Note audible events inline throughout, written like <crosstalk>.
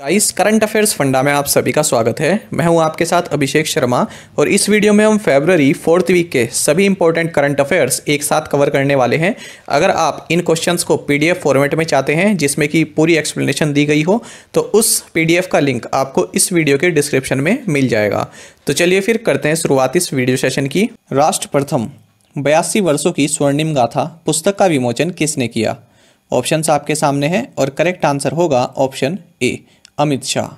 guys current affairs funda में आप सभी का स्वागत है मैं हूं आपके साथ अभिषेक शर्मा और इस वीडियो में हम फेबररी फोर्थ वीक के सभी इंपॉर्टेंट करंट अफेयर्स एक साथ कवर करने वाले हैं अगर आप इन क्वेश्चंस को पीडीएफ फॉर्मेट में चाहते हैं जिसमें कि पूरी एक्सप्लेनेशन दी गई हो तो उस पीडीएफ का लिंक आपको इस वीडियो के डिस्क्रिप्शन में मिल जाएगा तो चलिए फिर करते हैं शुरुआत इस वीडियो सेशन की राष्ट्र प्रथम बयासी वर्षों की स्वर्णिम गाथा पुस्तक का विमोचन किसने किया ऑप्शन आपके सामने हैं और करेक्ट आंसर होगा ऑप्शन ए अमित शाह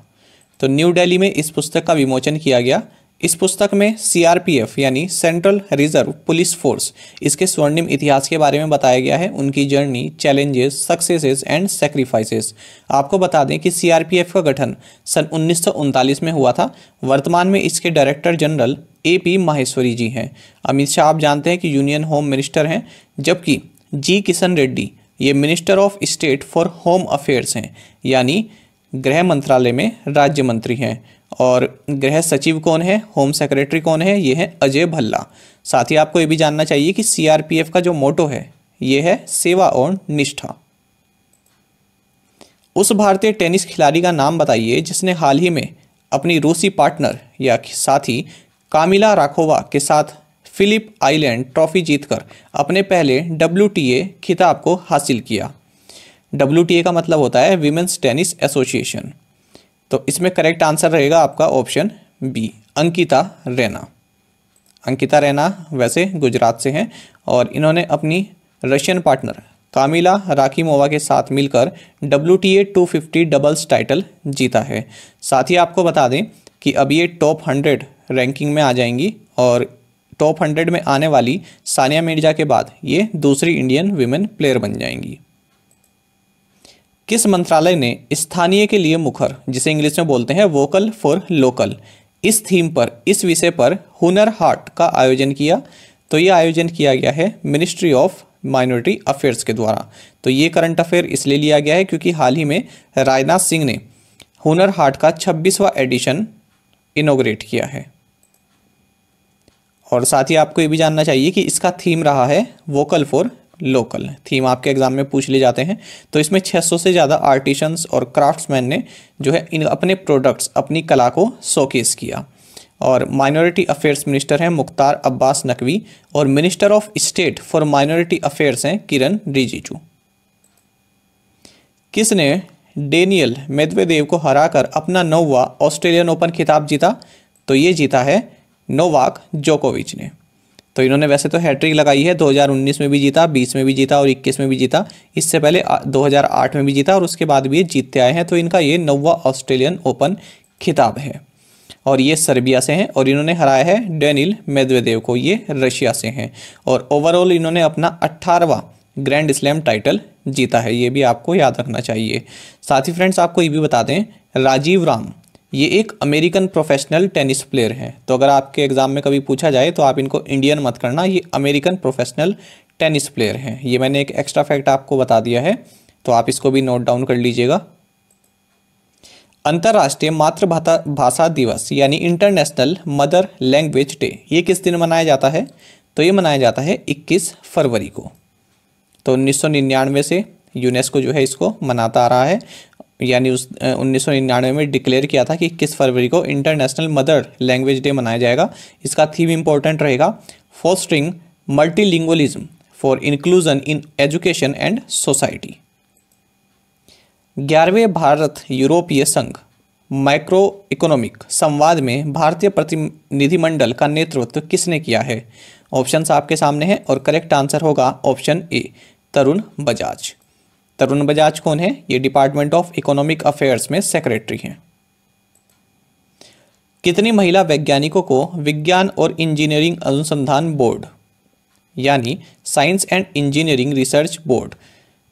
तो न्यू दिल्ली में इस पुस्तक का विमोचन किया गया इस पुस्तक में सीआरपीएफ यानी सेंट्रल रिजर्व पुलिस फोर्स इसके स्वर्णिम इतिहास के बारे में बताया गया है उनकी journey challenges successes and sacrifices आपको बता दें कि सीआरपीएफ का गठन सन उन्नीस में हुआ था वर्तमान में इसके director general A P Maheshwari ji हैं अमित शाह आप जानते हैं कि यूनियन होम मिनिस्टर हैं जबकि जी किशन रेड्डी ये minister of state for home affairs हैं यानी गृह मंत्रालय में राज्य मंत्री हैं और गृह सचिव कौन है होम सेक्रेटरी कौन है ये है अजय भल्ला साथ ही आपको ये भी जानना चाहिए कि सीआरपीएफ का जो मोटो है ये है सेवा और निष्ठा उस भारतीय टेनिस खिलाड़ी का नाम बताइए जिसने हाल ही में अपनी रूसी पार्टनर या साथी कामिला राखोवा के साथ फिलिप आइलैंड ट्रॉफी जीतकर अपने पहले डब्ल्यू खिताब को हासिल किया डब्ल्यू का मतलब होता है वीमेंस टेनिस एसोसिएशन तो इसमें करेक्ट आंसर रहेगा आपका ऑप्शन बी अंकिता रैना अंकिता रैना वैसे गुजरात से हैं और इन्होंने अपनी रशियन पार्टनर कामिला मोवा के साथ मिलकर W T A two fifty doubles title जीता है साथ ही आपको बता दें कि अब ये टॉप हंड्रेड रैंकिंग में आ जाएंगी और टॉप हंड्रेड में आने वाली सानिया मिर्जा के बाद ये दूसरी इंडियन वीमेन प्लेयर बन जाएंगी किस मंत्रालय ने स्थानीय के लिए मुखर जिसे इंग्लिश में बोलते हैं वोकल फॉर लोकल इस थीम पर इस विषय पर हुनर हाट का आयोजन किया तो ये आयोजन किया गया है मिनिस्ट्री ऑफ माइनॉरिटी अफेयर्स के द्वारा तो ये करंट अफेयर इसलिए लिया गया है क्योंकि हाल ही में राजनाथ सिंह ने हुनर हाट का छब्बीसवा एडिशन इनोग्रेट किया है और साथ ही आपको ये भी जानना चाहिए कि इसका थीम रहा है वोकल फॉर लोकल थीम आपके एग्ज़ाम में पूछ लिए जाते हैं तो इसमें 600 से ज़्यादा आर्टिशंस और क्राफ्ट्समैन ने जो है इन अपने प्रोडक्ट्स अपनी कला को शोकेस किया और माइनॉरिटी अफेयर्स मिनिस्टर हैं मुख्तार अब्बास नकवी और minister of state for minority affairs हैं किरण रिजिजू किसने डेनियल मेदवेदेव को हराकर अपना नौवा ऑस्ट्रेलियन ओपन खिताब जीता तो ये जीता है नोवाक जोकोविच ने तो इन्होंने वैसे तो हैट्रिक लगाई है 2019 में भी जीता 20 में भी जीता और 21 में भी जीता इससे पहले 2008 में भी जीता और उसके बाद भी ये जीतते आए हैं तो इनका ये नौवा ऑस्ट्रेलियन ओपन खिताब है और ये सर्बिया से हैं और इन्होंने हराया है डेनिल मेदवेदेव को ये रशिया से हैं और ओवरऑल इन्होंने अपना अट्ठारहवा ग्रैंड स्लैम टाइटल जीता है ये भी आपको याद रखना चाहिए साथ ही फ्रेंड्स आपको ये भी बता दें राजीव राम ये एक अमेरिकन प्रोफेशनल टेनिस प्लेयर हैं तो अगर आपके एग्ज़ाम में कभी पूछा जाए तो आप इनको इंडियन मत करना ये अमेरिकन प्रोफेशनल टेनिस प्लेयर हैं ये मैंने एक एक्स्ट्रा फैक्ट आपको बता दिया है तो आप इसको भी नोट डाउन कर लीजिएगा अंतर्राष्ट्रीय मातृभाषा दिवस यानी इंटरनेशनल मदर लैंग्वेज डे ये किस दिन मनाया जाता है तो ये मनाया जाता है 21 फरवरी को तो 1999 से यूनेस्को जो है इसको मनाता आ रहा है यानी उस उन्नीस सौ निन्यानवे में डिक्लेयर किया था कि किस फरवरी को इंटरनेशनल मदर लैंग्वेज डे मनाया जाएगा इसका थीम इम्पोर्टेंट रहेगा fostering multilingualism for inclusion in education and society ग्यारहवें भारत यूरोपीय संघ माइक्रो इकोनॉमिक संवाद में भारतीय प्रतिनिधिमंडल का नेतृत्व किसने किया है ऑप्शंस आपके सामने हैं और करेक्ट आंसर होगा ऑप्शन ए तरुण बजाज तरुण बजाज कौन है ये डिपार्टमेंट ऑफ इकोनॉमिक अफेयर्स में सेक्रेटरी हैं कितनी महिला वैज्ञानिकों को विज्ञान और इंजीनियरिंग अनुसंधान बोर्ड यानी science and engineering research board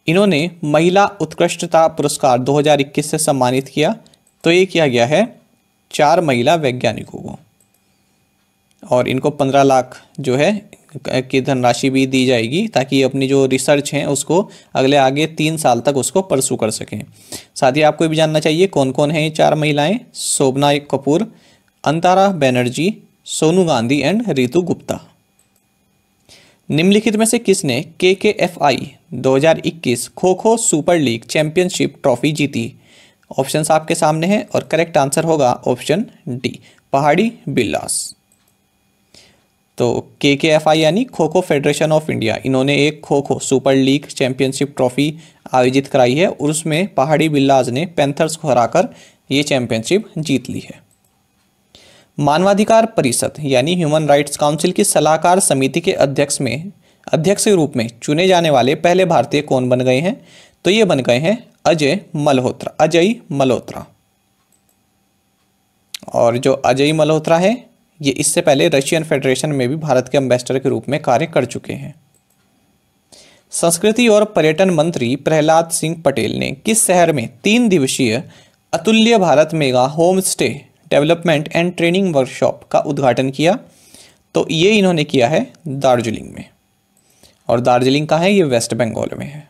इन्होंने महिला उत्कृष्टता पुरस्कार 2021 से सम्मानित किया तो ये किया गया है चार महिला वैज्ञानिकों को और इनको 15 लाख जो है की धनराशि भी दी जाएगी ताकि अपनी जो रिसर्च है उसको अगले आगे तीन साल तक उसको परसू कर सकें साथ ही आपको भी जानना चाहिए कौन कौन है ये चार महिलाएं शोभना कपूर अंतारा बैनर्जी सोनू गांधी एंड रितु गुप्ता निम्नलिखित में से किसने के के एफ आई दो kho kho super league championship trophy जीती ऑप्शंस आपके सामने हैं और करेक्ट आंसर होगा ऑप्शन डी पहाड़ी बिल्लास तो के के एफ आई यानी खो खो फेडरेशन ऑफ इंडिया इन्होंने एक खो kho super league championship trophy आयोजित कराई है और उसमें पहाड़ी बिल्लाज ने पैंथर्स को हराकर ये चैंपियनशिप जीत ली है मानवाधिकार परिषद यानी ह्यूमन राइट्स काउंसिल की सलाहकार समिति के अध्यक्ष में अध्यक्ष के रूप में चुने जाने वाले पहले भारतीय कौन बन गए हैं तो ये बन गए हैं अजय मल्होत्रा अजय मल्होत्रा और जो अजय मल्होत्रा है ये इससे पहले रशियन फेडरेशन में भी भारत के एम्बेसडर के रूप में कार्य कर चुके हैं संस्कृति और पर्यटन मंत्री प्रहलाद सिंह पटेल ने किस शहर में तीन दिवसीय Atulya Bharat mega home stay development and training workshop का उद्घाटन किया तो ये इन्होंने किया है दार्जिलिंग में और दार्जिलिंग कहाँ है ये वेस्ट बंगाल में है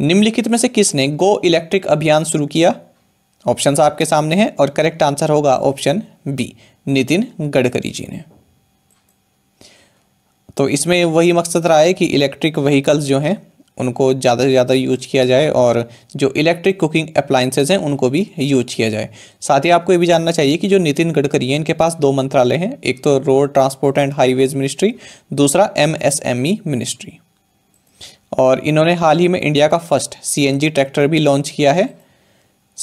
निम्नलिखित में से किसने गो इलेक्ट्रिक अभियान शुरू किया ऑप्शन आपके सामने हैं और करेक्ट आंसर होगा ऑप्शन बी नितिन गडकरी जी ने तो इसमें वही मकसद रहा है कि इलेक्ट्रिक व्हीकल्स जो हैं उनको ज़्यादा से ज़्यादा यूज किया जाए और जो इलेक्ट्रिक कुकिंग अप्लाइंसेज हैं उनको भी यूज किया जाए साथ ही आपको ये भी जानना चाहिए कि जो नितिन गडकरी हैं इनके पास दो मंत्रालय हैं एक तो road transport and highways ministry दूसरा एमएसएमई मिनिस्ट्री e और इन्होंने हाल ही में इंडिया का फर्स्ट जी ट्रैक्टर भी लॉन्च किया है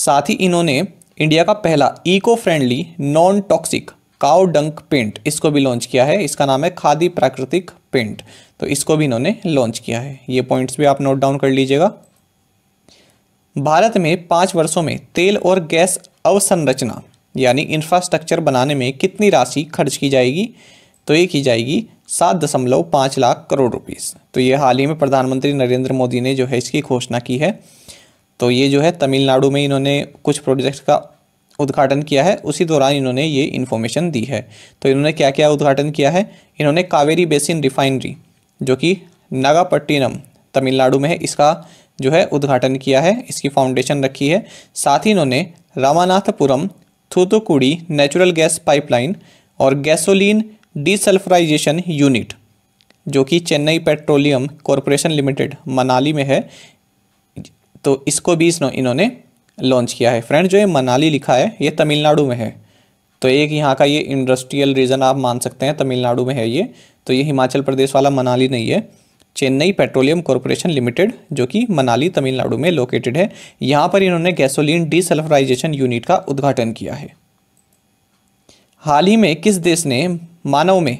साथ ही इन्होंने इंडिया का पहला eco friendly non toxic cow dung paint इसको भी लॉन्च किया है इसका नाम है खादी प्राकृतिक पेंट तो इसको भी इन्होंने लॉन्च किया है ये पॉइंट्स भी आप नोट डाउन कर लीजिएगा भारत में पाँच वर्षों में तेल और गैस अवसंरचना यानी इंफ्रास्ट्रक्चर बनाने में कितनी राशि खर्च की जाएगी तो ये की जाएगी सात दशमलव पाँच लाख करोड़ रुपीस तो ये हाल ही में प्रधानमंत्री नरेंद्र मोदी ने जो है इसकी घोषणा की है तो ये जो है तमिलनाडु में इन्होंने कुछ प्रोजेक्ट का उद्घाटन किया है उसी दौरान इन्होंने ये इन्फॉर्मेशन दी है तो इन्होंने क्या क्या उद्घाटन किया है इन्होंने कावेरी बेसिन रिफाइनरी जो कि नागापट्टिनम तमिलनाडु में है इसका जो है उद्घाटन किया है इसकी फाउंडेशन रखी है साथ ही इन्होंने Ramanathapuram Thoothukudi natural gas pipeline और गैसोलीन डिसल्फराइजेशन यूनिट जो कि Chennai petroleum corporation limited Manali में है तो इसको भी इन्होंने लॉन्च किया है फ्रेंड जो ये मनाली लिखा है ये तमिलनाडु में है तो एक यहाँ का ये इंडस्ट्रियल रीजन आप मान सकते हैं तमिलनाडु में है ये तो ये हिमाचल प्रदेश वाला मनाली नहीं है चेन्नई पेट्रोलियम कॉरपोरेशन लिमिटेड जो कि मनाली तमिलनाडु में लोकेटेड है यहाँ पर इन्होंने गैसोलीन डिसल्फराइजेशन यूनिट का उद्घाटन किया है हाल ही में किस देश ने मानव में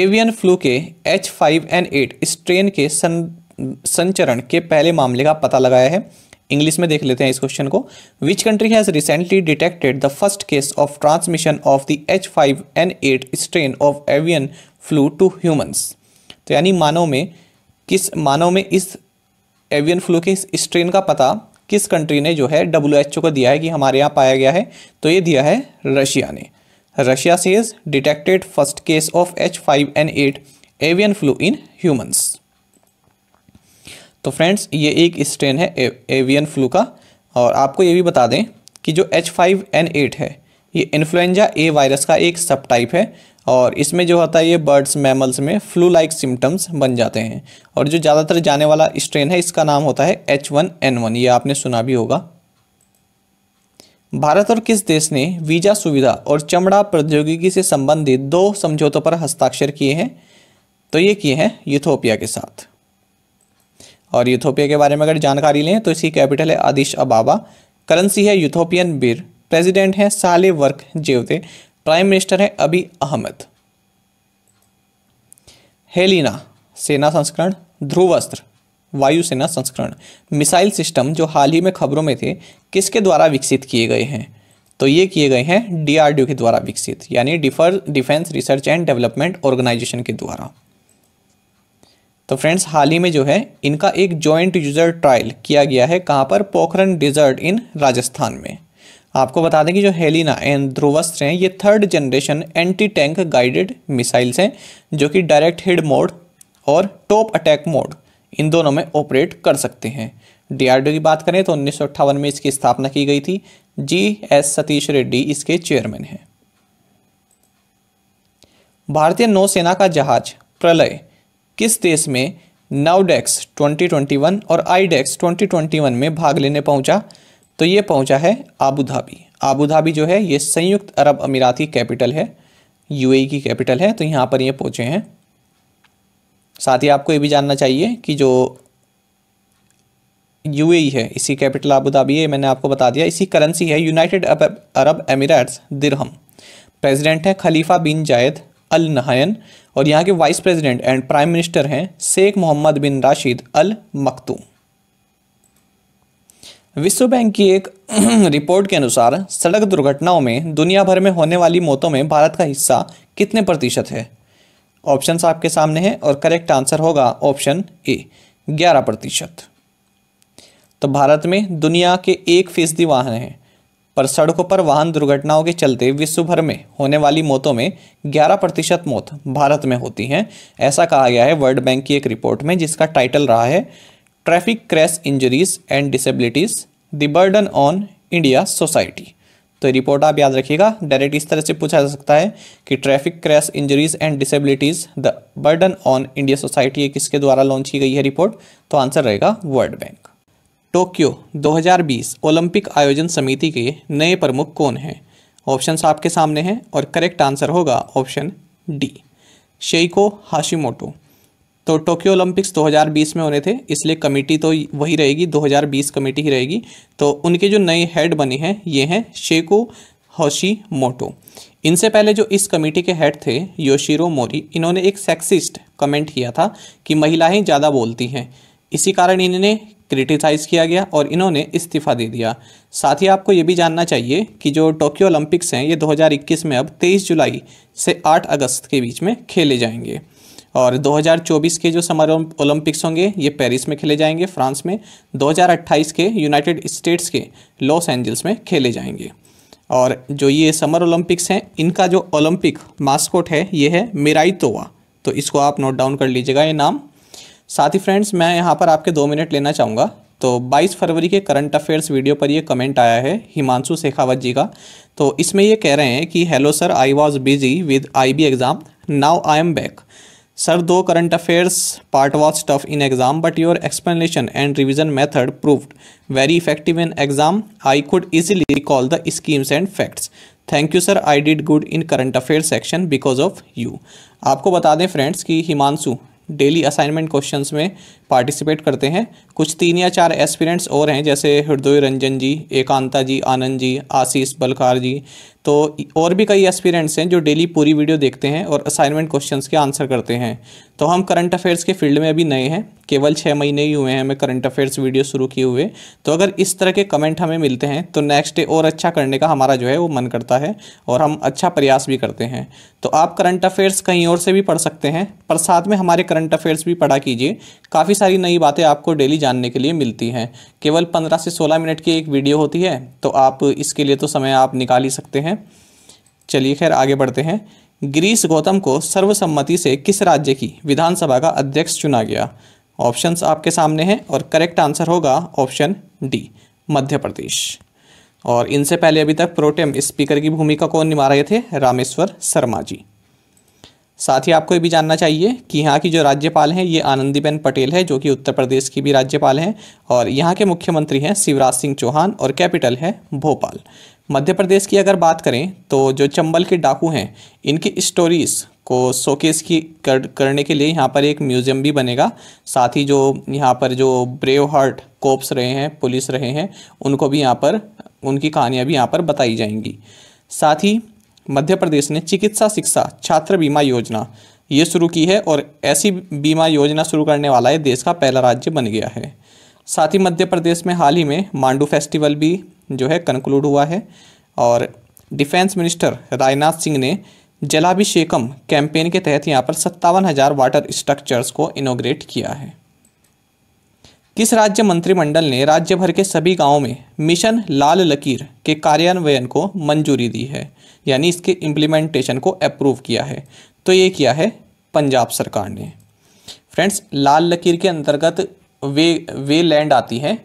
एवियन फ्लू के H five N eight strain के सन संचरण के पहले मामले का पता लगाया है इंग्लिश में देख लेते हैं इस क्वेश्चन को which country has recently detected the first case of transmission of the H five N eight strain of avian flu to humans तो यानी मानव में किस मानव में इस एवियन फ्लू के इस स्ट्रेन का पता किस कंट्री ने जो है डब्ल्यू एच ओ को दिया है कि हमारे यहाँ पाया गया है तो ये दिया है रशिया ने Russia says detected first case of H five N eight avian flu in humans तो फ्रेंड्स ये एक स्ट्रेन है एवियन फ्लू का और आपको ये भी बता दें कि जो एच फाइव एन एट है ये इन्फ्लुएंजा ए वायरस का एक सब टाइप है और इसमें जो होता है ये बर्ड्स मैमल्स में फ्लू लाइक सिम्टम्स बन जाते हैं और जो ज़्यादातर जाने वाला स्ट्रेन है इसका नाम होता है एच वन एन वन ये आपने सुना भी होगा भारत और किस देश ने वीजा सुविधा और चमड़ा प्रौद्योगिकी से संबंधित दो समझौतों पर हस्ताक्षर किए हैं तो ये किए हैं यूथोपिया के साथ और यूथोपिया के बारे में अगर जानकारी लें तो इसकी कैपिटल है आदिश अबाबा करेंसी है यूथोपियन बिर प्रेसिडेंट हैं साले वर्क जेवते प्राइम मिनिस्टर हैं अभी अहमद हेलिना सेना संस्करण ध्रुवस्त्र वायुसेना संस्करण मिसाइल सिस्टम जो हाल ही में खबरों में थे किसके द्वारा विकसित किए गए हैं तो ये किए गए हैं डीआरडीओ के द्वारा विकसित यानी डिफर defence research and development organisation के द्वारा तो फ्रेंड्स हाल ही में जो है इनका एक जॉइंट यूजर ट्रायल किया गया है कहाँ पर पोखरन डिजर्ट इन राजस्थान में आपको बता दें कि जो हेलिना एंड ध्रुवस्त्र हैं ये third generation anti tank guided missiles हैं जो कि डायरेक्ट हिड मोड और टॉप अटैक मोड इन दोनों में ऑपरेट कर सकते हैं डीआरडीओ की बात करें तो उन्नीस में इसकी स्थापना की गई थी जी एस सतीश रेड्डी इसके चेयरमैन हैं भारतीय नौसेना का जहाज प्रलय किस देश में नाउडेक्स 2021 और आईडेक्स 2021 में भाग लेने पहुंचा तो ये पहुंचा है आबूधाबी आबूधाबी जो है ये संयुक्त अरब अमीरात की कैपिटल है यूएई e की कैपिटल है तो यहाँ पर ये पहुँचे हैं साथ ही आपको ये भी जानना चाहिए कि जो यूएई e है इसी कैपिटल आबू धाबी है मैंने आपको बता दिया इसी करेंसी है यूनाइटेड अरब अमीरात दिरहम प्रेसिडेंट है खलीफा बिन जायद अल नहायन और यहाँ के vice president and prime minister हैं शेख मोहम्मद बिन राशिद अल मकतू विश्व बैंक की एक <clears throat> रिपोर्ट के अनुसार सड़क दुर्घटनाओं में दुनिया भर में होने वाली मौतों में भारत का हिस्सा कितने प्रतिशत है ऑप्शन आपके सामने हैं और करेक्ट आंसर होगा ऑप्शन ए ग्यारह प्रतिशत तो भारत में दुनिया के एक फीसदी वाहन हैं पर सड़कों पर वाहन दुर्घटनाओं के चलते विश्व भर में होने वाली मौतों में 11 प्रतिशत मौत भारत में होती हैं ऐसा कहा गया है वर्ल्ड बैंक की एक रिपोर्ट में जिसका टाइटल रहा है traffic crash injuries and disabilities the burden on India society तो रिपोर्ट आप याद रखिएगा डायरेक्ट इस तरह से पूछा जा सकता है कि traffic crash injuries and disabilities the burden on India society किसके द्वारा लॉन्च की गई है रिपोर्ट तो आंसर रहेगा वर्ल्ड बैंक टोक्यो 2020 ओलंपिक आयोजन समिति के नए प्रमुख कौन हैं ऑप्शंस आपके सामने हैं और करेक्ट आंसर होगा ऑप्शन डी शेइको हाशिमोटो तो टोक्यो ओलंपिक्स 2020 में होने थे इसलिए कमेटी तो वही रहेगी 2020 कमेटी ही रहेगी तो उनके जो नए हेड बने हैं ये हैं शेको हौशी मोटो इनसे पहले जो इस कमेटी के हेड थे योशिरो मोरी इन्होंने एक सेक्सिस्ट कमेंट किया था कि महिलाएं ज़्यादा बोलती हैं इसी कारण इन्होंने क्रिटिसाइज़ किया गया और इन्होंने इस्तीफ़ा दे दिया साथ ही आपको ये भी जानना चाहिए कि जो टोक्यो ओलंपिक्स हैं ये 2021 में अब 23 जुलाई से 8 अगस्त के बीच में खेले जाएंगे और 2024 के जो समर ओलंपिक्स होंगे ये पेरिस में खेले जाएंगे फ्रांस में 2028 के यूनाइटेड स्टेट्स के लॉस एंजल्स में खेले जाएंगे और जो ये समर ओलंपिक्स हैं इनका जो ओलंपिक मास्कोट है ये है मेराइतोवा तो इसको आप नोट डाउन कर लीजिएगा ये नाम साथ ही फ्रेंड्स मैं यहाँ पर आपके दो मिनट लेना चाहूँगा तो 22 फरवरी के करंट अफेयर्स वीडियो पर ये कमेंट आया है हिमांशु शेखावत जी का तो इसमें ये कह रहे हैं कि hello sir I was busy with I B exam now I am back sir though current affairs part was tough in exam but your explanation and revision method proved very effective in exam I could easily call the schemes and facts thank you sir I did good in current affair section because of you आपको बता दें friends कि Himanshu daily assignment questions में participate करते हैं कुछ तीन या चार एस्पिरेंट्स और हैं जैसे हृदय रंजन जी एकांता जी आनंद जी आशीष बलकार जी तो और भी कई एस्पिरेंट्स हैं जो डेली पूरी वीडियो देखते हैं और असाइनमेंट क्वेश्चंस के आंसर करते हैं तो हम करंट अफेयर्स के फील्ड में अभी नए हैं केवल छः महीने ही हुए हैं हमें करंट अफेयर्स वीडियो शुरू किए हुए तो अगर इस तरह के कमेंट हमें मिलते हैं तो नेक्स्ट डे और अच्छा करने का हमारा जो है वो मन करता है और हम अच्छा प्रयास भी करते हैं तो आप करंट अफेयर्स कहीं और से भी पढ़ सकते हैं पर साथ में हमारे करंट अफेयर्स भी पढ़ा कीजिए काफ़ी सारी नई बातें आपको डेली जानने के लिए मिलती हैं केवल 15 से 16 मिनट की एक वीडियो होती है तो आप इसके लिए तो समय आप निकाल ही सकते हैं चलिए खैर आगे बढ़ते हैं ग्रीस गौतम को सर्वसम्मति से किस राज्य की विधानसभा का अध्यक्ष चुना गया ऑप्शंस आपके सामने हैं और करेक्ट आंसर होगा ऑप्शन डी मध्य प्रदेश और इनसे पहले अभी तक प्रोटेम स्पीकर की भूमिका कौन निभा रहे थे रामेश्वर शर्मा जी साथ ही आपको ये भी जानना चाहिए कि यहाँ की जो राज्यपाल हैं ये आनंदीबेन पटेल है जो कि उत्तर प्रदेश की भी राज्यपाल हैं और यहाँ के मुख्यमंत्री हैं शिवराज सिंह चौहान और कैपिटल है भोपाल मध्य प्रदेश की अगर बात करें तो जो चंबल के डाकू हैं इनकी स्टोरीज़ को शोकेस की कर, करने के लिए यहाँ पर एक म्यूज़ियम भी बनेगा साथ ही जो यहाँ पर जो ब्रेव हार्ट कोप्स रहे हैं पुलिस रहे हैं उनको भी यहाँ पर उनकी कहानियाँ भी यहाँ पर बताई जाएंगी साथ ही मध्य प्रदेश ने चिकित्सा शिक्षा छात्र बीमा योजना ये शुरू की है और ऐसी बीमा योजना शुरू करने वाला है देश का पहला राज्य बन गया है साथ ही मध्य प्रदेश में हाल ही में मांडू फेस्टिवल भी जो है कंक्लूड हुआ है और डिफेंस मिनिस्टर राजनाथ सिंह ने जलाभिषेकम कैंपेन के तहत यहाँ पर सत्तावन हज़ार वाटर स्ट्रक्चर्स को इनोग्रेट किया है किस राज्य मंत्रिमंडल ने राज्य भर के सभी गाँवों में मिशन लाल लकीर के कार्यान्वयन को मंजूरी दी है यानी इसके इम्प्लीमेंटेशन को अप्रूव किया है तो ये किया है पंजाब सरकार ने फ्रेंड्स लाल लकीर के अंतर्गत वे वे लैंड आती है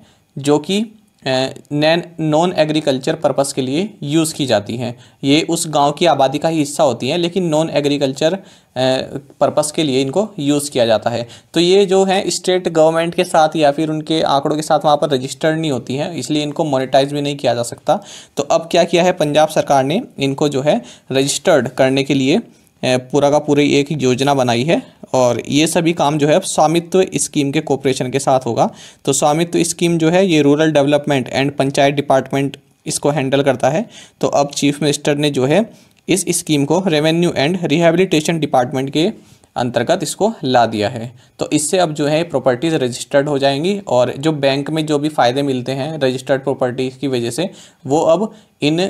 जो कि नैन नॉन एग्रीकल्चर पर्पस के लिए यूज़ की जाती हैं ये उस गांव की आबादी का ही हिस्सा होती हैं लेकिन नॉन एग्रीकल्चर पर्पस के लिए इनको यूज़ किया जाता है तो ये जो है स्टेट गवर्नमेंट के साथ या फिर उनके आंकड़ों के साथ वहाँ पर रजिस्टर्ड नहीं होती हैं इसलिए इनको मोनिटाइज भी नहीं किया जा सकता तो अब क्या किया है पंजाब सरकार ने इनको जो है रजिस्टर्ड करने के लिए पूरा का पूरी एक योजना बनाई है और ये सभी काम जो है स्वामित्व स्कीम के कॉपरेशन के साथ होगा तो स्वामित्व स्कीम जो है ये rural development and panchayat department इसको हैंडल करता है तो अब चीफ मिनिस्टर ने जो है इस स्कीम को रेवेन्यू एंड रिहेबिलिटेशन डिपार्टमेंट के अंतर्गत इसको ला दिया है तो इससे अब जो है प्रॉपर्टीज़ रजिस्टर्ड हो जाएंगी और जो बैंक में जो भी फ़ायदे मिलते हैं रजिस्टर्ड प्रॉपर्टीज़ की वजह से वो अब इन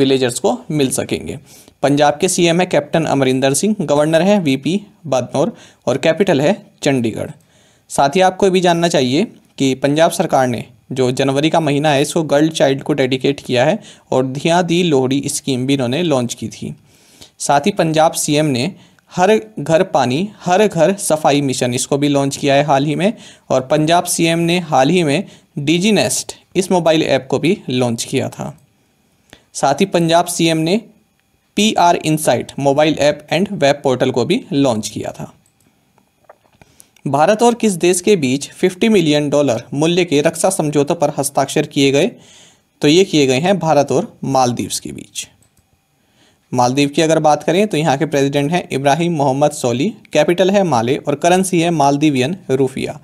विलेजर्स को मिल सकेंगे पंजाब के सीएम है कैप्टन अमरिंदर सिंह गवर्नर है वीपी बादनौर और कैपिटल है चंडीगढ़ साथ ही आपको भी जानना चाहिए कि पंजाब सरकार ने जो जनवरी का महीना है इसको गर्ल चाइल्ड को डेडिकेट किया है और धिया दी लोहड़ी स्कीम भी इन्होंने लॉन्च की थी साथ ही पंजाब सीएम ने हर घर पानी हर घर सफाई मिशन इसको भी लॉन्च किया है हाल ही में और पंजाब सीएम ने हाल ही में डीजी नेस्ट इस मोबाइल ऐप को भी लॉन्च किया था साथ ही पंजाब सीएम ने P R mobile app and web portal को भी लॉन्च किया था भारत और किस देश के बीच 50 मिलियन डॉलर मूल्य के रक्षा समझौते पर हस्ताक्षर किए गए तो ये किए गए हैं भारत और मालदीव्स के बीच मालदीव की अगर बात करें तो यहाँ के प्रेसिडेंट हैं इब्राहिम मोहम्मद सोली कैपिटल है माले और करेंसी है मालदीवियन रूफिया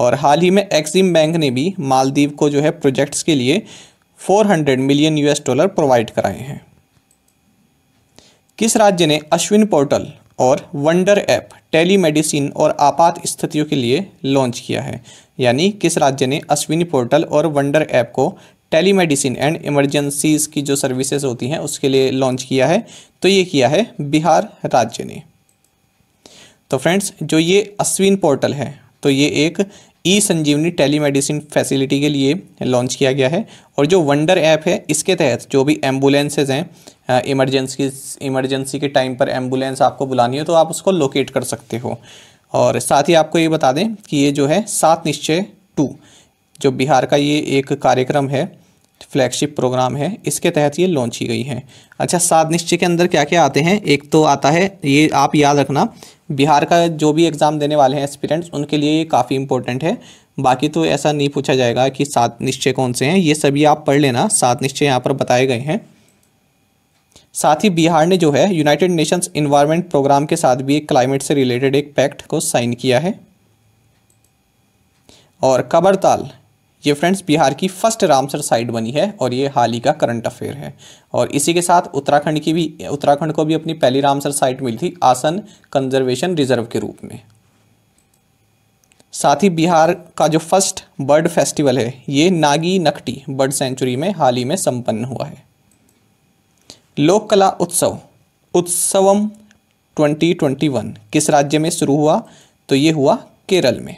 और हाल ही में एक्सिम बैंक ने भी मालदीव को जो है प्रोजेक्ट्स के लिए 400 मिलियन यूएस डॉलर प्रोवाइड कराए हैं किस राज्य ने अश्विन पोर्टल और वंडर ऐप टेलीमेडिसिन और आपात स्थितियों के लिए लॉन्च किया है यानी किस राज्य ने अश्विनी पोर्टल और वंडर ऐप को टेलीमेडिसिन एंड इमरजेंसीज़ की जो सर्विसेज होती हैं उसके लिए लॉन्च किया है तो ये किया है बिहार राज्य ने तो फ्रेंड्स जो ये अश्विन पोर्टल है तो ये एक ई संजीवनी टेलीमेडिसिन फैसिलिटी के लिए लॉन्च किया गया है और जो वंडर ऐप है इसके तहत जो भी एम्बुलेंसेज हैं इमरजेंसी इमरजेंसी के टाइम पर एम्बुलेंस आपको बुलानी हो तो आप उसको लोकेट कर सकते हो और साथ ही आपको ये बता दें कि ये जो है सात निश्चय टू जो बिहार का ये एक कार्यक्रम है फ्लैगशिप प्रोग्राम है इसके तहत ये लॉन्च की गई है अच्छा सात निश्चय के अंदर क्या क्या आते हैं एक तो आता है ये आप याद रखना बिहार का जो भी एग्ज़ाम देने वाले हैं एस्पिरेंट्स उनके लिए ये काफ़ी इंपॉर्टेंट है बाकी तो ऐसा नहीं पूछा जाएगा कि सात निश्चय कौन से हैं ये सभी आप पढ़ लेना सात निश्चय यहाँ पर बताए गए हैं साथ ही बिहार ने जो है यूनाइटेड नेशंस इन्वायरमेंट प्रोग्राम के साथ भी एक क्लाइमेट से रिलेटेड एक पैक्ट को साइन किया है और कबरताल ये फ्रेंड्स बिहार की फर्स्ट रामसर साइट बनी है और ये हाल ही का करंट अफेयर है और इसी के साथ उत्तराखंड की भी उत्तराखंड को भी अपनी पहली रामसर साइट मिली थी आसन कंजर्वेशन रिजर्व के रूप में साथ ही बिहार का जो फर्स्ट बर्ड फेस्टिवल है ये नागी नकटी बर्ड सेंचुरी में हाल ही में संपन्न हुआ है लोक कला उत्सव उत्सवम 2021 किस राज्य में शुरू हुआ तो ये हुआ केरल में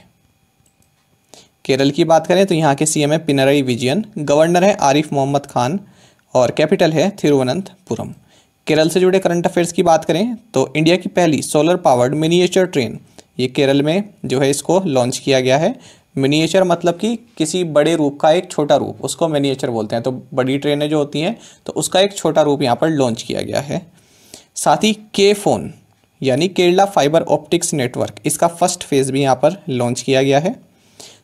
केरल की बात करें तो यहाँ के सीएम है पिनरई विजयन गवर्नर है आरिफ मोहम्मद खान और कैपिटल है थिरुवनंतपुरम केरल से जुड़े करंट अफेयर्स की बात करें तो इंडिया की पहली सोलर पावर्ड मिनिएचर ट्रेन ये केरल में जो है इसको लॉन्च किया गया है मिनिएचर मतलब कि किसी बड़े रूप का एक छोटा रूप उसको मिनिएचर बोलते हैं तो बड़ी ट्रेनें जो होती हैं तो उसका एक छोटा रूप यहाँ पर लॉन्च किया गया है साथ ही के फ़ोन यानी केरला फाइबर ऑप्टिक्स नेटवर्क इसका फर्स्ट फेज़ भी यहाँ पर लॉन्च किया गया है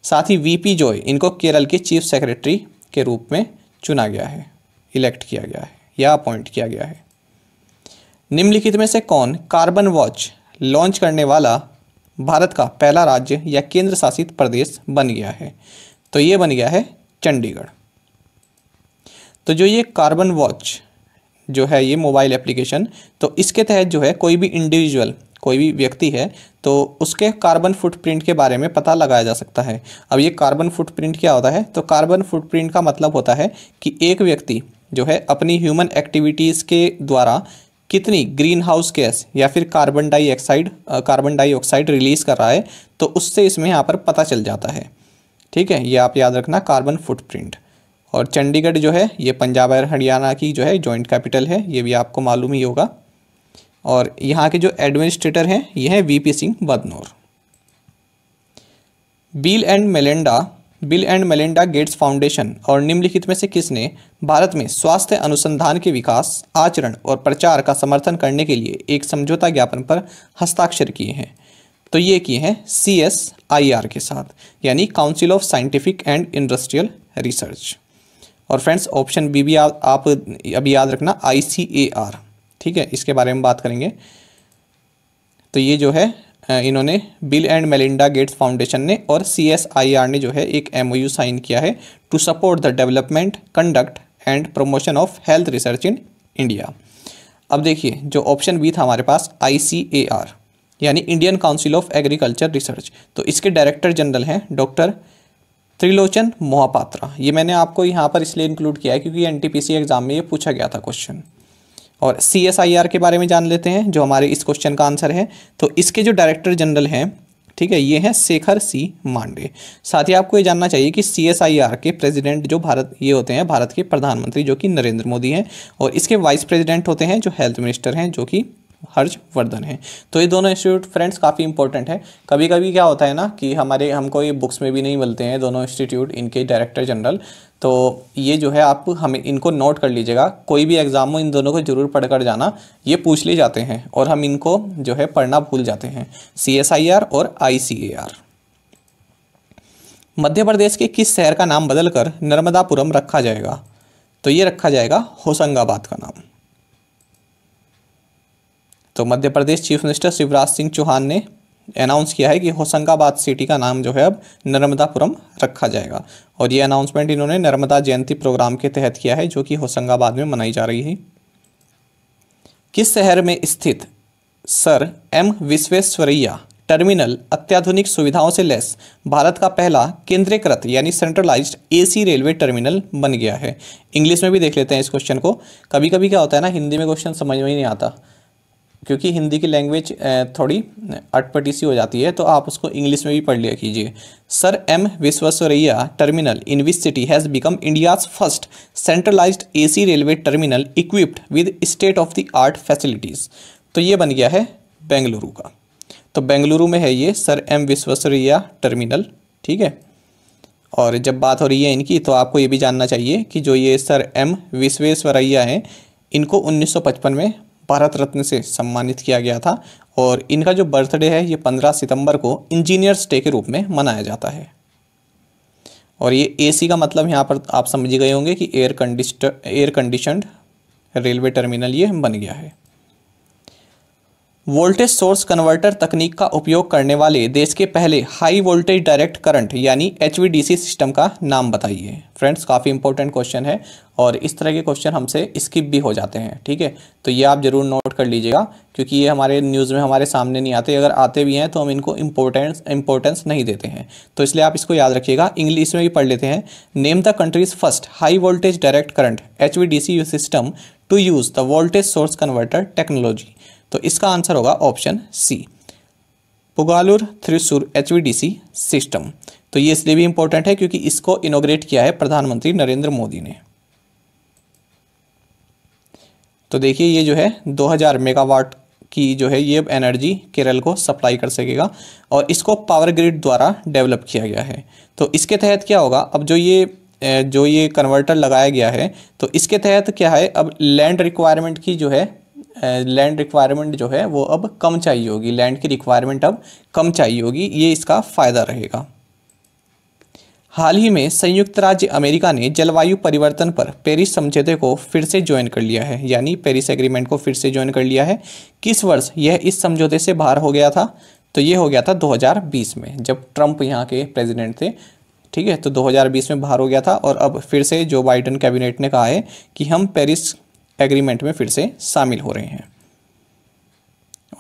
साथ ही वीपी जॉय इनको केरल के चीफ सेक्रेटरी के रूप में चुना गया है इलेक्ट किया गया है या अपॉइंट किया गया है निम्नलिखित में से कौन कार्बन वॉच लॉन्च करने वाला भारत का पहला राज्य या केंद्र शासित प्रदेश बन गया है तो ये बन गया है चंडीगढ़ तो जो ये कार्बन वॉच जो है ये मोबाइल एप्लीकेशन तो इसके तहत जो है कोई भी इंडिविजुअल कोई भी व्यक्ति है तो उसके कार्बन फुटप्रिंट के बारे में पता लगाया जा सकता है अब ये कार्बन फुटप्रिंट क्या होता है तो कार्बन फुटप्रिंट का मतलब होता है कि एक व्यक्ति जो है अपनी ह्यूमन एक्टिविटीज़ के द्वारा कितनी ग्रीन हाउस गैस या फिर carbon dioxide carbon dioxide release कर रहा है तो उससे इसमें यहाँ पर पता चल जाता है ठीक है ये आप याद रखना कार्बन फुटप्रिंट और चंडीगढ़ जो है ये पंजाब और हरियाणा की जो है जॉइंट कैपिटल है ये भी आपको मालूम ही होगा और यहाँ के जो एडमिनिस्ट्रेटर हैं ये हैं VP Singh Badnore Bill and Melinda Bill and Melinda Gates Foundation और निम्नलिखित में से किसने भारत में स्वास्थ्य अनुसंधान के विकास आचरण और प्रचार का समर्थन करने के लिए एक समझौता ज्ञापन पर हस्ताक्षर किए हैं तो ये किए हैं सी एस आई आर के साथ यानी council of scientific and industrial research और फ्रेंड्स ऑप्शन बी भी आप अभी याद रखना आई सी ए आर ठीक है इसके बारे में बात करेंगे तो ये जो है इन्होंने Bill and Melinda Gates Foundation ने और सी ने जो है एक एम साइन किया है to support the development conduct and promotion of health research in India अब देखिए जो ऑप्शन बी था हमारे पास आई यानी Indian council of agriculture research तो इसके डायरेक्टर जनरल हैं डॉक्टर त्रिलोचन मोहापात्रा ये मैंने आपको यहाँ पर इसलिए इंक्लूड किया है क्योंकि एन एग्ज़ाम में ये पूछा गया था क्वेश्चन और सी एस आई आर के बारे में जान लेते हैं जो हमारे इस क्वेश्चन का आंसर है तो इसके जो डायरेक्टर जनरल हैं ठीक है ये हैं शेखर सी मांडे साथ ही आपको ये जानना चाहिए कि सी एस आई आर के प्रेसिडेंट जो भारत ये होते हैं भारत के प्रधानमंत्री जो कि नरेंद्र मोदी हैं और इसके वाइस प्रेसिडेंट होते हैं जो हेल्थ मिनिस्टर हैं जो कि हर्षवर्धन है तो ये दोनों इंस्टीट्यूट फ्रेंड्स काफ़ी इंपॉर्टेंट है कभी कभी क्या होता है ना कि हमारे हमको ये बुक्स में भी नहीं मिलते हैं दोनों इंस्टीट्यूट इनके डायरेक्टर जनरल तो ये जो है आप हमें इनको नोट कर लीजिएगा कोई भी एग्ज़ाम हो इन दोनों को जरूर पढ़ कर जाना ये पूछ लिए जाते हैं और हम इनको जो है पढ़ना भूल जाते हैं सी एस आई आर और आई सी ए आर मध्य प्रदेश के किस शहर का नाम बदलकर नर्मदापुरम रखा जाएगा तो ये रखा जाएगा होशंगाबाद का नाम तो मध्य प्रदेश चीफ मिनिस्टर शिवराज सिंह चौहान ने अनाउंस किया है कि होशंगाबाद सिटी का नाम जो है अब नर्मदापुरम रखा जाएगा और ये अनाउंसमेंट इन्होंने नर्मदा जयंती प्रोग्राम के तहत किया है जो कि होशंगाबाद में मनाई जा रही है किस शहर में स्थित सर एम विश्वेश्वरैया टर्मिनल अत्याधुनिक सुविधाओं से लैस भारत का पहला केंद्रीकृत यानी सेंट्रलाइज्ड एसी रेलवे टर्मिनल बन गया है इंग्लिश में भी देख लेते हैं इस क्वेश्चन को कभी कभी क्या होता है ना हिंदी में क्वेश्चन समझ में ही नहीं आता क्योंकि हिंदी की लैंग्वेज थोड़ी अटपटी सी हो जाती है तो आप उसको इंग्लिश में भी पढ़ लिया कीजिए sir M Visvesvaraya terminal in which city has become India's first centralised AC railway terminal equipped with state of the art facilities तो ये बन गया है बेंगलुरु का तो बेंगलुरु में है ये सर एम विश्वस्वरैया टर्मिनल ठीक है और जब बात हो रही है इनकी तो आपको ये भी जानना चाहिए कि जो ये सर एम विश्वेश्वरैया हैं इनको 1955 में भारत रत्न से सम्मानित किया गया था और इनका जो बर्थडे है ये 15 सितंबर को इंजीनियर्स डे के रूप में मनाया जाता है और ये एसी का मतलब यहाँ पर आप समझ गए होंगे कि एयर कंडिस्ट एयर कंडीशनड रेलवे टर्मिनल ये बन गया है वोल्टेज सोर्स कन्वर्टर तकनीक का उपयोग करने वाले देश के पहले हाई वोल्टेज डायरेक्ट करंट यानी एच सिस्टम का नाम बताइए फ्रेंड्स काफ़ी इंपॉर्टेंट क्वेश्चन है और इस तरह के क्वेश्चन हमसे स्किप भी हो जाते हैं ठीक है तो ये आप ज़रूर नोट कर लीजिएगा क्योंकि ये हमारे न्यूज़ में हमारे सामने नहीं आते अगर आते भी हैं तो हम इनको इम्पोर्टेंस इम्पोर्टेंस नहीं देते हैं तो इसलिए आप इसको याद रखिएगा इंग्लिश में भी पढ़ लेते हैं name the country's first high voltage direct current H system to use the voltage source converter technology तो इसका आंसर होगा option C Pugalur Thrissur H system तो ये इसलिए भी इंपॉर्टेंट है क्योंकि इसको इनोग्रेट किया है प्रधानमंत्री नरेंद्र मोदी ने तो देखिए ये जो है 2000 मेगावाट की जो है ये एनर्जी केरल को सप्लाई कर सकेगा और इसको पावर ग्रिड द्वारा डेवलप किया गया है तो इसके तहत क्या होगा अब जो ये जो ये कन्वर्टर लगाया गया है तो इसके तहत क्या है अब लैंड रिक्वायरमेंट की जो है लैंड रिक्वायरमेंट जो है वो अब कम चाहिए होगी लैंड की रिक्वायरमेंट अब कम चाहिए होगी ये इसका फ़ायदा रहेगा हाल ही में संयुक्त राज्य अमेरिका ने जलवायु परिवर्तन पर पेरिस समझौते को फिर से ज्वाइन कर लिया है यानी पेरिस एग्रीमेंट को फिर से ज्वाइन कर लिया है किस वर्ष यह इस समझौते से बाहर हो गया था तो ये हो गया था 2020 में जब ट्रंप यहाँ के प्रेसिडेंट थे ठीक है तो 2020 में बाहर हो गया था और अब फिर से जो बाइडन कैबिनेट ने कहा है कि हम पेरिस एग्रीमेंट में फिर से शामिल हो रहे हैं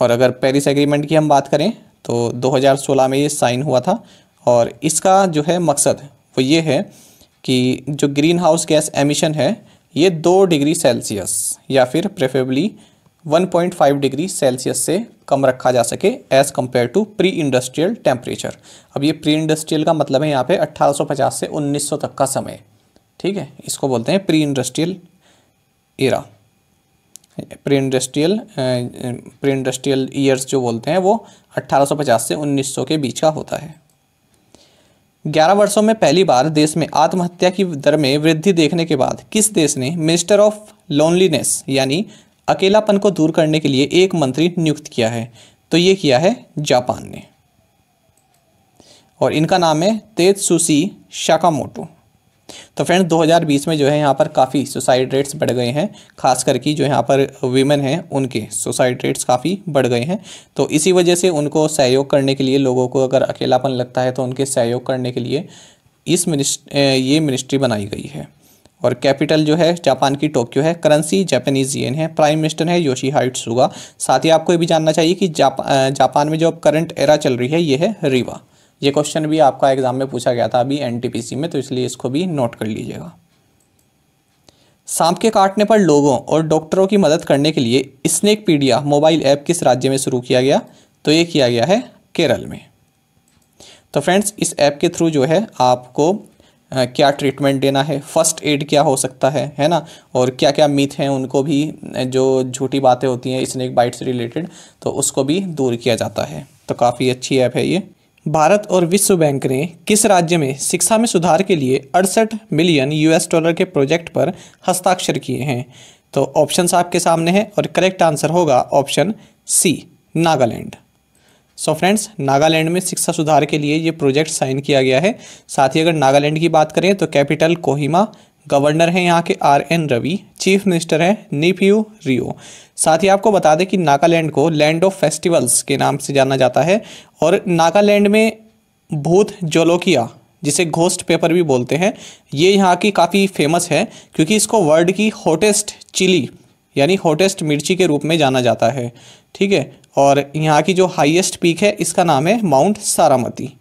और अगर पेरिस एग्रीमेंट की हम बात करें तो 2016 में ये साइन हुआ था और इसका जो है मकसद वो ये है कि जो ग्रीन हाउस गैस एमिशन है ये दो डिग्री सेल्सियस या फिर प्रेफेबली 1.5 डिग्री सेल्सियस से कम रखा जा सके as compare to pre industrial temperature अब ये प्री इंडस्ट्रियल का मतलब है यहाँ पे 1850 से 1900 तक का समय ठीक है इसको बोलते हैं pre industrial era pre industrial pre industrial years जो बोलते हैं वो 1850 से 1900 के बीच का होता है 11 वर्षों में पहली बार देश में आत्महत्या की दर में वृद्धि देखने के बाद किस देश ने मिनिस्टर ऑफ लोनलीनेस यानी अकेलापन को दूर करने के लिए एक मंत्री नियुक्त किया है तो ये किया है जापान ने और इनका नाम है तेज सुशी शाकामोटो तो फ्रेंड्स 2020 में जो है यहाँ पर काफ़ी सुसाइड रेट्स बढ़ गए हैं खास करके जो यहाँ पर वीमेन हैं उनके सुसाइड रेट्स काफ़ी बढ़ गए हैं तो इसी वजह से उनको सहयोग करने के लिए लोगों को अगर अकेलापन लगता है तो उनके सहयोग करने के लिए इस मिनिस्ट ये मिनिस्ट्री बनाई गई है और कैपिटल जो है जापान की टोक्यो है करेंसी जापानीज येन है प्राइम मिनिस्टर है योशी हाइट सुगा साथ ही आपको ये भी जानना चाहिए कि जापा जापान में जो अब करंट एरा चल रही है ये है रीवा ये क्वेश्चन भी आपका एग्जाम में पूछा गया था अभी एनटीपीसी में तो इसलिए इसको भी नोट कर लीजिएगा सांप के काटने पर लोगों और डॉक्टरों की मदद करने के लिए स्नेक पीडिया मोबाइल ऐप किस राज्य में शुरू किया गया तो ये किया गया है केरल में तो फ्रेंड्स इस ऐप के थ्रू जो है आपको क्या ट्रीटमेंट देना है फर्स्ट एड क्या हो सकता है है ना और क्या क्या मिथ हैं उनको भी जो झूठी बातें होती हैं स्नेक बाइट से रिलेटेड तो उसको भी दूर किया जाता है तो काफ़ी अच्छी ऐप है ये भारत और विश्व बैंक ने किस राज्य में शिक्षा में सुधार के लिए अड़सठ मिलियन यूएस डॉलर के प्रोजेक्ट पर हस्ताक्षर किए हैं तो ऑप्शंस आपके सामने हैं और करेक्ट आंसर होगा option C Nagaland so friends Nagaland में शिक्षा सुधार के लिए ये प्रोजेक्ट साइन किया गया है साथ ही अगर नागालैंड की बात करें तो कैपिटल कोहिमा गवर्नर हैं यहाँ के R N Ravi chief minister हैं नीपियो रियो साथ ही आपको बता दें कि नागालैंड को लैंड ऑफ फेस्टिवल्स के नाम से जाना जाता है और नागालैंड में भूत जोलोकिया जिसे घोस्ट पेपर भी बोलते हैं ये यहाँ की काफ़ी फेमस है क्योंकि इसको वर्ल्ड की हॉटेस्ट चिली यानी हॉटेस्ट मिर्ची के रूप में जाना जाता है ठीक है और यहाँ की जो हाईएस्ट पीक है इसका नाम है माउंट सारामती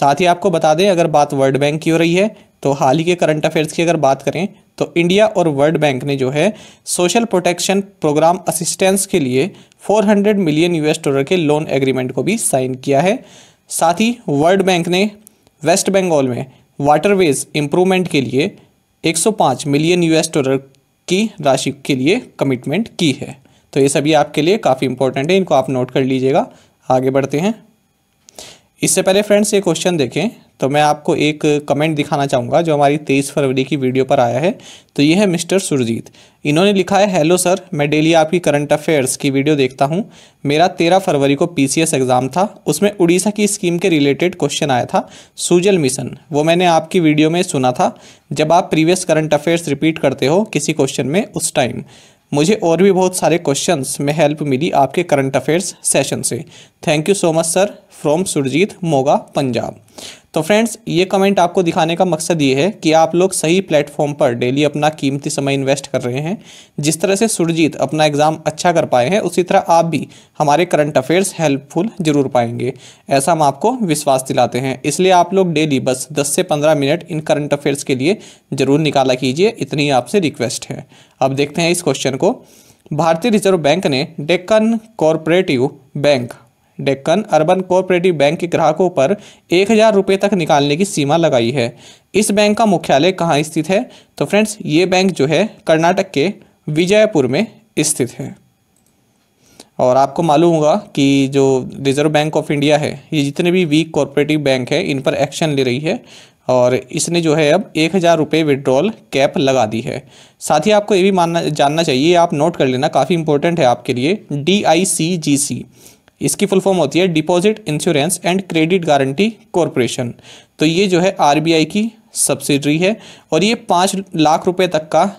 साथ ही आपको बता दें अगर बात वर्ल्ड बैंक की हो रही है तो हाल ही के करंट अफेयर्स की अगर बात करें तो इंडिया और वर्ल्ड बैंक ने जो है सोशल प्रोटेक्शन प्रोग्राम असिस्टेंस के लिए 400 मिलियन यूएस डॉलर के लोन एग्रीमेंट को भी साइन किया है साथ ही वर्ल्ड बैंक ने वेस्ट बंगाल में वाटरवेज इम्प्रूवमेंट के लिए 105 मिलियन यूएस डॉलर की राशि के लिए कमिटमेंट की है तो ये सभी आपके लिए काफ़ी इंपॉर्टेंट है इनको आप नोट कर लीजिएगा आगे बढ़ते हैं इससे पहले फ्रेंड्स ये क्वेश्चन देखें तो मैं आपको एक कमेंट दिखाना चाहूँगा जो हमारी तेईस फरवरी की वीडियो पर आया है तो ये है मिस्टर सुरजीत इन्होंने लिखा है हेलो सर मैं डेली आपकी करंट अफेयर्स की वीडियो देखता हूँ मेरा तेरह फरवरी को पीसीएस एग्ज़ाम था उसमें उड़ीसा की स्कीम के रिलेटेड क्वेश्चन आया था सुजल मिशन वो मैंने आपकी वीडियो में सुना था जब आप प्रीवियस करंट अफेयर्स रिपीट करते हो किसी क्वेश्चन में उस टाइम मुझे और भी बहुत सारे क्वेश्चंस में हेल्प मिली आपके करंट अफेयर्स सेशन से thank you so much sir from Surjeet Moga Punjab तो फ्रेंड्स ये कमेंट आपको दिखाने का मकसद ये है कि आप लोग सही प्लेटफॉर्म पर डेली अपना कीमती समय इन्वेस्ट कर रहे हैं जिस तरह से सुरजीत अपना एग्ज़ाम अच्छा कर पाए हैं उसी तरह आप भी हमारे करंट अफेयर्स हेल्पफुल जरूर पाएंगे ऐसा हम आपको विश्वास दिलाते हैं इसलिए आप लोग डेली बस दस से पंद्रह मिनट इन करंट अफेयर्स के लिए ज़रूर निकाला कीजिए इतनी आपसे रिक्वेस्ट है अब देखते हैं इस क्वेश्चन को भारतीय रिजर्व बैंक ने Deccan corporative bank Deccan urban cooperative bank के ग्राहकों पर एक हज़ार रुपये तक निकालने की सीमा लगाई है इस बैंक का मुख्यालय कहाँ स्थित है तो फ्रेंड्स ये बैंक जो है कर्नाटक के विजयपुर में स्थित है और आपको मालूम होगा कि जो रिजर्व बैंक ऑफ इंडिया है ये जितने भी वीक कॉरपोरेटिव बैंक है इन पर एक्शन ले रही है और इसने जो है अब एक हज़ार रुपये विड्रॉल कैप लगा दी है साथ ही आपको ये भी मानना जानना चाहिए आप नोट कर लेना काफ़ी इंपॉर्टेंट है आपके लिए डी आई सी जी सी इसकी फुल फॉर्म होती है deposit insurance and credit guarantee corporation तो ये जो है आरबीआई की सब्सिडरी है और ये पाँच लाख रुपए तक का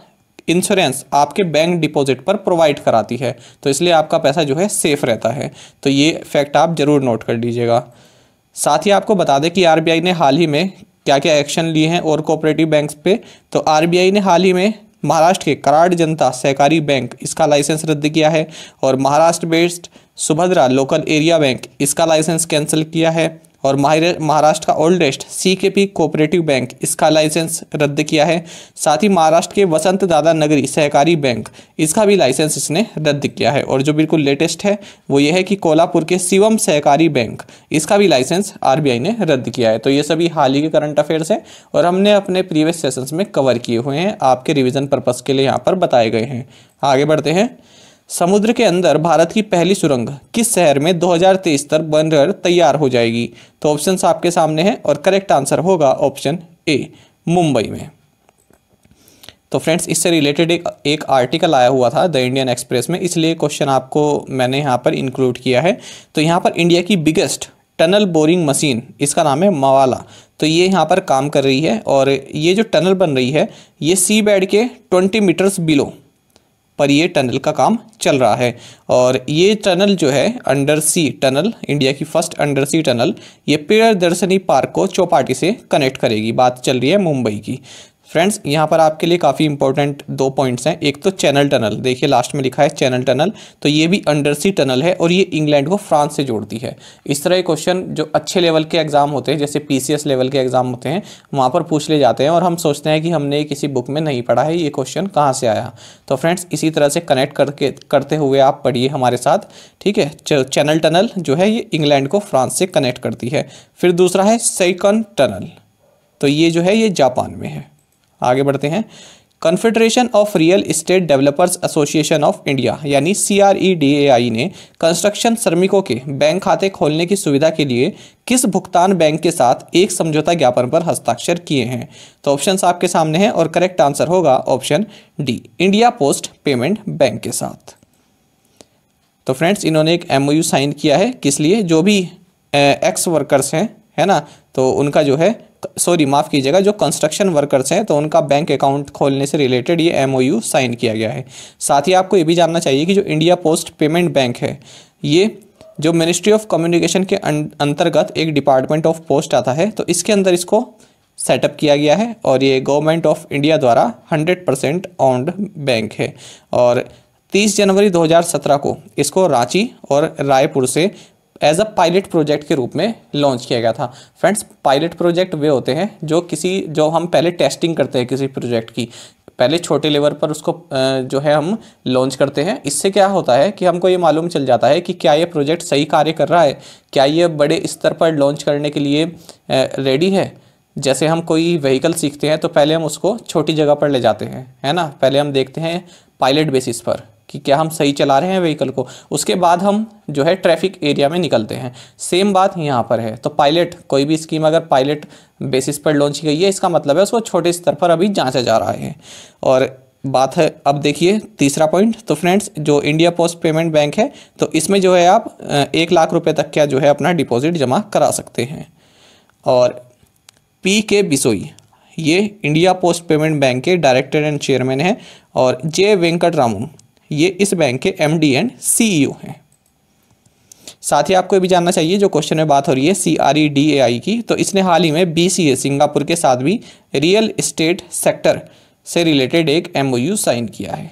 इंश्योरेंस आपके बैंक डिपॉजिट पर प्रोवाइड कराती है तो इसलिए आपका पैसा जो है सेफ रहता है तो ये फैक्ट आप ज़रूर नोट कर लीजिएगा साथ ही आपको बता दें कि आरबीआई ने हाल ही में क्या क्या एक्शन लिए हैं और कोऑपरेटिव बैंक्स पे तो आरबीआई ने हाल ही में महाराष्ट्र के कराड़ जनता सहकारी बैंक इसका लाइसेंस रद्द किया है और Maharashtra based Subhadra local area bank इसका लाइसेंस कैंसिल किया है और महाराष्ट्र का oldest C K P cooperative bank इसका लाइसेंस रद्द किया है साथ ही महाराष्ट्र के वसंत दादा नगरी सहकारी बैंक इसका भी लाइसेंस इसने रद्द किया है और जो बिल्कुल लेटेस्ट है वो ये है कि कोल्हापुर के शिवम सहकारी बैंक इसका भी लाइसेंस आरबीआई ने रद्द किया है तो ये सभी हाल ही के करंट अफेयर्स हैं और हमने अपने प्रीवियस सेशंस में कवर किए हुए हैं आपके रिविजन पर्पज़ के लिए यहाँ पर बताए गए हैं आगे बढ़ते हैं समुद्र के अंदर भारत की पहली सुरंग किस शहर में 2023 तक बनकर तैयार हो जाएगी तो ऑप्शन आपके सामने हैं और करेक्ट आंसर होगा ऑप्शन ए मुंबई में तो फ्रेंड्स इससे रिलेटेड एक एक आर्टिकल आया हुआ था द इंडियन एक्सप्रेस में इसलिए क्वेश्चन आपको मैंने यहाँ पर इंक्लूड किया है तो यहाँ पर इंडिया की बिगेस्ट टनल बोरिंग मशीन इसका नाम है मवाला तो ये यहाँ पर काम कर रही है और ये जो टनल बन रही है ये सी बेड के ट्वेंटी मीटर्स बिलो पर ये टनल का काम चल रहा है और ये टनल जो है अंडर सी टनल इंडिया की फर्स्ट अंडर सी टनल ये दर्शनी पार्क को चौपाटी से कनेक्ट करेगी बात चल रही है मुंबई की फ्रेंड्स यहाँ पर आपके लिए काफ़ी इंपॉर्टेंट दो पॉइंट्स हैं एक तो चैनल टनल देखिए लास्ट में लिखा है चैनल टनल तो ये भी अंडरसी टनल है और ये इंग्लैंड को फ्रांस से जोड़ती है इस तरह के क्वेश्चन जो अच्छे लेवल के एग्ज़ाम होते हैं जैसे पी लेवल के एग्ज़ाम होते हैं वहाँ पर पूछ ले जाते हैं और हम सोचते हैं कि हमने किसी बुक में नहीं पढ़ा है ये क्वेश्चन कहाँ से आया तो फ्रेंड्स इसी तरह से कनेक्ट करके करते हुए आप पढ़िए हमारे साथ ठीक है चैनल टनल जो है ये इंग्लैंड को फ्रांस से कनेक्ट करती है फिर दूसरा है सेकंड टनल तो ये जो है ये जापान में है आगे बढ़ते हैं confederation of real estate developers association of India यानी सी e ने कंस्ट्रक्शन श्रमिकों के बैंक खाते खोलने की सुविधा के लिए किस भुगतान बैंक के साथ एक समझौता ज्ञापन पर हस्ताक्षर किए हैं तो ऑप्शन आपके सामने हैं और करेक्ट आंसर होगा option D India post payment bank के साथ तो फ्रेंड्स इन्होंने एक एमओयू साइन किया है किस लिए जो भी एक्स वर्कर्स हैं है ना तो उनका जो है सॉरी माफ़ कीजिएगा जो कंस्ट्रक्शन वर्कर्स हैं तो उनका बैंक अकाउंट खोलने से रिलेटेड ये एमओयू साइन किया गया है साथ ही आपको ये भी जानना चाहिए कि जो इंडिया पोस्ट पेमेंट बैंक है ये जो मिनिस्ट्री ऑफ कम्युनिकेशन के अं-, अंतर्गत एक डिपार्टमेंट ऑफ पोस्ट आता है तो इसके अंदर इसको सेटअप किया गया है और ये गवर्नमेंट ऑफ इंडिया द्वारा 100 परसेंट ऑन्ड बैंक है और 30 जनवरी 2017 को इसको रांची और रायपुर से एज अ पायलट प्रोजेक्ट के रूप में लॉन्च किया गया था फ्रेंड्स पायलट प्रोजेक्ट वे होते हैं जो किसी जो हम पहले टेस्टिंग करते हैं किसी प्रोजेक्ट की पहले छोटे लेवल पर उसको जो है हम लॉन्च करते हैं इससे क्या होता है कि हमको ये मालूम चल जाता है कि क्या ये प्रोजेक्ट सही कार्य कर रहा है क्या ये बड़े स्तर पर लॉन्च करने के लिए रेडी है जैसे हम कोई व्हीकल सीखते हैं तो पहले हम उसको छोटी जगह पर ले जाते हैं है ना पहले हम देखते हैं पायलट बेसिस पर कि क्या हम सही चला रहे हैं व्हीकल को उसके बाद हम जो है ट्रैफिक एरिया में निकलते हैं सेम बात यहाँ पर है तो पायलट कोई भी स्कीम अगर पायलट बेसिस पर लॉन्च की गई है इसका मतलब है उसको छोटे स्तर पर अभी जांचा जा रहा है और बात है अब देखिए तीसरा पॉइंट तो फ्रेंड्स जो इंडिया पोस्ट पेमेंट बैंक है तो इसमें जो है आप एक लाख रुपए तक का जो है अपना डिपॉजिट जमा करा सकते हैं और पी के बिसोई ये इंडिया पोस्ट पेमेंट बैंक के डायरेक्टर एंड चेयरमैन हैं और जे वेंकट रामू ये इस बैंक के एम डी एंड सी हैं साथ ही आपको ये भी जानना चाहिए जो क्वेश्चन में बात हो रही है सी आर ई डी ए आई की तो इसने हाल ही में बी सी ए सिंगापुर के साथ भी रियल इस्टेट सेक्टर से रिलेटेड एक एम ओ यू साइन किया है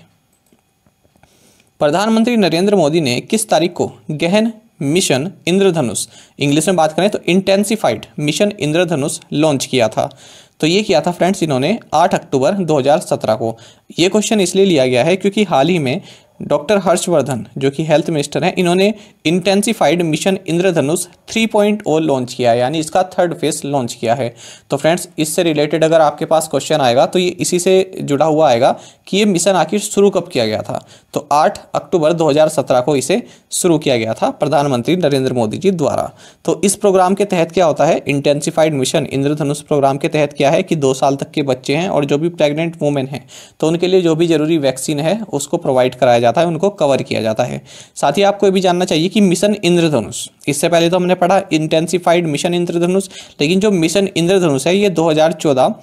प्रधानमंत्री नरेंद्र मोदी ने किस तारीख को गहन मिशन इंद्रधनुष इंग्लिश में बात करें तो इंटेंसिफाइड मिशन इंद्रधनुष लॉन्च किया था तो ये किया था फ्रेंड्स इन्होंने 8 अक्टूबर 2017 को ये क्वेश्चन इसलिए लिया गया है क्योंकि हाल ही में डॉक्टर हर्षवर्धन जो कि हेल्थ मिनिस्टर हैं इन्होंने इंटेंसिफाइड मिशन इंद्रधनुष 3.0 लॉन्च किया है यानी इसका थर्ड फेज लॉन्च किया है तो फ्रेंड्स इससे रिलेटेड अगर आपके पास क्वेश्चन आएगा तो ये इसी से जुड़ा हुआ आएगा कि ये मिशन आखिर शुरू कब किया गया था तो 8 अक्टूबर 2017 को इसे शुरू किया गया था प्रधानमंत्री नरेंद्र मोदी जी द्वारा तो इस प्रोग्राम के तहत क्या होता है इंटेंसिफाइड मिशन इंद्रधनुष प्रोग्राम के तहत क्या है कि दो साल तक के बच्चे हैं और जो भी प्रेगनेंट वुमेन हैं तो उनके लिए जो भी जरूरी वैक्सीन है उसको प्रोवाइड कराया जाता जाता है उनको कवर किया जाता है साथ ही आपको ये भी जानना चाहिए कि मिशन इंद्रधनुष इससे पहले तो हमने पढ़ा इंटेंसिफाइड मिशन इंद्रधनुष लेकिन जो मिशन इंद्रधनुष है ये 2014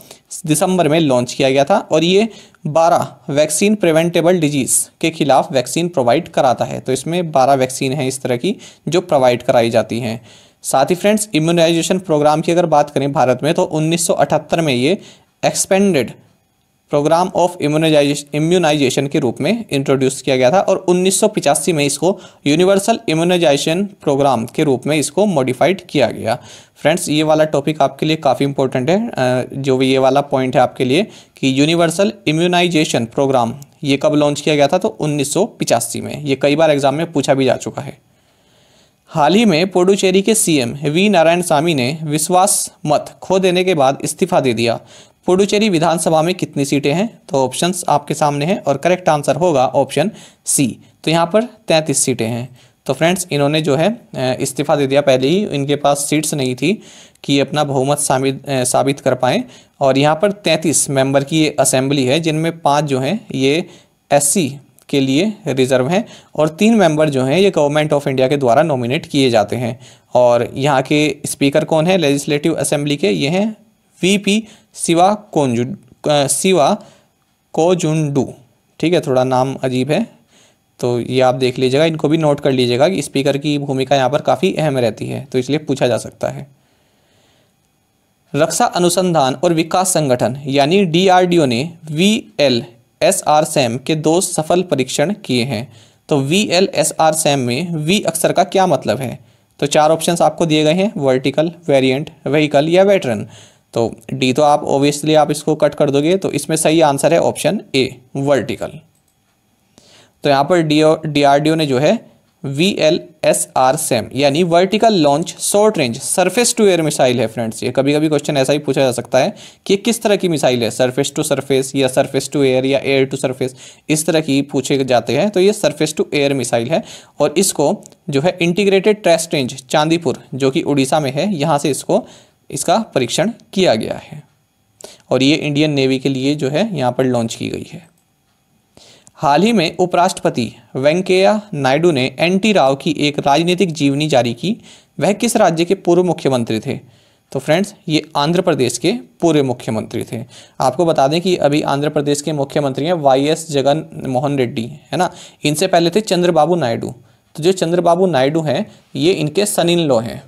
दिसंबर में लॉन्च किया गया था और ये 12 वैक्सीन प्रिवेंटेबल डिजीज़ के खिलाफ वैक्सीन प्रोवाइड कराता है तो इसमें 12 वैक्सीन हैं इस तरह की जो प्रोवाइड कराई जाती हैं साथ ही फ्रेंड्स इम्यूनाइजेशन प्रोग्राम की अगर बात करें भारत में तो 1978 में ये expanded programme of immunisation immunisation के रूप में इंट्रोड्यूस किया गया था और 1985 में इसको यूनिवर्सल इम्यूनाइजेशन प्रोग्राम के रूप में इसको मॉडिफाइड किया गया फ्रेंड्स ये वाला टॉपिक आपके लिए काफ़ी इंपॉर्टेंट है जो भी ये वाला पॉइंट है आपके लिए कि यूनिवर्सल इम्यूनाइजेशन प्रोग्राम ये कब लॉन्च किया गया था तो उन्नीस में ये कई बार एग्जाम में पूछा भी जा चुका है हाल ही में पुडुचेरी के सीएम वी नारायण स्वामी ने विश्वास मत खो देने के बाद इस्तीफा दे दिया पुडुचेरी विधानसभा में कितनी सीटें हैं तो ऑप्शंस आपके सामने हैं और करेक्ट आंसर होगा ऑप्शन सी तो यहाँ पर तैंतीस सीटें हैं तो फ्रेंड्स इन्होंने जो है इस्तीफा दे दिया पहले ही इनके पास सीट्स नहीं थी कि अपना बहुमत साबित साबित कर पाएँ और यहाँ पर तैंतीस मेंबर की ये असेंबली है जिनमें पाँच जो हैं ये एस के लिए रिजर्व हैं और तीन मेंबर जो हैं ये गवर्नमेंट ऑफ इंडिया के द्वारा नॉमिनेट किए जाते हैं और यहाँ के स्पीकर कौन है लेजिस्लेटिव असेंबली के ये हैं वी पी सिवा कोंजु सिवा कोजुंडू ठीक है थोड़ा नाम अजीब है तो ये आप देख लीजिएगा इनको भी नोट कर लीजिएगा कि स्पीकर की भूमिका यहाँ पर काफ़ी अहम रहती है तो इसलिए पूछा जा सकता है रक्षा अनुसंधान और विकास संगठन यानी डीआरडीओ ने V L S R SAM के दो सफल परीक्षण किए हैं तो V L S R SAM में वी अक्षर का क्या मतलब है तो चार ऑप्शंस आपको दिए गए हैं वर्टिकल वेरिएंट व्हीकल या वेटरन तो डी तो आप ओबियसली आप इसको कट कर दोगे तो इसमें सही आंसर है ऑप्शन ए वर्टिकल तो यहाँ पर डी डीआरडीओ ने जो है V L S R SAM यानी vertical launch short range surface to air missile है फ्रेंड्स ये कभी कभी क्वेश्चन ऐसा ही पूछा जा सकता है कि किस तरह की मिसाइल है सरफेस टू सरफेस या सरफेस टू एयर या एयर टू सरफेस इस तरह की पूछे जाते हैं तो ये सरफेस टू एयर मिसाइल है और इसको जो है इंटीग्रेटेड ट्रेस्ट रेंज चांदीपुर जो कि उड़ीसा में है यहाँ से इसको इसका परीक्षण किया गया है और ये इंडियन नेवी के लिए जो है यहाँ पर लॉन्च की गई है हाल ही में उपराष्ट्रपति वेंकैया नायडू ने एन टी राव की एक राजनीतिक जीवनी जारी की वह किस राज्य के पूर्व मुख्यमंत्री थे तो फ्रेंड्स ये आंध्र प्रदेश के पूर्व मुख्यमंत्री थे आपको बता दें कि अभी आंध्र प्रदेश के मुख्यमंत्री हैं वाई एस जगन मोहन रेड्डी है ना इनसे पहले थे चंद्रबाबू नायडू तो जो चंद्रबाबू नायडू हैं ये इनके सनिन लो हैं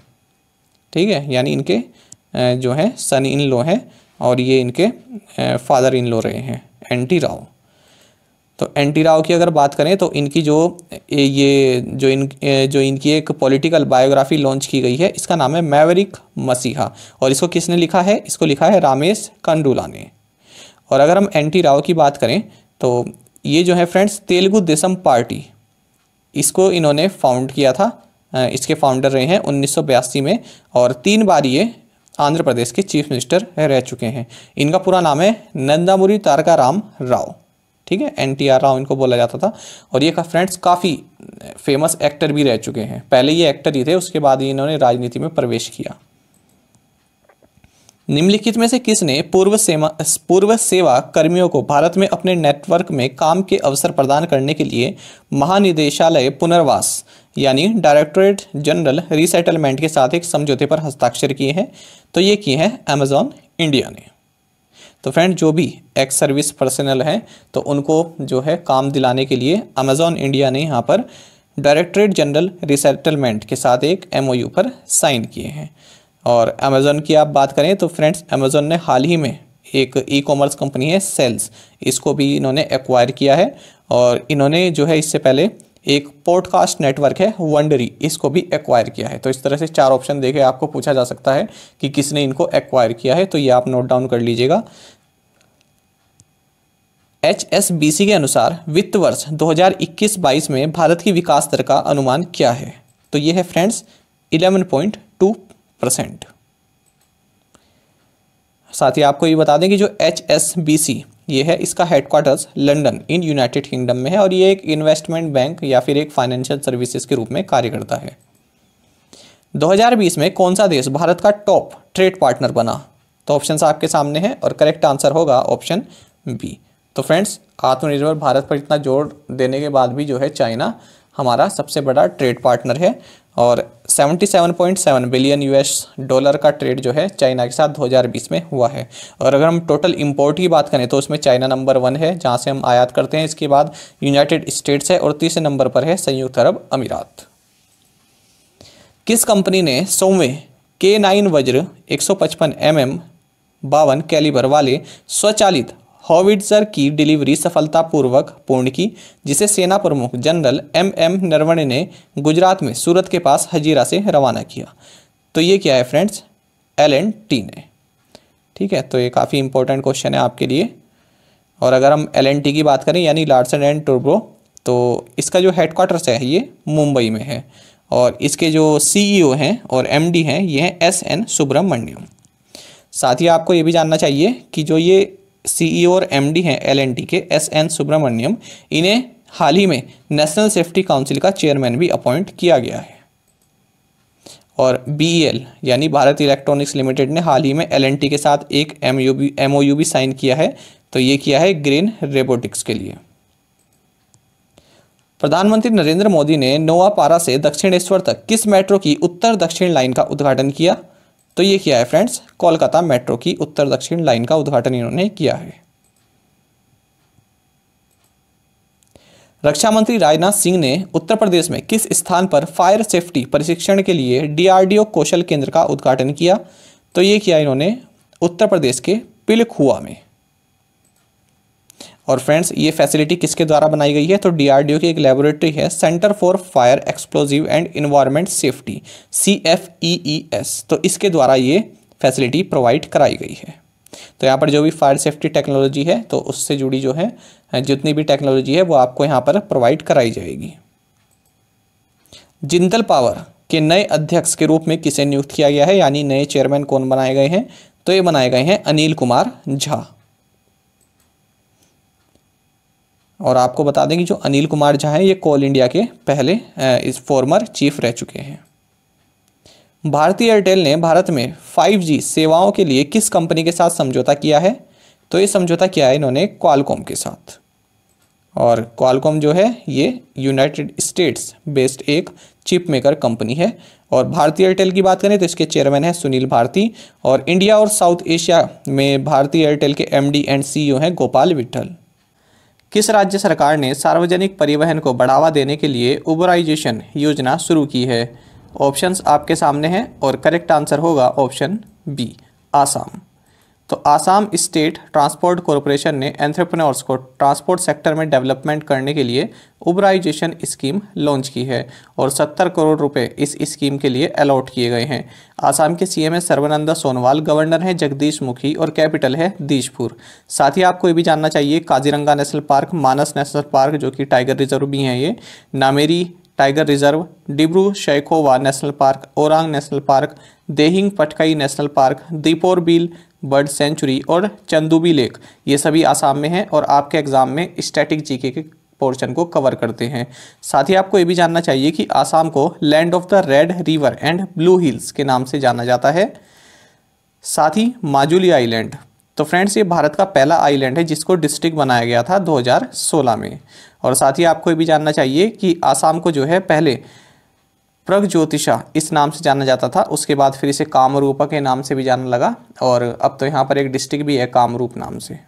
ठीक है यानी इनके जो है सन इन लो है और ये इनके फादर इन लो रहे हैं एंटी राव तो एंटी राव की अगर बात करें तो इनकी जो ये जो इन जो इनकी एक पॉलिटिकल बायोग्राफी लॉन्च की गई है इसका नाम है मैवरिक मसीहा और इसको किसने लिखा है इसको लिखा है रामेश कंडूला ने और अगर हम एंटी राव की बात करें तो ये जो है फ्रेंड्स तेलुगु देशम पार्टी इसको इन्होंने फाउंड किया था इसके फाउंडर रहे हैं उन्नीस में और तीन बार ये आंध्र प्रदेश के चीफ मिनिस्टर रह चुके हैं इनका पूरा नाम है नंदामुरी तारका राम राव ठीक है एन टी आर राव इनको बोला जाता था और ये का फ्रेंड्स काफ़ी फेमस एक्टर भी रह चुके हैं पहले ये एक्टर ही थे उसके बाद ही इन्होंने राजनीति में प्रवेश किया निम्नलिखित में से किसने पूर्व सेवा पूर्व सेवा कर्मियों को भारत में अपने नेटवर्क में काम के अवसर प्रदान करने के लिए महानिदेशालय पुनर्वास यानी डायरेक्टोरेट जनरल रिसेटलमेंट के साथ एक समझौते पर हस्ताक्षर किए हैं तो ये किए हैं अमेजॉन इंडिया ने तो फ्रेंड जो भी एक्स सर्विस पर्सनल हैं तो उनको जो है काम दिलाने के लिए अमेजॉन इंडिया ने यहाँ पर डायरेक्टोरेट जनरल रिसेटलमेंट के साथ एक एमओयू पर साइन किए हैं और अमेज़ोन की आप बात करें तो फ्रेंड्स अमेज़ोन ने हाल ही में एक ई कॉमर्स कंपनी है सेल्स इसको भी इन्होंने एक्वायर किया है और इन्होंने जो है इससे पहले एक पॉडकास्ट नेटवर्क है वंडरी इसको भी एक्वायर किया है तो इस तरह से चार ऑप्शन देखे आपको पूछा जा सकता है कि किसने इनको एक्वायर किया है तो ये आप नोट डाउन कर लीजिएगा एच एस बी सी के अनुसार वित्त वर्ष 2021-22 में भारत की विकास दर का अनुमान क्या है तो ये है फ्रेंड्स 11.2 परसेंट साथ ही आपको ये बता दें कि जो एच एस बी सी ये है इसका headquarters London in United Kingdom में है और ये एक इन्वेस्टमेंट बैंक या फिर एक फाइनेंशियल सर्विसेज के रूप में कार्य करता है 2020 में कौन सा देश भारत का टॉप ट्रेड पार्टनर बना तो ऑप्शन आपके सामने हैं और करेक्ट आंसर होगा ऑप्शन बी तो फ्रेंड्स आत्मनिर्भर भारत पर इतना जोर देने के बाद भी जो है चाइना हमारा सबसे बड़ा ट्रेड पार्टनर है और 77.7 बिलियन यूएस डॉलर का ट्रेड जो है चाइना के साथ 2020 में हुआ है और अगर हम टोटल इंपोर्ट की बात करें तो उसमें चाइना नंबर वन है जहां से हम आयात करते हैं इसके बाद यूनाइटेड स्टेट्स है और तीसरे नंबर पर है संयुक्त अरब अमीरात किस कंपनी ने सोमवे के नाइन वज्र एक सौ एम बावन कैलिबर वाले स्वचालित हॉविट्जर की डिलीवरी सफलतापूर्वक पूर्ण की जिसे सेना प्रमुख जनरल एम एम नरवणे ने गुजरात में सूरत के पास हजीरा से रवाना किया तो ये क्या है फ्रेंड्स एल एंड टी ने ठीक है तो ये काफ़ी इंपॉर्टेंट क्वेश्चन है आपके लिए और अगर हम एल एंड टी की बात करें यानी लार्सन एंड टूर्ब्रो तो इसका जो हेडक्वार्टर्स है ये मुंबई में है और इसके जो सीईओ e हैं और एमडी हैं ये हैं एस एन सुब्रमण्यम साथ ही आपको ये भी जानना चाहिए कि जो ये सीईओ e और एमडी हैं एलएनटी के एस एन सुब्रमण्यम इन्हें हाल ही में नेशनल सेफ्टी काउंसिल का चेयरमैन भी अपॉइंट किया गया है और बी e यानी भारत इलेक्ट्रॉनिक्स लिमिटेड ने हाल ही में एल के साथ एक एम यू भी साइन किया है तो ये किया है ग्रीन रोबोटिक्स के लिए प्रधानमंत्री नरेंद्र मोदी ने नोआ पारा से दक्षिणेश्वर तक किस मेट्रो की उत्तर दक्षिण लाइन का उद्घाटन किया तो ये क्या है फ्रेंड्स कोलकाता मेट्रो की उत्तर दक्षिण लाइन का उद्घाटन इन्होंने किया है रक्षा मंत्री राजनाथ सिंह ने उत्तर प्रदेश में किस स्थान पर फायर सेफ्टी प्रशिक्षण के लिए डीआरडीओ कौशल केंद्र का उद्घाटन किया तो ये किया इन्होंने उत्तर प्रदेश के पिलखुआ में और फ्रेंड्स ये फैसिलिटी किसके द्वारा बनाई गई है तो डीआरडीओ की एक लेबोरेटरी है centre for fire explosive and environment safety C F E E S तो इसके द्वारा ये फैसिलिटी प्रोवाइड कराई गई है तो यहाँ पर जो भी फायर सेफ्टी टेक्नोलॉजी है तो उससे जुड़ी जो है जितनी भी टेक्नोलॉजी है वो आपको यहाँ पर प्रोवाइड कराई जाएगी जिंदल पावर के नए अध्यक्ष के रूप में किसे नियुक्त किया गया है यानी नए चेयरमैन कौन बनाए गए हैं तो ये बनाए गए हैं अनिल कुमार झा और आपको बता दें कि जो अनिल कुमार झा हैं ये कोल इंडिया के पहले इस फॉर्मर चीफ रह चुके हैं भारतीय एयरटेल ने भारत में 5G सेवाओं के लिए किस कंपनी के साथ समझौता किया है तो ये समझौता किया है इन्होंने क्वालकॉम के साथ और क्वालकॉम जो है ये यूनाइटेड स्टेट्स बेस्ड एक चिप मेकर कंपनी है और भारतीय एयरटेल की बात करें तो इसके चेयरमैन हैं सुनील भारती और इंडिया और साउथ एशिया में भारतीय एयरटेल के एमडी एंड सीईओ हैं गोपाल विट्ठल किस राज्य सरकार ने सार्वजनिक परिवहन को बढ़ावा देने के लिए उबराइजेशन योजना शुरू की है ऑप्शंस आपके सामने हैं और करेक्ट आंसर होगा ऑप्शन बी आसाम तो आसाम स्टेट ट्रांसपोर्ट कॉरपोरेशन ने एंट्रप्रनोर्स को ट्रांसपोर्ट सेक्टर में डेवलपमेंट करने के लिए उबराइजेशन स्कीम लॉन्च की है और 70 करोड़ रुपए इस स्कीम के लिए अलॉट किए गए हैं आसाम के सीएम एम सर्वानंदा सोनवाल गवर्नर हैं जगदीश मुखी और कैपिटल है दीशपुर साथ ही आपको ये भी जानना चाहिए Kaziranga national park Manas national park जो कि टाइगर रिजर्व भी हैं ये Nameri tiger reserve Dibru Saikhowa national park Orang national park Dehing Patkai national park Deepor Beel bird sanctuary और चंदूबी लेक ये सभी आसाम में हैं और आपके एग्ज़ाम में स्टैटिक जीके के पोर्शन को कवर करते हैं साथ ही आपको ये भी जानना चाहिए कि आसाम को land of the red river and blue hills के नाम से जाना जाता है साथ ही माजुली आइलैंड तो फ्रेंड्स ये भारत का पहला आइलैंड है जिसको डिस्ट्रिक्ट बनाया गया था 2016 में और साथ ही आपको ये भी जानना चाहिए कि आसाम को जो है पहले प्रग ज्योतिषा इस नाम से जाना जाता था उसके बाद फिर इसे कामरूपा के नाम से भी जाना लगा और अब तो यहाँ पर एक डिस्ट्रिक्ट भी है कामरूप नाम से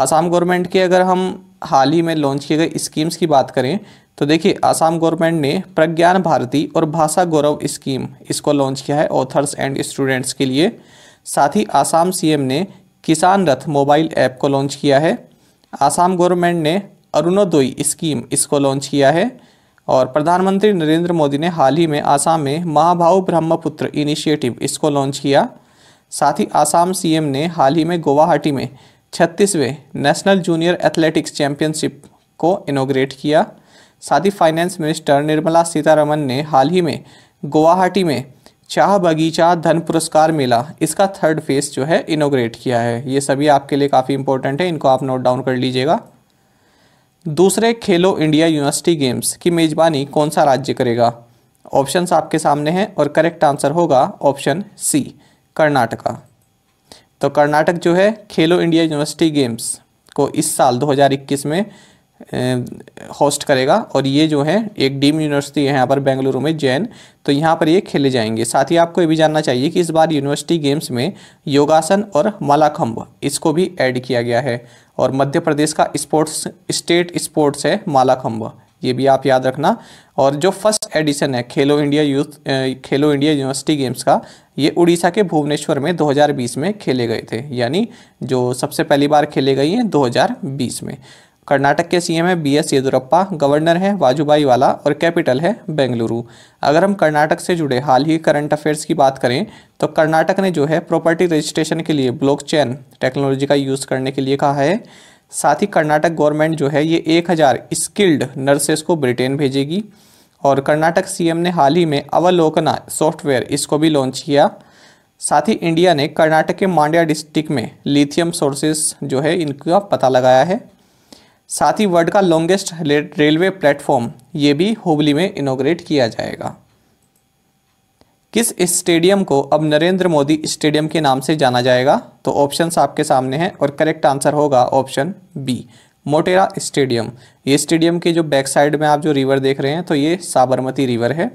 आसाम गवर्नमेंट के अगर हम हाल ही में लॉन्च किए गए स्कीम्स की बात करें तो देखिए आसाम गवर्नमेंट ने प्रज्ञान भारती और भाषा गौरव स्कीम इसको लॉन्च किया है ऑथर्स एंड स्टूडेंट्स के लिए साथ ही आसाम सीएम ने किसान रथ मोबाइल ऐप को लॉन्च किया है आसाम गवर्नमेंट ने अरुणोदोई स्कीम इसको लॉन्च किया है और प्रधानमंत्री नरेंद्र मोदी ने हाल ही में आसाम में महाभाव ब्रह्मपुत्र इनिशिएटिव इसको लॉन्च किया साथ ही आसाम सीएम ने हाल ही में गुवाहाटी में छत्तीसवें नेशनल जूनियर एथलेटिक्स चैंपियनशिप को इनोग्रेट किया साथ ही फाइनेंस मिनिस्टर निर्मला सीतारमन ने हाल ही में गुवाहाटी में चाह बगीचा धन पुरस्कार मेला इसका थर्ड फेज जो है इनोग्रेट किया है ये सभी आपके लिए काफ़ी इंपॉर्टेंट है इनको आप नोट डाउन कर लीजिएगा दूसरे खेलो इंडिया यूनिवर्सिटी गेम्स की मेज़बानी कौन सा राज्य करेगा ऑप्शंस आपके सामने हैं और करेक्ट आंसर होगा ऑप्शन सी कर्नाटका तो कर्नाटक जो है खेलो इंडिया यूनिवर्सिटी गेम्स को इस साल 2021 में होस्ट करेगा और ये जो है एक डीम यूनिवर्सिटी है यहाँ पर बेंगलुरु में जैन तो यहाँ पर ये खेले जाएंगे साथ ही आपको ये भी जानना चाहिए कि इस बार यूनिवर्सिटी गेम्स में योगासन और मालाखम्ब इसको भी ऐड किया गया है और मध्य प्रदेश का स्पोर्ट्स स्टेट स्पोर्ट्स है मालाखम्ब ये भी आप याद रखना और जो फर्स्ट एडिशन है Khelo India youth Khelo India university games का ये उड़ीसा के भुवनेश्वर में 2020 में खेले गए थे यानी जो सबसे पहली बार खेले गई हैं 2020 में कर्नाटक के सीएम है बी एस येदुरप्पा गवर्नर है वाजुबाई वाला और कैपिटल है बेंगलुरु अगर हम कर्नाटक से जुड़े हाल ही करंट अफेयर्स की बात करें तो कर्नाटक ने जो है प्रॉपर्टी रजिस्ट्रेशन के लिए ब्लॉकचेन टेक्नोलॉजी का यूज़ करने के लिए कहा है साथ ही कर्नाटक गवर्नमेंट जो है ये एक हज़ार स्किल्ड नर्सेस को ब्रिटेन भेजेगी और कर्नाटक सीएम ने हाल ही में अवलोकना सॉफ्टवेयर इसको भी लॉन्च किया साथ ही इंडिया ने कर्नाटक के मांड्या डिस्ट्रिक्ट में लिथियम सोर्सेज जो है इनका पता लगाया है साथ ही वर्ल्ड का लॉन्गेस्ट रेलवे प्लेटफॉर्म ये भी हुबली में इनोग्रेट किया जाएगा किस स्टेडियम को अब नरेंद्र मोदी स्टेडियम के नाम से जाना जाएगा तो ऑप्शंस आपके सामने हैं और करेक्ट आंसर होगा ऑप्शन बी मोटेरा स्टेडियम ये स्टेडियम के जो बैक साइड में आप जो रिवर देख रहे हैं तो ये साबरमती रिवर है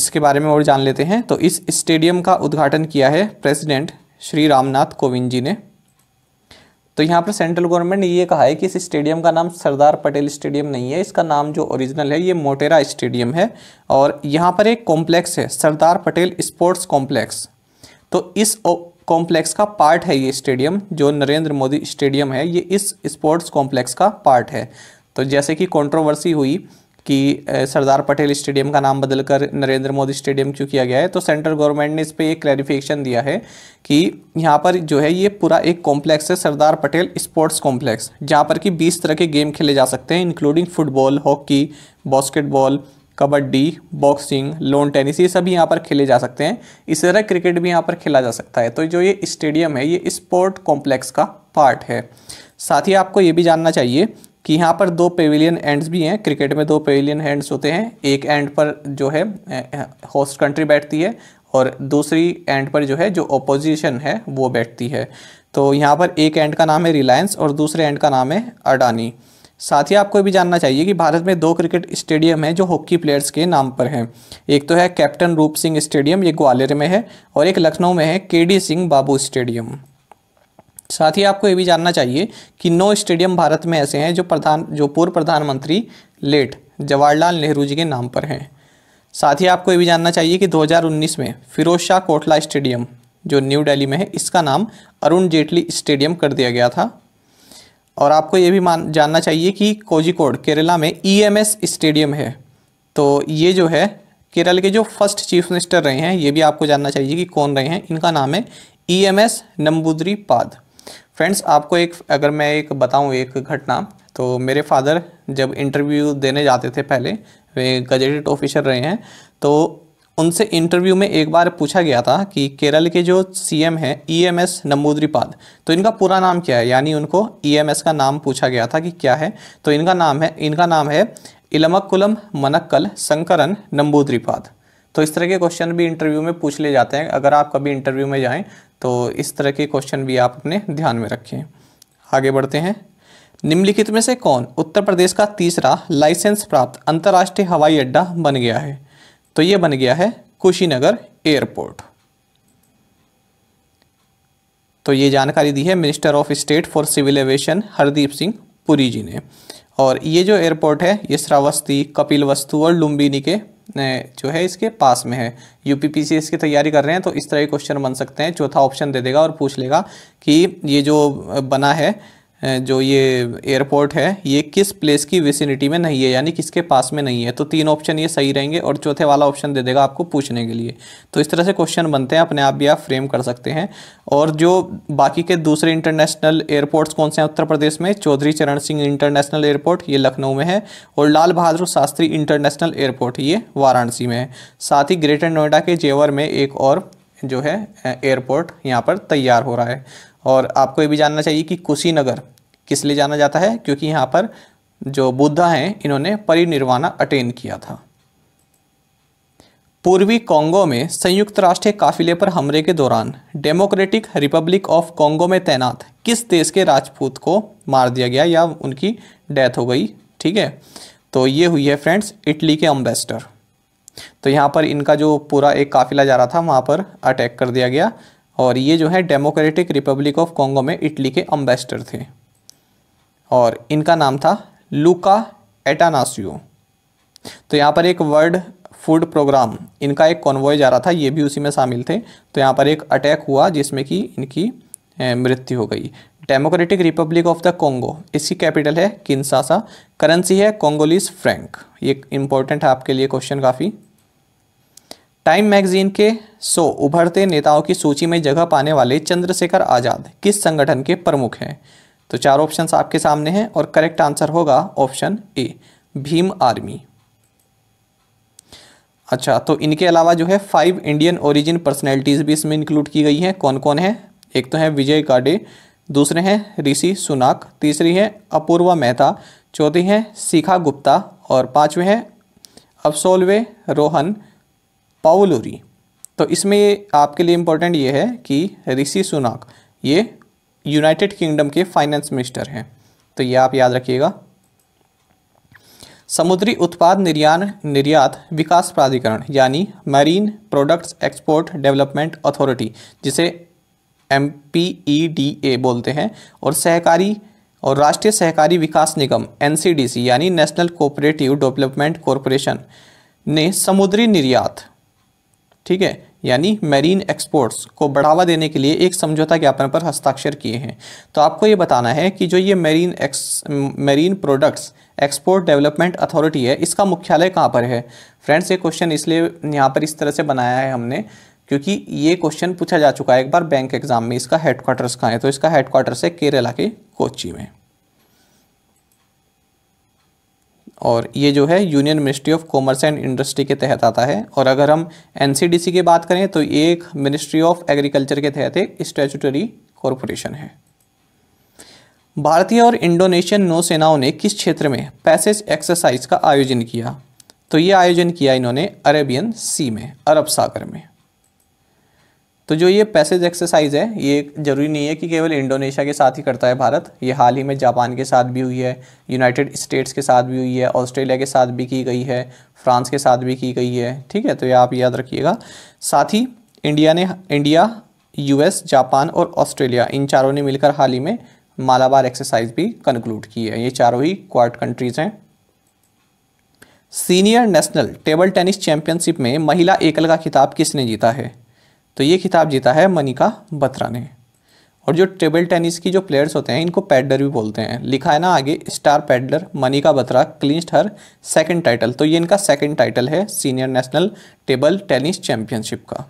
इसके बारे में और जान लेते हैं तो इस स्टेडियम का उद्घाटन किया है प्रेसिडेंट श्री रामनाथ कोविंद जी ने तो यहाँ पर सेंट्रल गवर्नमेंट ने ये कहा है कि इस स्टेडियम का नाम सरदार पटेल स्टेडियम नहीं है इसका नाम जो ओरिजिनल है ये मोटेरा स्टेडियम है और यहाँ पर एक कॉम्प्लेक्स है सरदार पटेल स्पोर्ट्स कॉम्प्लेक्स तो इस कॉम्प्लेक्स का पार्ट है ये स्टेडियम जो नरेंद्र मोदी स्टेडियम है ये इस स्पोर्ट्स कॉम्प्लेक्स का पार्ट है तो जैसे कि कॉन्ट्रोवर्सी हुई कि सरदार पटेल स्टेडियम का नाम बदलकर नरेंद्र मोदी स्टेडियम क्यों किया गया है तो सेंट्रल गवर्नमेंट ने इस पर एक क्लैरिफिकेशन दिया है कि यहाँ पर जो है ये पूरा एक कॉम्प्लेक्स है सरदार पटेल स्पोर्ट्स कॉम्प्लेक्स जहाँ पर कि बीस तरह के गेम खेले जा सकते हैं including football hockey basketball kabaddi boxing lawn tennis ये सभी यहाँ पर खेले जा सकते हैं इसी तरह क्रिकेट भी यहाँ पर खेला जा सकता है तो जो ये स्टेडियम है ये स्पोर्ट कॉम्प्लेक्स का पार्ट है साथ ही आपको ये भी जानना चाहिए कि यहाँ पर दो पेविलियन एंड्स भी हैं क्रिकेट में दो पेविलियन एंड्स होते हैं एक एंड पर जो है होस्ट कंट्री बैठती है और दूसरी एंड पर जो है जो ओपोजिशन है वो बैठती है तो यहाँ पर एक एंड का नाम है रिलायंस और दूसरे एंड का नाम है अडानी साथ ही आपको भी जानना चाहिए कि भारत में दो क्रिकेट स्टेडियम हैं जो हॉकी प्लेयर्स के नाम पर हैं एक तो है कैप्टन रूप सिंह स्टेडियम ये ग्वालियर में है और एक लखनऊ में है के डी सिंह बाबू स्टेडियम साथ ही आपको ये भी जानना चाहिए कि नौ स्टेडियम भारत में ऐसे हैं जो प्रधान जो पूर्व प्रधानमंत्री लेट जवाहरलाल नेहरू जी के नाम पर हैं साथ ही आपको ये भी जानना चाहिए कि 2019 में फिरोज शाह कोटला स्टेडियम जो न्यू दिल्ली में है इसका नाम अरुण जेटली स्टेडियम कर दिया गया था और आपको ये भी मान जानना चाहिए कि कोजिकोड केरला में ई स्टेडियम है तो ये जो है केरल के जो फर्स्ट चीफ मिनिस्टर रहे हैं ये भी आपको जानना चाहिए कि कौन रहे हैं इनका नाम है ई एम एस नम्बुद्री पाद फ्रेंड्स आपको एक अगर मैं एक बताऊं एक घटना तो मेरे फादर जब इंटरव्यू देने जाते थे पहले वे गजेटेड ऑफिसर रहे हैं तो उनसे इंटरव्यू में एक बार पूछा गया था कि केरल के जो सीएम हैं ईएमएस e नंबूद्रीपाद तो इनका पूरा नाम क्या है यानी उनको ईएमएस e का नाम पूछा गया था कि क्या है तो इनका नाम है इनका नाम है इलमकुलम मनक्कल संकरन नम्बूद्रीपाद तो इस तरह के क्वेश्चन भी इंटरव्यू में पूछ ले जाते हैं अगर आप कभी इंटरव्यू में जाएं तो इस तरह के क्वेश्चन भी आप अपने ध्यान में रखें आगे बढ़ते हैं निम्नलिखित में से कौन उत्तर प्रदेश का तीसरा लाइसेंस प्राप्त अंतर्राष्ट्रीय हवाई अड्डा बन गया है तो ये बन गया है कुशीनगर एयरपोर्ट तो ये जानकारी दी है minister of state for civil aviation Hardeep Singh Puri ji ने और ये जो एयरपोर्ट है ये श्रावस्ती कपिलवस्तु और लुम्बिनी के जो है इसके पास में है यूपीपीसीएस की तैयारी कर रहे हैं तो इस तरह के क्वेश्चन बन सकते हैं चौथा ऑप्शन दे देगा और पूछ लेगा कि ये जो बना है जो ये एयरपोर्ट है ये किस प्लेस की विसिनिटी में नहीं है यानी किसके पास में नहीं है तो तीन ऑप्शन ये सही रहेंगे और चौथे वाला ऑप्शन दे देगा आपको पूछने के लिए तो इस तरह से क्वेश्चन बनते हैं अपने आप भी आप फ्रेम कर सकते हैं और जो बाकी के दूसरे इंटरनेशनल एयरपोर्ट्स कौन से हैं उत्तर प्रदेश में चौधरी चरण सिंह इंटरनेशनल एयरपोर्ट ये लखनऊ में है और लाल बहादुर शास्त्री इंटरनेशनल एयरपोर्ट ये वाराणसी में है साथ ही ग्रेटर नोएडा के जेवर में एक और जो है एयरपोर्ट यहाँ पर तैयार हो रहा है और आपको ये भी जानना चाहिए कि कुशीनगर किस लिए जाना जाता है क्योंकि यहाँ पर जो बुद्धा हैं इन्होंने परिनिर्वाणा अटेन किया था पूर्वी कांगो में संयुक्त राष्ट्र काफिले पर हमले के दौरान डेमोक्रेटिक रिपब्लिक ऑफ कांगो में तैनात किस देश के राजपूत को मार दिया गया या उनकी डेथ हो गई ठीक है तो ये हुई है फ्रेंड्स इटली के अम्बेसडर तो यहाँ पर इनका जो पूरा एक काफिला जा रहा था वहाँ पर अटैक कर दिया गया और ये जो है डेमोक्रेटिक रिपब्लिक ऑफ कॉन्गो में इटली के अम्बेसडर थे और इनका नाम था लुका एटानासियो तो यहाँ पर एक वर्ल्ड फूड प्रोग्राम इनका एक कॉन्वॉय जा रहा था ये भी उसी में शामिल थे तो यहाँ पर एक अटैक हुआ जिसमें कि इनकी मृत्यु हो गई democratic republic of the Congo इसकी कैपिटल है किन्सासा करेंसी है कॉन्गोलिस फ्रैंक ये इंपॉर्टेंट है आपके लिए क्वेश्चन काफ़ी टाइम मैगजीन के सो उभरते नेताओं की सूची में जगह पाने वाले चंद्रशेखर आज़ाद किस संगठन के प्रमुख हैं तो चार ऑप्शन आपके सामने हैं और करेक्ट आंसर होगा ऑप्शन ए भीम आर्मी अच्छा तो इनके अलावा जो है फाइव इंडियन ओरिजिन पर्सनैलिटीज़ भी इसमें इंक्लूड की गई हैं कौन कौन है एक तो है विजय गाडे दूसरे हैं ऋषि सुनाक तीसरी है अपूर्वा मेहता चौथी हैं शिखा गुप्ता और पांचवें हैं अफसोलवे रोहन पाओलोरी तो इसमें आपके लिए इम्पोर्टेंट ये है कि ऋषि सुनाक ये यूनाइटेड किंगडम के फाइनेंस मिनिस्टर हैं तो ये आप याद रखिएगा समुद्री उत्पाद निर्यान निर्यात विकास प्राधिकरण यानी marine products export development authority जिसे M P E D A बोलते हैं और सहकारी और राष्ट्रीय सहकारी विकास निगम एन सी डी सी यानी नेशनल कोऑपरेटिव डेवलपमेंट कॉरपोरेशन ने समुद्री निर्यात ठीक है यानी मैरीन एक्सपोर्ट्स को बढ़ावा देने के लिए एक समझौता ज्ञापन पर हस्ताक्षर किए हैं तो आपको ये बताना है कि जो ये marine ex marine products export development authority है इसका मुख्यालय कहाँ पर है फ्रेंड्स ये क्वेश्चन इसलिए यहाँ पर इस तरह से बनाया है हमने क्योंकि ये क्वेश्चन पूछा जा चुका है एक बार बैंक एग्जाम में इसका हेडक्वार्टर्स कहाँ है तो इसका हेडक्वार्टर्स है केरला के कोची में और ये जो है union ministry of commerce and industry के तहत आता है और अगर हम एन की बात करें तो ये एक मिनिस्ट्री ऑफ एग्रीकल्चर के तहत एक स्टैचूटरी कॉरपोरेशन है भारतीय और इंडोनेशियन नौसेनाओं ने किस क्षेत्र में पैसेज एक्सरसाइज का आयोजन किया तो ये आयोजन किया इन्होंने अरेबियन सी में अरब सागर में तो जो ये पैसेज एक्सरसाइज है ये जरूरी नहीं है कि केवल इंडोनेशिया के साथ ही करता है भारत ये हाल ही में जापान के साथ भी हुई है यूनाइटेड स्टेट्स के साथ भी हुई है ऑस्ट्रेलिया के साथ भी की गई है फ्रांस के साथ भी की गई है ठीक है तो ये आप याद रखिएगा साथ ही इंडिया ने इंडिया यूएस जापान और ऑस्ट्रेलिया इन चारों ने मिलकर हाल ही में मालाबार एक्सरसाइज भी कंक्लूड की है ये चारों ही क्वार्ट कंट्रीज़ हैं senior national table tennis championship में महिला एकल का खिताब किसने जीता है तो ये खिताब जीता है मनिका बत्रा ने और जो टेबल टेनिस की जो प्लेयर्स होते हैं इनको पैडलर भी बोलते हैं लिखा है ना आगे star paddler Manika Batra clinches her second title तो ये इनका सेकंड टाइटल है senior national table tennis championship का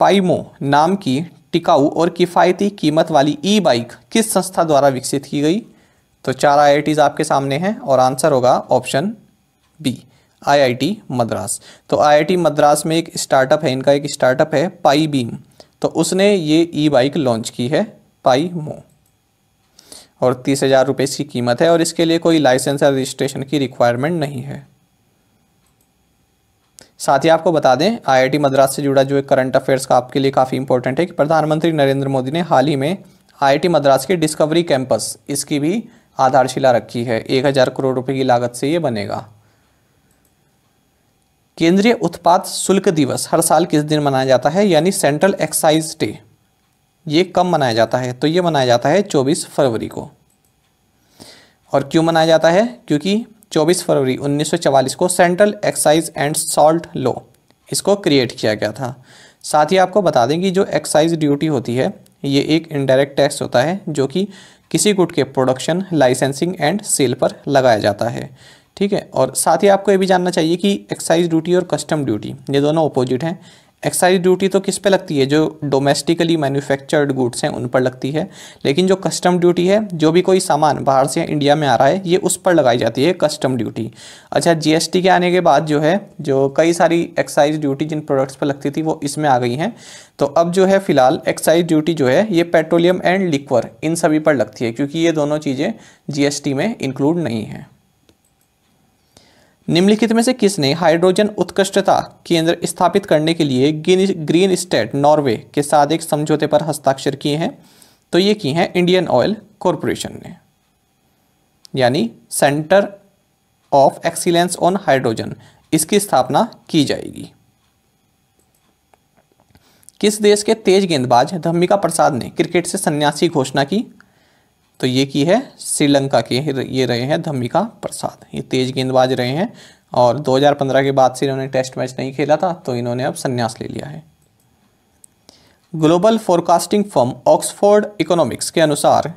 पाइमो नाम की टिकाऊ और किफ़ायती कीमत वाली ई बाइक किस संस्था द्वारा विकसित की गई तो चार आई आपके सामने हैं और आंसर होगा ऑप्शन बी आईआईटी मद्रास तो आईआईटी मद्रास में एक स्टार्टअप है इनका एक स्टार्टअप है पाई बीम तो उसने ये ई बाइक लॉन्च की है पाई मो और तीस हज़ार रुपये इसकी कीमत है और इसके लिए कोई लाइसेंस या रजिस्ट्रेशन की रिक्वायरमेंट नहीं है साथ ही आपको बता दें आईआईटी मद्रास से जुड़ा जो एक करंट अफेयर्स का आपके लिए काफ़ी इंपॉर्टेंट है कि प्रधानमंत्री नरेंद्र मोदी ने हाल ही में आईआईटी मद्रास के डिस्कवरी कैंपस इसकी भी आधारशिला रखी है एक हज़ार करोड़ रुपये की लागत से ये बनेगा केंद्रीय उत्पाद शुल्क दिवस हर साल किस दिन मनाया जाता है यानी सेंट्रल एक्साइज डे ये कब मनाया जाता है तो ये मनाया जाता है 24 फरवरी को और क्यों मनाया जाता है क्योंकि 24 फरवरी 1944 को central excise and salt law इसको क्रिएट किया गया था साथ ही आपको बता दें कि जो एक्साइज ड्यूटी होती है ये एक इनडायरेक्ट टैक्स होता है जो कि किसी गुट के प्रोडक्शन लाइसेंसिंग एंड सेल पर लगाया जाता है ठीक है और साथ ही आपको ये भी जानना चाहिए कि एक्साइज ड्यूटी और कस्टम ड्यूटी ये दोनों अपोजिट हैं एक्साइज ड्यूटी तो किस पे लगती है जो डोमेस्टिकली मैन्युफैक्चर्ड गुड्स हैं उन पर लगती है लेकिन जो कस्टम ड्यूटी है जो भी कोई सामान बाहर से इंडिया में आ रहा है ये उस पर लगाई जाती है कस्टम ड्यूटी अच्छा जीएसटी के आने के बाद जो है जो कई सारी एक्साइज ड्यूटी जिन प्रोडक्ट्स पर लगती थी वो इसमें आ गई हैं तो अब जो है फिलहाल एक्साइज ड्यूटी जो है ये पेट्रोलियम एंड लिक्वर इन सभी पर लगती है क्योंकि ये दोनों चीज़ें जी में इंक्लूड नहीं हैं निम्नलिखित में से किसने हाइड्रोजन उत्कृष्टता केंद्र स्थापित करने के लिए ग्रीन स्टेट नॉर्वे के साथ एक समझौते पर हस्ताक्षर किए हैं तो ये किए हैं इंडियन ऑयल कॉरपोरेशन ने यानी centre of excellence on hydrogen इसकी स्थापना की जाएगी किस देश के तेज गेंदबाज धम्मिका प्रसाद ने क्रिकेट से सन्यासी घोषणा की तो ये की है श्रीलंका के ये रहे हैं धम्मिका प्रसाद ये तेज गेंदबाज रहे हैं और 2015 के बाद से इन्होंने टेस्ट मैच नहीं खेला था तो इन्होंने अब संन्यास ले लिया है global forecasting firm Oxford economics के अनुसार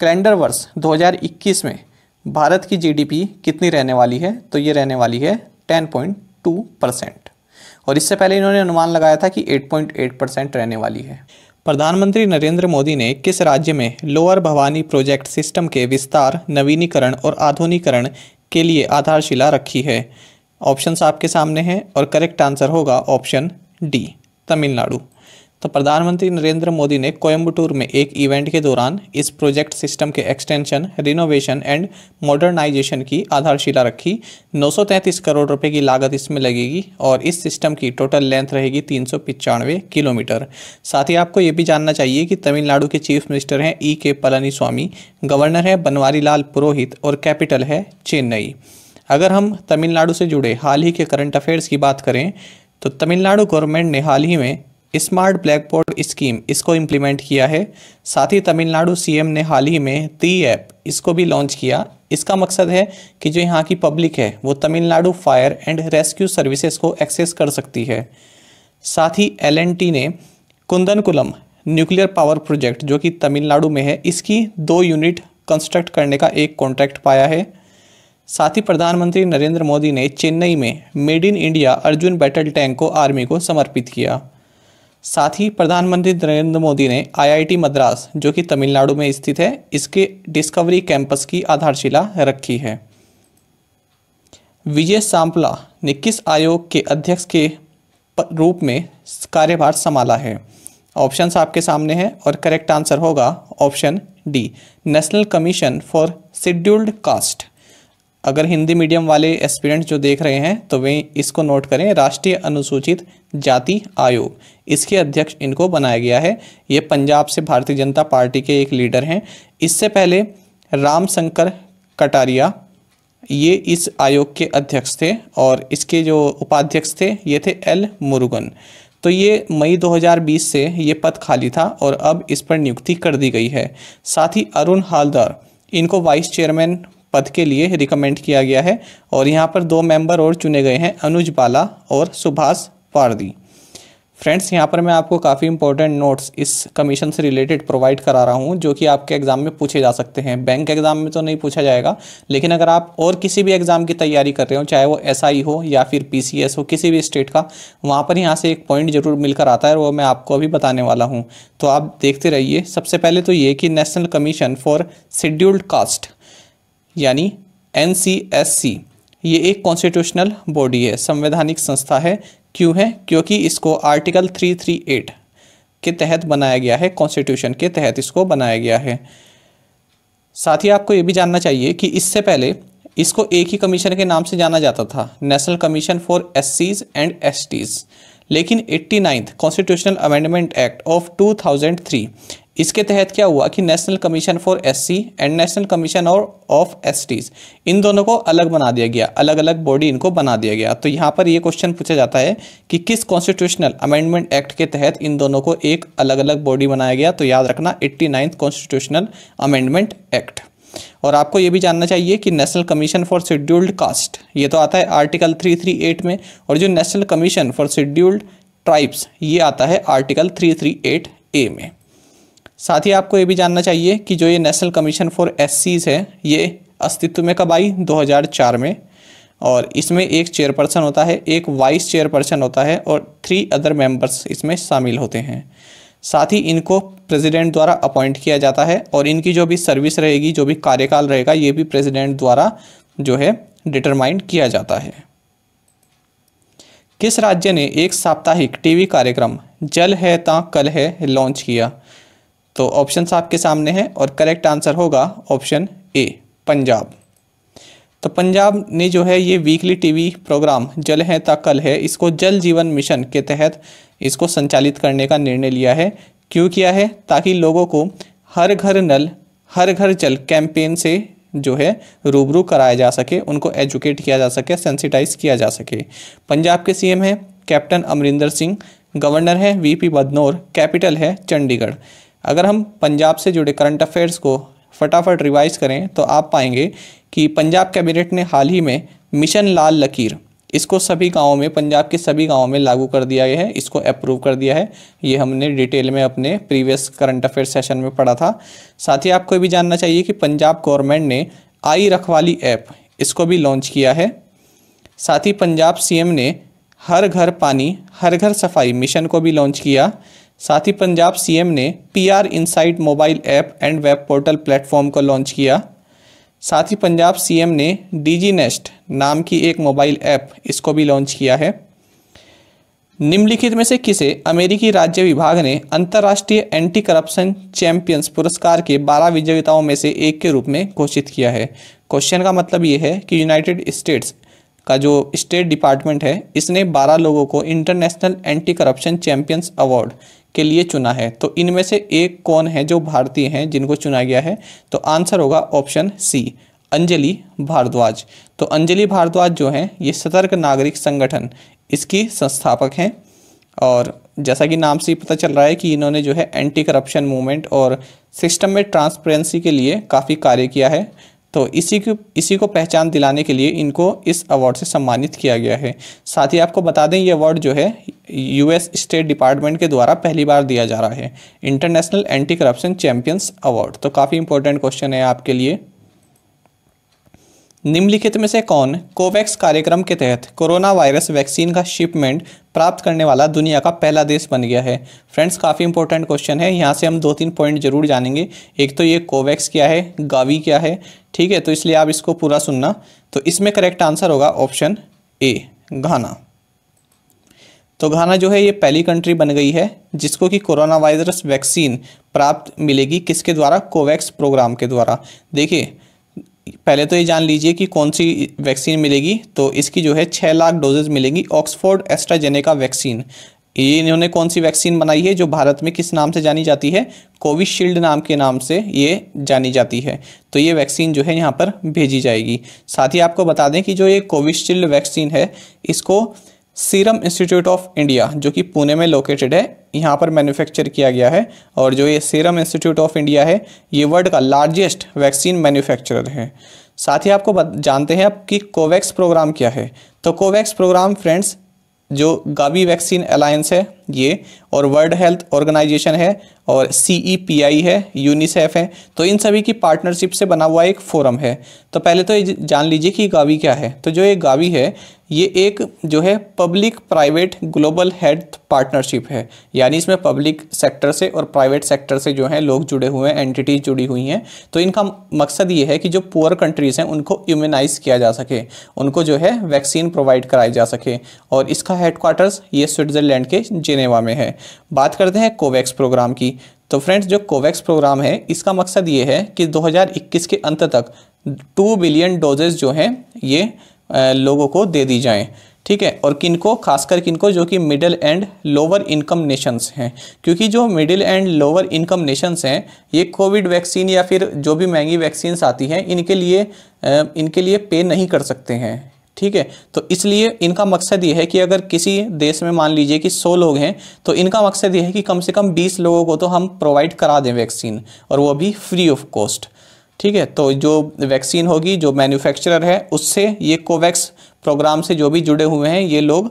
कैलेंडर वर्ष 2021 में भारत की जीडीपी कितनी रहने वाली है तो ये रहने वाली है 10.2 परसेंट और इससे पहले इन्होंने अनुमान लगाया था कि 8.8 परसेंट रहने वाली है प्रधानमंत्री नरेंद्र मोदी ने किस राज्य में लोअर भवानी प्रोजेक्ट सिस्टम के विस्तार नवीनीकरण और आधुनिकरण के लिए आधारशिला रखी है ऑप्शंस आपके सामने हैं और करेक्ट आंसर होगा ऑप्शन डी तमिलनाडु तो प्रधानमंत्री नरेंद्र मोदी ने कोयम्बटूर में एक इवेंट के दौरान इस प्रोजेक्ट सिस्टम के एक्सटेंशन रिनोवेशन एंड मॉडर्नाइजेशन की आधारशिला रखी 933 करोड़ रुपए की लागत इसमें लगेगी और इस सिस्टम की टोटल लेंथ रहेगी तीन किलोमीटर साथ ही आपको ये भी जानना चाहिए कि तमिलनाडु के चीफ मिनिस्टर हैं ई के पलनीस्वामी गवर्नर है लाल पुरोहित और कैपिटल है चेन्नई अगर हम तमिलनाडु से जुड़े हाल ही के करंट अफेयर्स की बात करें तो तमिलनाडु गवर्नमेंट ने हाल ही में स्मार्ट ब्लैकबोर्ड स्कीम इसको इम्प्लीमेंट किया है साथ ही तमिलनाडु सीएम ने हाल ही में ती ऐप इसको भी लॉन्च किया इसका मकसद है कि जो यहाँ की पब्लिक है वो Tamil Nadu fire and rescue services को एक्सेस कर सकती है साथ ही एल ने कुंदनकुलम न्यूक्लियर पावर प्रोजेक्ट जो कि तमिलनाडु में है इसकी दो यूनिट कंस्ट्रक्ट करने का एक कॉन्ट्रैक्ट पाया है साथ ही प्रधानमंत्री नरेंद्र मोदी ने चेन्नई में made in India Arjun battle tank को आर्मी को समर्पित किया साथ ही प्रधानमंत्री नरेंद्र मोदी ने आईआईटी मद्रास जो कि तमिलनाडु में स्थित है इसके डिस्कवरी कैंपस की आधारशिला रखी है विजय सांपला ने किस आयोग के अध्यक्ष के रूप में कार्यभार संभाला है ऑप्शंस आपके सामने हैं और करेक्ट आंसर होगा option D national commission for scheduled caste अगर हिंदी मीडियम वाले एस्पिरेंट जो देख रहे हैं तो वे इसको नोट करें राष्ट्रीय अनुसूचित जाति आयोग इसके अध्यक्ष इनको बनाया गया है ये पंजाब से भारतीय जनता पार्टी के एक लीडर हैं इससे पहले राम शंकर कटारिया ये इस आयोग के अध्यक्ष थे और इसके जो उपाध्यक्ष थे ये थे एल मुरुगन तो ये मई 2020 से ये पद खाली था और अब इस पर नियुक्ति कर दी गई है साथ ही अरुण हालदार इनको वाइस चेयरमैन पद के लिए रिकमेंड किया गया है और यहाँ पर दो मेंबर और चुने गए हैं अनुज बाला और सुभाष पारदी फ्रेंड्स यहाँ पर मैं आपको काफ़ी इंपॉर्टेंट नोट्स इस कमीशन से रिलेटेड प्रोवाइड करा रहा हूँ जो कि आपके एग्ज़ाम में पूछे जा सकते हैं बैंक एग्ज़ाम में तो नहीं पूछा जाएगा लेकिन अगर आप और किसी भी एग्ज़ाम की तैयारी कर रहे हो चाहे वो एस हो या फिर पी हो किसी भी स्टेट का वहाँ पर यहाँ से एक पॉइंट जरूर मिलकर आता है वो मैं आपको अभी बताने वाला हूँ तो आप देखते रहिए सबसे पहले तो ये कि national commission for scheduled caste यानी एन ये एक कॉन्स्टिट्यूशनल बॉडी है संवैधानिक संस्था है क्यों है क्योंकि इसको आर्टिकल 338 के तहत बनाया गया है कॉन्स्टिट्यूशन के तहत इसको बनाया गया है साथ ही आपको ये भी जानना चाहिए कि इससे पहले इसको एक ही कमीशन के नाम से जाना जाता था national commission for S and S लेकिन eighty ninth constitutional amendment act of 2003 इसके तहत क्या हुआ कि national commission for SC and national commission और ऑफ एसटीज इन दोनों को अलग बना दिया गया अलग अलग बॉडी इनको बना दिया गया तो यहाँ पर ये क्वेश्चन पूछा जाता है कि किस कॉन्स्टिट्यूशनल अमेंडमेंट एक्ट के तहत इन दोनों को एक अलग अलग बॉडी बनाया गया तो याद रखना एट्टी कॉन्स्टिट्यूशनल अमेंडमेंट एक्ट और आपको ये भी जानना चाहिए कि national commission for scheduled caste ये तो आता है आर्टिकल 338 में और जो national commission for scheduled tribes ये आता है आर्टिकल 338 ए में साथ ही आपको ये भी जानना चाहिए कि जो ये नेशनल कमीशन फॉर एस है ये अस्तित्व में कब आई 2004 में और इसमें एक चेयरपर्सन होता है एक वाइस चेयरपर्सन होता है और थ्री अदर मेंबर्स इसमें शामिल होते हैं साथ ही इनको प्रेसिडेंट द्वारा अपॉइंट किया जाता है और इनकी जो भी सर्विस रहेगी जो भी कार्यकाल रहेगा ये भी प्रेसिडेंट द्वारा जो है डिटरमाइंड किया जाता है किस राज्य ने एक साप्ताहिक टीवी कार्यक्रम जल है ता कल है लॉन्च किया तो ऑप्शंस आपके सामने हैं और करेक्ट आंसर होगा ऑप्शन ए पंजाब तो पंजाब ने जो है ये वीकली टीवी प्रोग्राम जल है ता कल है इसको जल जीवन मिशन के तहत इसको संचालित करने का निर्णय लिया है क्यों किया है ताकि लोगों को हर घर नल हर घर जल कैंपेन से जो है रूबरू कराया जा सके उनको एजुकेट किया जा सके सेंसिटाइज किया जा सके पंजाब के सीएम हैं कैप्टन अमरिंदर सिंह गवर्नर हैं वीपी बदनौर कैपिटल है चंडीगढ़ अगर हम पंजाब से जुड़े करंट अफेयर्स को फटाफट रिवाइज करें तो आप पाएंगे कि पंजाब कैबिनेट ने हाल ही में मिशन लाल लकीर इसको सभी गांवों में पंजाब के सभी गांवों में लागू कर दिया गया है इसको अप्रूव कर दिया है ये हमने डिटेल में अपने प्रीवियस करंट अफेयर सेशन में पढ़ा था साथ ही आपको भी जानना चाहिए कि पंजाब गवर्नमेंट ने आई रखवाली ऐप इसको भी लॉन्च किया है साथ ही पंजाब सीएम ने हर घर पानी हर घर सफाई मिशन को भी लॉन्च किया साथ ही पंजाब सीएम ने PR insight mobile app and web portal platform को लॉन्च किया साथ ही पंजाब सीएम ने डीजी नेस्ट नाम की एक मोबाइल ऐप इसको भी लॉन्च किया है निम्नलिखित में से किसे अमेरिकी राज्य विभाग ने अंतर्राष्ट्रीय एंटी करप्शन चैंपियंस पुरस्कार के 12 विजेताओं में से एक के रूप में घोषित किया है क्वेश्चन का मतलब ये है कि यूनाइटेड स्टेट्स का जो स्टेट डिपार्टमेंट है इसने 12 लोगों को international anti corruption champions award के लिए चुना है तो इनमें से एक कौन है जो भारतीय हैं जिनको चुना गया है तो आंसर होगा ऑप्शन सी अंजलि भारद्वाज तो अंजलि भारद्वाज जो हैं ये सतर्क नागरिक संगठन इसकी संस्थापक हैं और जैसा कि नाम से ही पता चल रहा है कि इन्होंने जो है एंटी करप्शन मूवमेंट और सिस्टम में ट्रांसपेरेंसी के लिए काफ़ी कार्य किया है तो इसी को इसी को पहचान दिलाने के लिए इनको इस अवार्ड से सम्मानित किया गया है साथ ही आपको बता दें ये अवार्ड जो है यूएस स्टेट डिपार्टमेंट के द्वारा पहली बार दिया जा रहा है international anti corruption champions award तो काफ़ी इंपॉर्टेंट क्वेश्चन है आपके लिए निम्नलिखित में से कौन कोवैक्स कार्यक्रम के तहत कोरोना वायरस वैक्सीन का शिपमेंट प्राप्त करने वाला दुनिया का पहला देश बन गया है फ्रेंड्स काफ़ी इंपॉर्टेंट क्वेश्चन है यहाँ से हम दो तीन पॉइंट जरूर जानेंगे एक तो ये कोवैक्स क्या है गावी क्या है ठीक है तो इसलिए आप इसको पूरा सुनना तो इसमें करेक्ट आंसर होगा ऑप्शन ए घाना तो घाना जो है ये पहली कंट्री बन गई है जिसको कि कोरोना वायरस वैक्सीन प्राप्त मिलेगी किसके द्वारा कोवैक्स प्रोग्राम के द्वारा देखिए पहले तो ये जान लीजिए कि कौन सी वैक्सीन मिलेगी तो इसकी जो है छः लाख डोजेज मिलेंगी ऑक्सफोर्ड एस्ट्राजेनेका वैक्सीन ये इन्होंने कौन सी वैक्सीन बनाई है जो भारत में किस नाम से जानी जाती है कोविशील्ड नाम के नाम से ये जानी जाती है तो ये वैक्सीन जो है यहाँ पर भेजी जाएगी साथ ही आपको बता दें कि जो ये कोविशील्ड वैक्सीन है इसको सीरम इंस्टीट्यूट ऑफ इंडिया जो कि पुणे में लोकेटेड है यहाँ पर मैन्युफैक्चर किया गया है और जो ये सीरम इंस्टीट्यूट ऑफ इंडिया है ये वर्ल्ड का लार्जेस्ट वैक्सीन मैन्युफैक्चरर है साथ ही आपको जानते हैं आप कि कोवैक्स प्रोग्राम क्या है तो कोवैक्स प्रोग्राम फ्रेंड्स जो गावी वैक्सीन अलायंस है ये और वर्ल्ड हेल्थ ऑर्गेनाइजेशन है और सी e है यूनिसेफ है तो इन सभी की पार्टनरशिप से बना हुआ एक फोरम है तो पहले तो ये जान लीजिए कि गावी क्या है तो जो ये गावी है ये एक जो है public private global health partnership है यानी इसमें पब्लिक सेक्टर से और प्राइवेट सेक्टर से जो है लोग जुड़े हुए हैं एंटिटीज जुड़ी हुई हैं तो इनका मकसद ये है कि जो पुअर कंट्रीज़ हैं उनको इम्यूनाइज किया जा सके उनको जो है वैक्सीन प्रोवाइड कराई जा सके और इसका हेडक्वार्टर्स ये स्विट्ज़रलैंड के जे जिनेवा में है बात करते हैं कोवैक्स प्रोग्राम की तो फ्रेंड्स जो कोवैक्स प्रोग्राम है इसका मकसद ये है कि 2021 के अंत तक टू बिलियन डोजेस जो हैं ये लोगों को दे दी जाएँ ठीक है और किनको खासकर किनको जो कि middle and lower income nations हैं क्योंकि जो middle and lower income nations हैं ये कोविड वैक्सीन या फिर जो भी महंगी वैक्सीन्स आती हैं इनके लिए इनके लिए पे नहीं कर सकते हैं ठीक है तो इसलिए इनका मकसद ये है कि अगर किसी देश में मान लीजिए कि 100 लोग हैं तो इनका मकसद ये है कि कम से कम 20 लोगों को तो हम प्रोवाइड करा दें वैक्सीन और वो भी फ्री ऑफ कॉस्ट ठीक है तो जो वैक्सीन होगी जो मैन्युफैक्चरर है उससे ये कोवैक्स प्रोग्राम से जो भी जुड़े हुए हैं ये लोग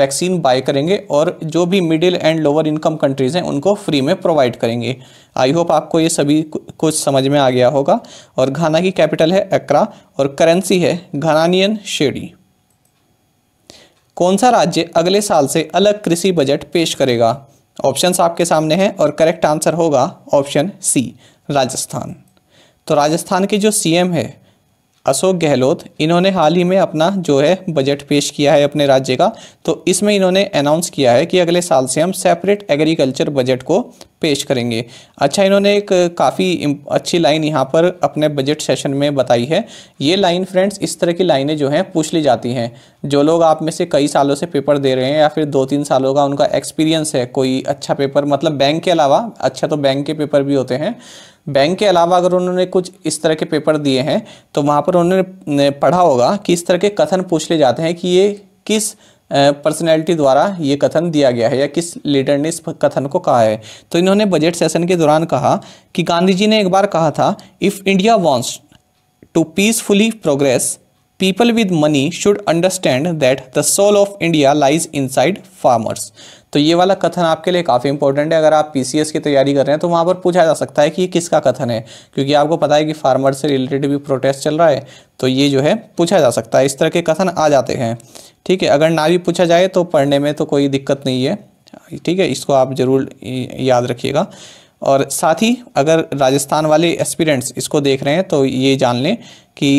वैक्सीन बाय करेंगे और जो भी middle and lower income countries हैं उनको फ्री में प्रोवाइड करेंगे आई होप आपको ये सभी कुछ समझ में आ गया होगा और घाना की कैपिटल है अक्रा और करेंसी है घनानियन शेडी कौन सा राज्य अगले साल से अलग कृषि बजट पेश करेगा ऑप्शंस आपके सामने हैं और करेक्ट आंसर होगा ऑप्शन सी राजस्थान तो राजस्थान के जो सीएम है अशोक गहलोत इन्होंने हाल ही में अपना जो है बजट पेश किया है अपने राज्य का तो इसमें इन्होंने अनाउंस किया है कि अगले साल से हम सेपरेट एग्रीकल्चर बजट को पेश करेंगे अच्छा इन्होंने एक काफ़ी अच्छी लाइन यहाँ पर अपने बजट सेशन में बताई है ये लाइन फ्रेंड्स इस तरह की लाइनें जो हैं पूछ ली जाती हैं जो लोग आप में से कई सालों से पेपर दे रहे हैं या फिर दो तीन सालों का उनका एक्सपीरियंस है कोई अच्छा पेपर मतलब बैंक के अलावा अच्छा तो बैंक के पेपर भी होते हैं बैंक के अलावा अगर उन्होंने कुछ इस तरह के पेपर दिए हैं तो वहाँ पर उन्होंने पढ़ा होगा कि इस तरह के कथन पूछ ले जाते हैं कि ये किस पर्सनैलिटी द्वारा ये कथन दिया गया है या किस लीडर ने इस कथन को कहा है तो इन्होंने बजट सेशन के दौरान कहा कि गांधी जी ने एक बार कहा था if India wants to peacefully progress people with money should understand that the soul of India lies in side farmers तो ये वाला कथन आपके लिए काफ़ी इंपॉर्टेंट है अगर आप पी की तैयारी कर रहे हैं तो वहाँ पर पूछा जा सकता है कि ये किसका कथन है क्योंकि आपको पता है कि फार्मर से रिलेटेड भी प्रोटेस्ट चल रहा है तो ये जो है पूछा जा सकता है इस तरह के कथन आ जाते हैं ठीक है अगर ना भी पूछा जाए तो पढ़ने में तो कोई दिक्कत नहीं है ठीक है इसको आप ज़रूर याद रखिएगा और साथ ही अगर राजस्थान वाले एक्सपीरियंट्स इसको देख रहे हैं तो ये जान लें कि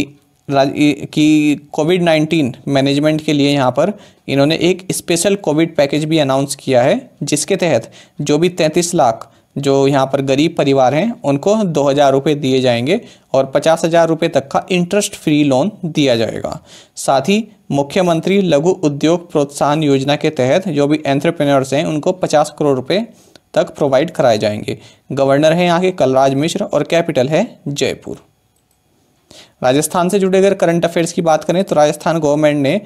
कि कोविड नाइन्टीन मैनेजमेंट के लिए यहाँ पर इन्होंने एक स्पेशल कोविड पैकेज भी अनाउंस किया है जिसके तहत जो भी तैंतीस लाख जो यहाँ पर गरीब परिवार हैं उनको दो हज़ार रुपये दिए जाएंगे और पचास हज़ार रुपये तक का इंटरेस्ट फ्री लोन दिया जाएगा साथ ही मुख्यमंत्री लघु उद्योग प्रोत्साहन योजना के तहत जो भी एंट्रप्रेनर्स हैं उनको पचास करोड़ रुपये तक प्रोवाइड कराए जाएंगे गवर्नर हैं यहाँ के कलराज मिश्र और कैपिटल है जयपुर राजस्थान से जुड़े अगर करंट अफेयर्स की बात करें तो राजस्थान गवर्नमेंट ने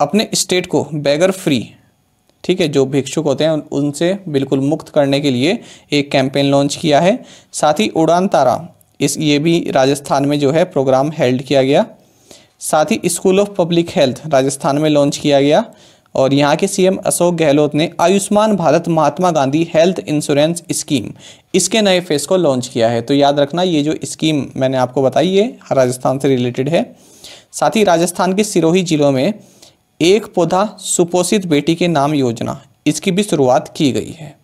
अपने स्टेट को बैगर फ्री ठीक है जो भिक्षुक होते हैं उनसे बिल्कुल मुक्त करने के लिए एक कैंपेन लॉन्च किया है साथ ही उड़ान तारा इस ये भी राजस्थान में जो है प्रोग्राम हेल्ड किया गया साथ ही school of public health Rajasthan में लॉन्च किया गया और यहाँ के सीएम अशोक गहलोत ने Ayushman Bharat Mahatma Gandhi health insurance scheme इसके नए फेस को लॉन्च किया है तो याद रखना ये जो स्कीम मैंने आपको बताई है राजस्थान से रिलेटेड है साथ ही राजस्थान के सिरोही जिलों में एक पौधा सुपोषित बेटी के नाम योजना इसकी भी शुरुआत की गई है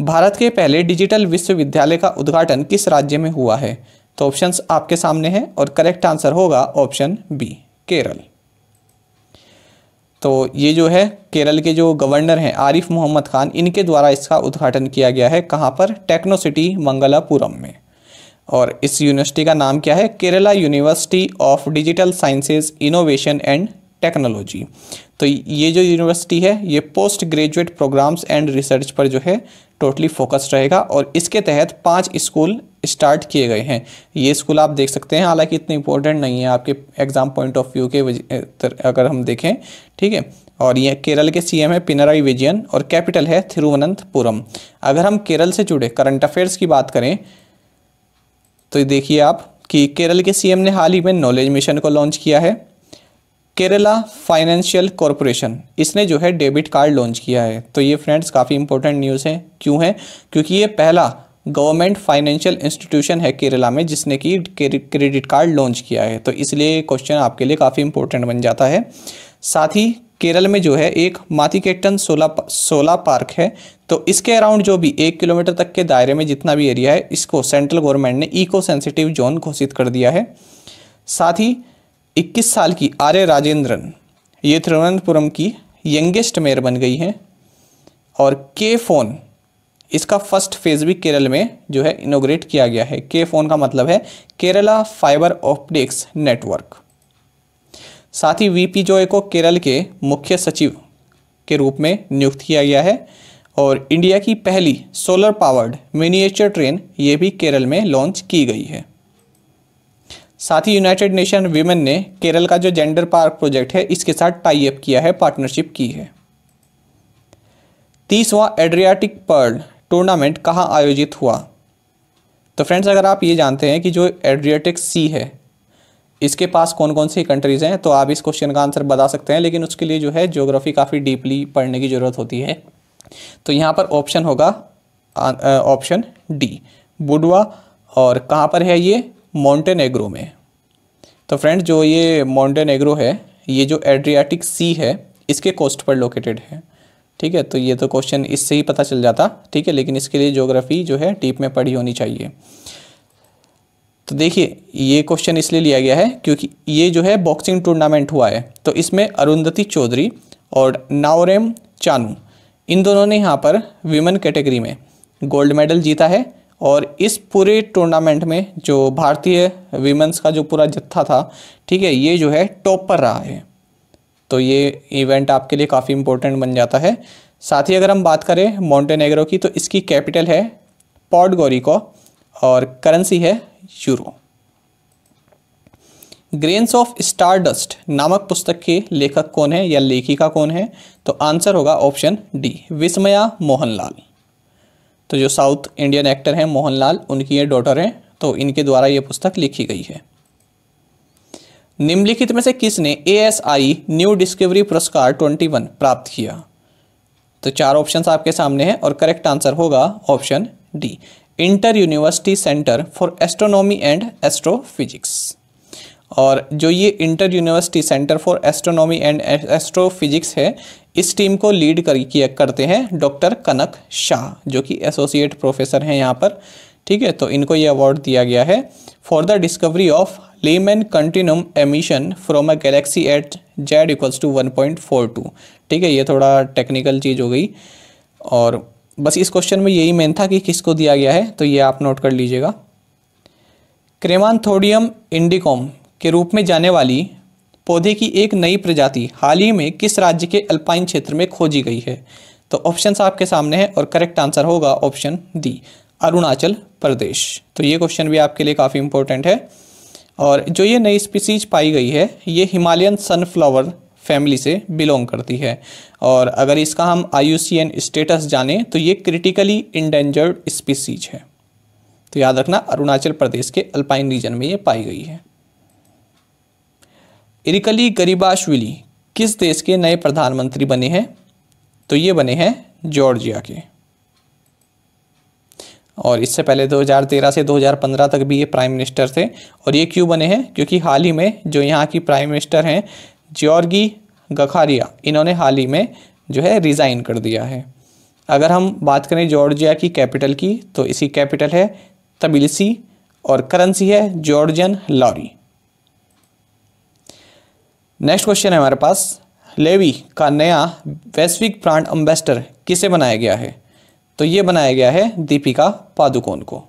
भारत के पहले डिजिटल विश्वविद्यालय का उद्घाटन किस राज्य में हुआ है तो ऑप्शंस आपके सामने हैं और करेक्ट आंसर होगा ऑप्शन बी केरल तो ये जो है केरल के जो गवर्नर हैं आरिफ मोहम्मद खान इनके द्वारा इसका उद्घाटन किया गया है कहाँ पर टेक्नो सिटी मंगलापुरम में और इस यूनिवर्सिटी का नाम क्या है Kerala university of digital sciences innovation and technology तो ये जो यूनिवर्सिटी है ये post graduate programmes and research पर जो है टोटली फोकस्ड रहेगा और इसके तहत पाँच स्कूल स्टार्ट किए गए हैं ये स्कूल आप देख सकते हैं हालांकि इतने इंपॉर्टेंट नहीं है आपके एग्ज़ाम पॉइंट ऑफ व्यू के अगर हम देखें ठीक है और ये केरल के सीएम है पिनराई विजयन और कैपिटल है थिरुवनंतपुरम अगर हम केरल से जुड़े करंट अफेयर्स की बात करें तो देखिए आप कि केरल के सीएम ने हाल ही में नॉलेज मिशन को लॉन्च किया है केरला फाइनेंशियल कॉरपोरेशन इसने जो है डेबिट कार्ड लॉन्च किया है तो ये फ्रेंड्स काफ़ी इंपॉर्टेंट न्यूज़ है क्यों है क्योंकि ये पहला गवर्नमेंट फाइनेंशियल इंस्टीट्यूशन है केरला में जिसने कि क्रेडिट कार्ड लॉन्च किया है तो इसलिए क्वेश्चन आपके लिए काफ़ी इंपॉर्टेंट बन जाता है साथ ही केरल में जो है एक माथिकेटन सोला सोला पार्क है तो इसके अराउंड जो भी एक किलोमीटर तक के दायरे में जितना भी एरिया है इसको सेंट्रल गवर्नमेंट ने इको सेंसिटिव जोन घोषित कर दिया है साथ ही 21 साल की आर्य राजेंद्रन ये तिरुवनंतपुरम की यंगेस्ट मेयर बन गई हैं और के फ़ोन इसका फर्स्ट फेज़ भी केरल में जो है इनोग्रेट किया गया है के फ़ोन का मतलब है केरला फाइबर ऑप्टिक्स नेटवर्क साथ ही वीपी जोय को केरल के मुख्य सचिव के रूप में नियुक्त किया गया है और इंडिया की पहली सोलर पावर्ड मिनिएचर ट्रेन ये भी केरल में लॉन्च की गई है साथ ही यूनाइटेड नेशन वीमेन ने केरल का जो जेंडर पार्क प्रोजेक्ट है इसके साथ टाई अप किया है पार्टनरशिप की है तीसवा एड्रियाटिक पर्ल टूर्नामेंट कहाँ आयोजित हुआ तो फ्रेंड्स अगर आप ये जानते हैं कि जो एड्रियाटिक सी है इसके पास कौन कौन सी कंट्रीज़ हैं तो आप इस क्वेश्चन का आंसर बता सकते हैं लेकिन उसके लिए जो है ज्योग्राफी काफ़ी डीपली पढ़ने की ज़रूरत होती है तो यहाँ पर ऑप्शन होगा ऑप्शन डी बुडवा और कहाँ पर है ये मॉन्टेनेग्रो में तो फ्रेंड्स जो ये मॉन्टेनेग्रो है ये जो एड्रियाटिक सी है इसके कोस्ट पर लोकेटेड है ठीक है तो ये तो क्वेश्चन इससे ही पता चल जाता ठीक है लेकिन इसके लिए ज्योग्राफी जो है टीप में पढ़ी होनी चाहिए तो देखिए ये क्वेश्चन इसलिए लिया गया है क्योंकि ये जो है बॉक्सिंग टूर्नामेंट हुआ है तो इसमें अरुंधति चौधरी और नावरेम चानू इन दोनों ने यहाँ पर विमेन कैटेगरी में गोल्ड मेडल जीता है और इस पूरे टूर्नामेंट में जो भारतीय वीमेंस का जो पूरा जत्था था ठीक है ये जो है टॉप पर रहा है तो ये इवेंट आपके लिए काफ़ी इंपॉर्टेंट बन जाता है साथ ही अगर हम बात करें मॉन्टेनेग्रो की तो इसकी कैपिटल है गोरिको और करेंसी है euro grains of star dust नामक पुस्तक के लेखक कौन है या लेखिका कौन है तो आंसर होगा ऑप्शन डी विस्मया मोहनलाल तो जो साउथ इंडियन एक्टर हैं मोहनलाल उनकी ये डॉटर हैं तो इनके द्वारा ये पुस्तक लिखी गई है निम्नलिखित में से किसने एएसआई न्यू डिस्कवरी पुरस्कार 21 प्राप्त किया तो चार ऑप्शंस आपके सामने हैं और करेक्ट आंसर होगा option D inter university centre for astronomy and astrophysics और जो ये inter university centre for astronomy and astrophysics है इस टीम को लीड कर किया करते हैं डॉक्टर कनक शाह जो कि एसोसिएट प्रोफेसर हैं यहाँ पर ठीक है तो इनको ये अवार्ड दिया गया है for the discovery of Lyman continuum emission from a galaxy at Z equals to one point four two ठीक है ये थोड़ा टेक्निकल चीज़ हो गई और बस इस क्वेश्चन में यही मेन था कि किसको दिया गया है तो ये आप नोट कर लीजिएगा थोडियम इंडिकॉम के रूप में जाने वाली पौधे की एक नई प्रजाति हाल ही में किस राज्य के अल्पाइन क्षेत्र में खोजी गई है तो ऑप्शन आपके सामने है और करेक्ट आंसर होगा ऑप्शन डी अरुणाचल प्रदेश तो ये क्वेश्चन भी आपके लिए काफ़ी इंपॉर्टेंट है और जो ये नई स्पीसीज पाई गई है ये हिमालयन सनफ्लावर फैमिली से बिलोंग करती है और अगर इसका हम आई स्टेटस जाने तो ये क्रिटिकली इंडेंजर्ड स्पीसीज है तो याद रखना अरुणाचल प्रदेश के अल्पाइन रीजन में ये पाई गई है इरिकली गरीबाशविली किस देश के नए प्रधानमंत्री बने हैं तो ये बने हैं जॉर्जिया के और इससे पहले 2013 से 2015 तक भी ये प्राइम मिनिस्टर थे और ये क्यों बने हैं क्योंकि हाल ही में जो यहाँ की प्राइम मिनिस्टर हैं जॉर्गी गखारिया इन्होंने हाल ही में जो है रिज़ाइन कर दिया है अगर हम बात करें जॉर्जिया की कैपिटल की तो इसी कैपिटल है तबिलसी और करेंसी है जॉर्जियन लॉरी नेक्स्ट क्वेश्चन है हमारे पास लेवी का नया वैश्विक ब्रांड अम्बेसडर किसे बनाया गया है तो ये बनाया गया है दीपिका पादुकोण को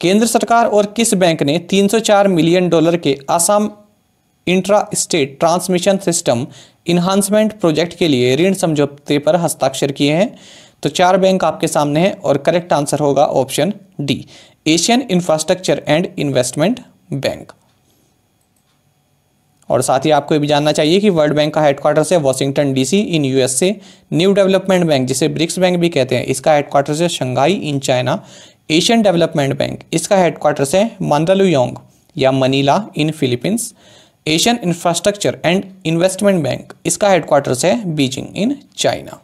केंद्र सरकार और किस बैंक ने 304 मिलियन डॉलर के Assam intra state transmission system enhancement project के लिए ऋण समझौते पर हस्ताक्षर किए हैं तो चार बैंक आपके सामने हैं और करेक्ट आंसर होगा option D Asian infrastructure and investment bank और साथ ही आपको ये भी जानना चाहिए कि वर्ल्ड बैंक का हेडक्वार्टर से वॉशिंगटन डीसी इन यूएस से न्यू डेवलपमेंट बैंक जिसे ब्रिक्स बैंक भी कहते हैं इसका हेडक्वार्टर से Shanghai in China Asian development bank इसका हेडक्वार्टर से मंदलुयोंग या Manila in Philippines Asian infrastructure and investment bank इसका हेडक्वार्टर से बीजिंग इन चाइना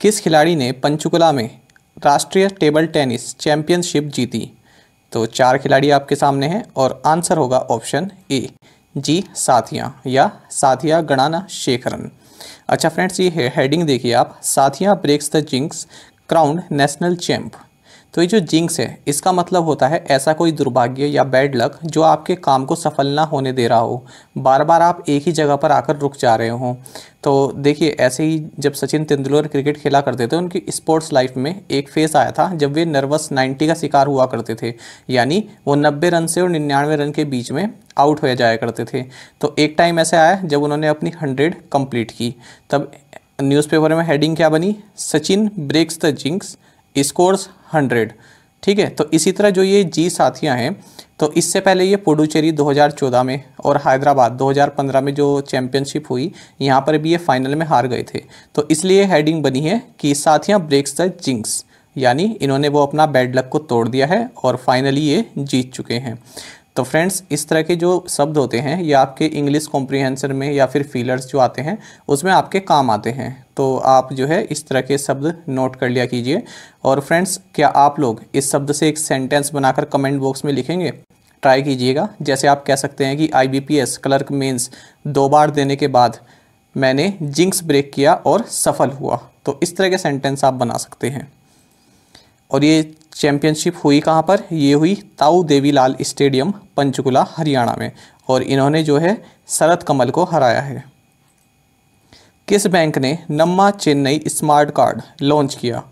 किस खिलाड़ी ने पंचकुला में राष्ट्रीय टेबल टेनिस चैंपियनशिप जीती तो चार खिलाड़ी आपके सामने हैं और आंसर होगा ऑप्शन ए जी साथिया या साथिया गणाना शेखरन अच्छा फ्रेंड्स ये हेडिंग देखिए आप Sathiyan breaks the jinx crowned national champ तो ये जो जिंक्स है इसका मतलब होता है ऐसा कोई दुर्भाग्य या बैड लक जो आपके काम को सफल ना होने दे रहा हो बार बार आप एक ही जगह पर आकर रुक जा रहे हो तो देखिए ऐसे ही जब सचिन तेंदुलकर क्रिकेट खेला करते थे उनकी स्पोर्ट्स लाइफ में एक फेस आया था जब वे नर्वस 90 का शिकार हुआ करते थे यानी वो 90 रन से और 99 रन के बीच में आउट हो जाया करते थे तो एक टाइम ऐसे आया जब उन्होंने अपनी हंड्रेड कंप्लीट की तब न्यूज़पेपर में हेडिंग क्या बनी Sachin breaks the jinx scores hundred ठीक है तो इसी तरह जो ये जी साथियाँ हैं तो इससे पहले ये पुडुचेरी 2014 में और हैदराबाद 2015 में जो चैम्पियनशिप हुई यहाँ पर भी ये फाइनल में हार गए थे तो इसलिए हेडिंग बनी है कि साथियाँ ब्रेक्स द जिंक्स यानी इन्होंने वो अपना बैड लक को तोड़ दिया है और फाइनली ये जीत चुके हैं तो फ्रेंड्स इस तरह के जो शब्द होते हैं ये आपके इंग्लिश कॉम्प्रीहेंसर में या फिर फीलर्स जो आते हैं उसमें आपके काम आते हैं तो आप जो है इस तरह के शब्द नोट कर लिया कीजिए और फ्रेंड्स क्या आप लोग इस शब्द से एक सेंटेंस बनाकर कमेंट बॉक्स में लिखेंगे ट्राई कीजिएगा जैसे आप कह सकते हैं कि आई एस क्लर्क मीन्स दो बार देने के बाद मैंने जिंक्स ब्रेक किया और सफल हुआ तो इस तरह के सेंटेंस आप बना सकते हैं और ये चैंपियनशिप हुई कहाँ पर ये हुई ताऊ देवीलाल स्टेडियम पंचकुला हरियाणा में और इन्होंने जो है शरद कमल को हराया है किस बैंक ने Namma Chennai smart card launch किया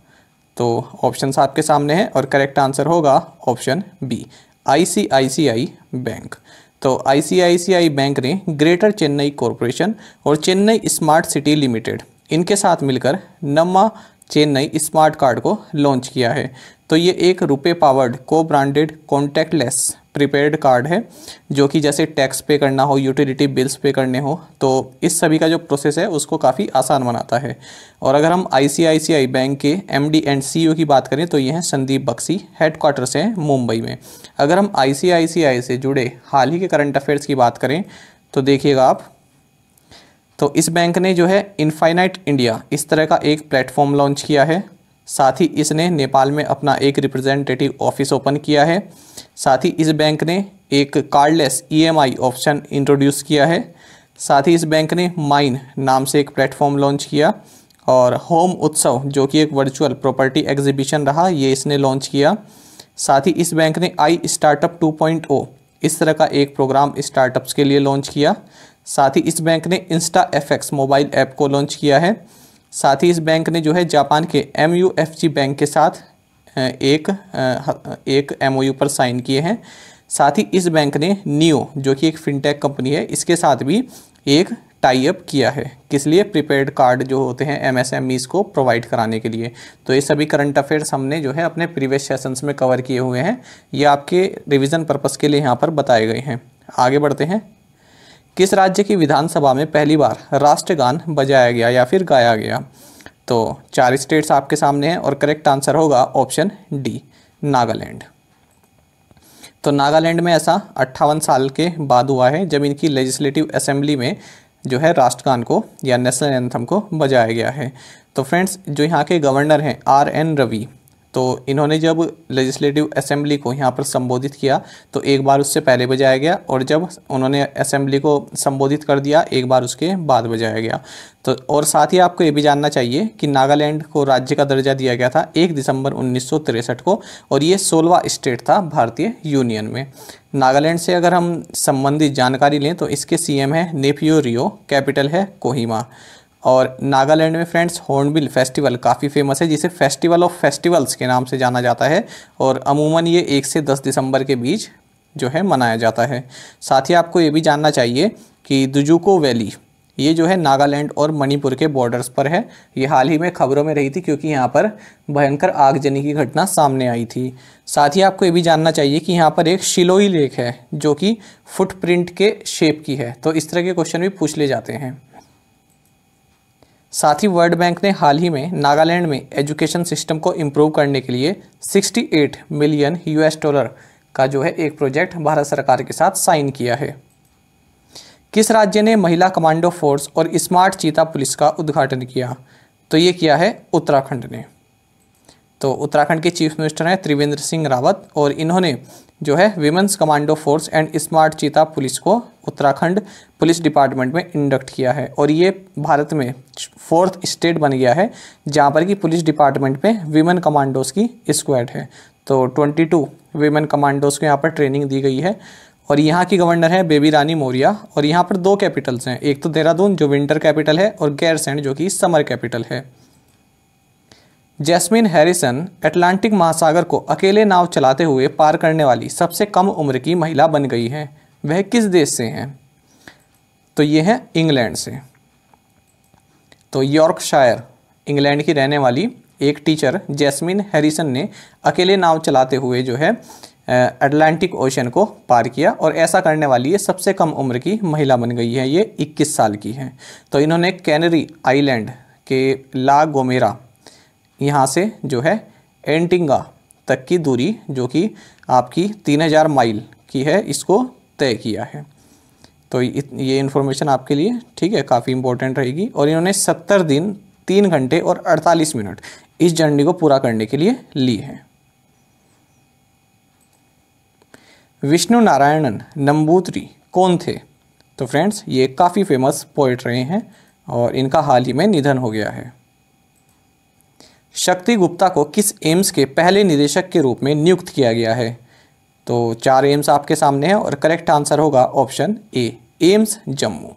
तो ऑप्शन आपके सामने हैं और करेक्ट आंसर होगा ऑप्शन बी आईसीआईसीआई बैंक तो आईसीआईसीआई बैंक ने ग्रेटर चेन्नई कॉरपोरेशन और चेन्नई स्मार्ट सिटी लिमिटेड इनके साथ मिलकर नम्मा चेन्नई स्मार्ट कार्ड को लॉन्च किया है तो ये एक रुपये पावर्ड को ब्रांडेड कॉन्टैक्टलेस प्रीपेड कार्ड है जो कि जैसे टैक्स पे करना हो यूटिलिटी बिल्स पे करने हो तो इस सभी का जो प्रोसेस है उसको काफ़ी आसान बनाता है और अगर हम आईसीआईसीआई बैंक के एमडी एंड सीईओ की बात करें तो ये हैं संदीप हेड हेडक्वार्टर से हैं मुंबई में अगर हम आईसीआईसीआई से जुड़े हाल ही के करंट अफेयर्स की बात करें तो देखिएगा आप तो इस बैंक ने जो है इनफाइनाइट इंडिया इस तरह का एक प्लेटफॉर्म लॉन्च किया है साथ ही इसने नेपाल में अपना एक रिप्रेजेंटेटिव ऑफिस ओपन किया है साथ ही इस बैंक ने एक कार्डलेस ईएमआई ऑप्शन इंट्रोड्यूस किया है साथ ही इस बैंक ने माइन नाम से एक प्लेटफॉर्म लॉन्च किया और होम उत्सव जो कि एक वर्चुअल प्रॉपर्टी एग्जीबिशन रहा ये इसने लॉन्च किया साथ ही इस बैंक ने आई स्टार्टअप 2.0 इस तरह का एक प्रोग्राम स्टार्टअप्स के लिए लॉन्च किया साथ ही इस बैंक ने इंस्टा एफ मोबाइल ऐप को लॉन्च किया है साथ ही इस बैंक ने जो है जापान के एम बैंक के साथ एक एक एम पर साइन किए हैं साथ ही इस बैंक ने नियो जो कि एक फिनटेक कंपनी है इसके साथ भी एक टाई अप किया है किस लिए प्रीपेड कार्ड जो होते हैं एम एमएसएमईज को प्रोवाइड कराने के लिए तो ये सभी करंट अफेयर्स हमने जो है अपने प्रीवियस सेशंस में कवर किए हुए हैं ये आपके रिवीजन पर्पस के लिए यहाँ पर बताए गए हैं आगे बढ़ते हैं किस राज्य की विधानसभा में पहली बार राष्ट्रगान बजाया गया या फिर गाया गया तो चार स्टेट्स आपके सामने हैं और करेक्ट आंसर होगा ऑप्शन डी नागालैंड तो नागालैंड में ऐसा अट्ठावन साल के बाद हुआ है जब इनकी लेजिस्लेटिव असेंबली में जो है राष्ट्रगान को या नेशनल एंथम को बजाया गया है तो फ्रेंड्स जो यहाँ के गवर्नर हैं आर एन रवि तो इन्होंने जब लेजिस्लेटिव असेंबली को यहाँ पर संबोधित किया तो एक बार उससे पहले बजाया गया और जब उन्होंने असेंबली को संबोधित कर दिया एक बार उसके बाद बजाया गया तो और साथ ही आपको ये भी जानना चाहिए कि नागालैंड को राज्य का दर्जा दिया गया था एक दिसंबर उन्नीस को और ये सोलवा स्टेट था भारतीय यूनियन में नागालैंड से अगर हम संबंधित जानकारी लें तो इसके एम है नेपियो रियो कैपिटल है कोहिमा और नागालैंड में फ्रेंड्स हॉर्नबिल फेस्टिवल काफ़ी फेमस है जिसे फेस्टिवल ऑफ फेस्टिवल्स के नाम से जाना जाता है और अमूमन ये एक से दस दिसंबर के बीच जो है मनाया जाता है साथ ही आपको ये भी जानना चाहिए कि दुजुको वैली ये जो है नागालैंड और मणिपुर के बॉर्डर्स पर है ये हाल ही में खबरों में रही थी क्योंकि यहाँ पर भयंकर आगजनी की घटना सामने आई थी साथ ही आपको ये भी जानना चाहिए कि यहाँ पर एक शिलोई लेक है जो कि फुटप्रिंट के शेप की है तो इस तरह के क्वेश्चन भी पूछ ले जाते हैं साथ ही वर्ल्ड बैंक ने हाल ही में नागालैंड में एजुकेशन सिस्टम को इम्प्रूव करने के लिए 68 मिलियन यूएस डॉलर का जो है एक प्रोजेक्ट भारत सरकार के साथ साइन किया है किस राज्य ने महिला कमांडो फोर्स और स्मार्ट चीता पुलिस का उद्घाटन किया तो ये किया है उत्तराखंड ने तो उत्तराखंड के चीफ मिनिस्टर हैं त्रिवेंद्र सिंह रावत और इन्होंने जो है women's commando force and smart cheetah police को उत्तराखंड पुलिस डिपार्टमेंट में इंडक्ट किया है और ये भारत में फोर्थ स्टेट बन गया है जहाँ पर कि पुलिस डिपार्टमेंट में विमेन कमांडोज़ की स्क्वाड है तो 22 टू विमेन कमांडोज़ को यहाँ पर ट्रेनिंग दी गई है और यहाँ की गवर्नर है बेबी रानी मौर्या और यहाँ पर दो कैपिटल्स हैं एक तो देहरादून जो विंटर कैपिटल है और गैरसैंड जो कि समर कैपिटल है जैस्मिन हैरिसन अटलांटिक महासागर को अकेले नाव चलाते हुए पार करने वाली सबसे कम उम्र की महिला बन गई हैं वह किस देश से हैं तो ये हैं इंग्लैंड से तो यॉर्कशायर इंग्लैंड की रहने वाली एक टीचर जैस्मिन हैरिसन ने अकेले नाव चलाते हुए जो है अटलांटिक ओशन को पार किया और ऐसा करने वाली ये सबसे कम उम्र की महिला बन गई है ये 21 साल की है तो इन्होंने कैनरी आइलैंड के ला गोमेरा यहाँ से जो है एंटिंगा तक की दूरी जो कि आपकी तीन हज़ार माइल की है इसको तय किया है तो ये इन्फॉर्मेशन आपके लिए ठीक है काफ़ी इंपॉर्टेंट रहेगी और इन्होंने सत्तर दिन तीन घंटे और अड़तालीस मिनट इस जर्नी को पूरा करने के लिए ली है विष्णु नारायणन नंबूत्री कौन थे तो फ्रेंड्स ये काफ़ी फेमस पोइट रहे हैं और इनका हाल ही में निधन हो गया है शक्ति गुप्ता को किस एम्स के पहले निदेशक के रूप में नियुक्त किया गया है तो चार एम्स आपके सामने हैं और करेक्ट आंसर होगा ऑप्शन ए एम्स जम्मू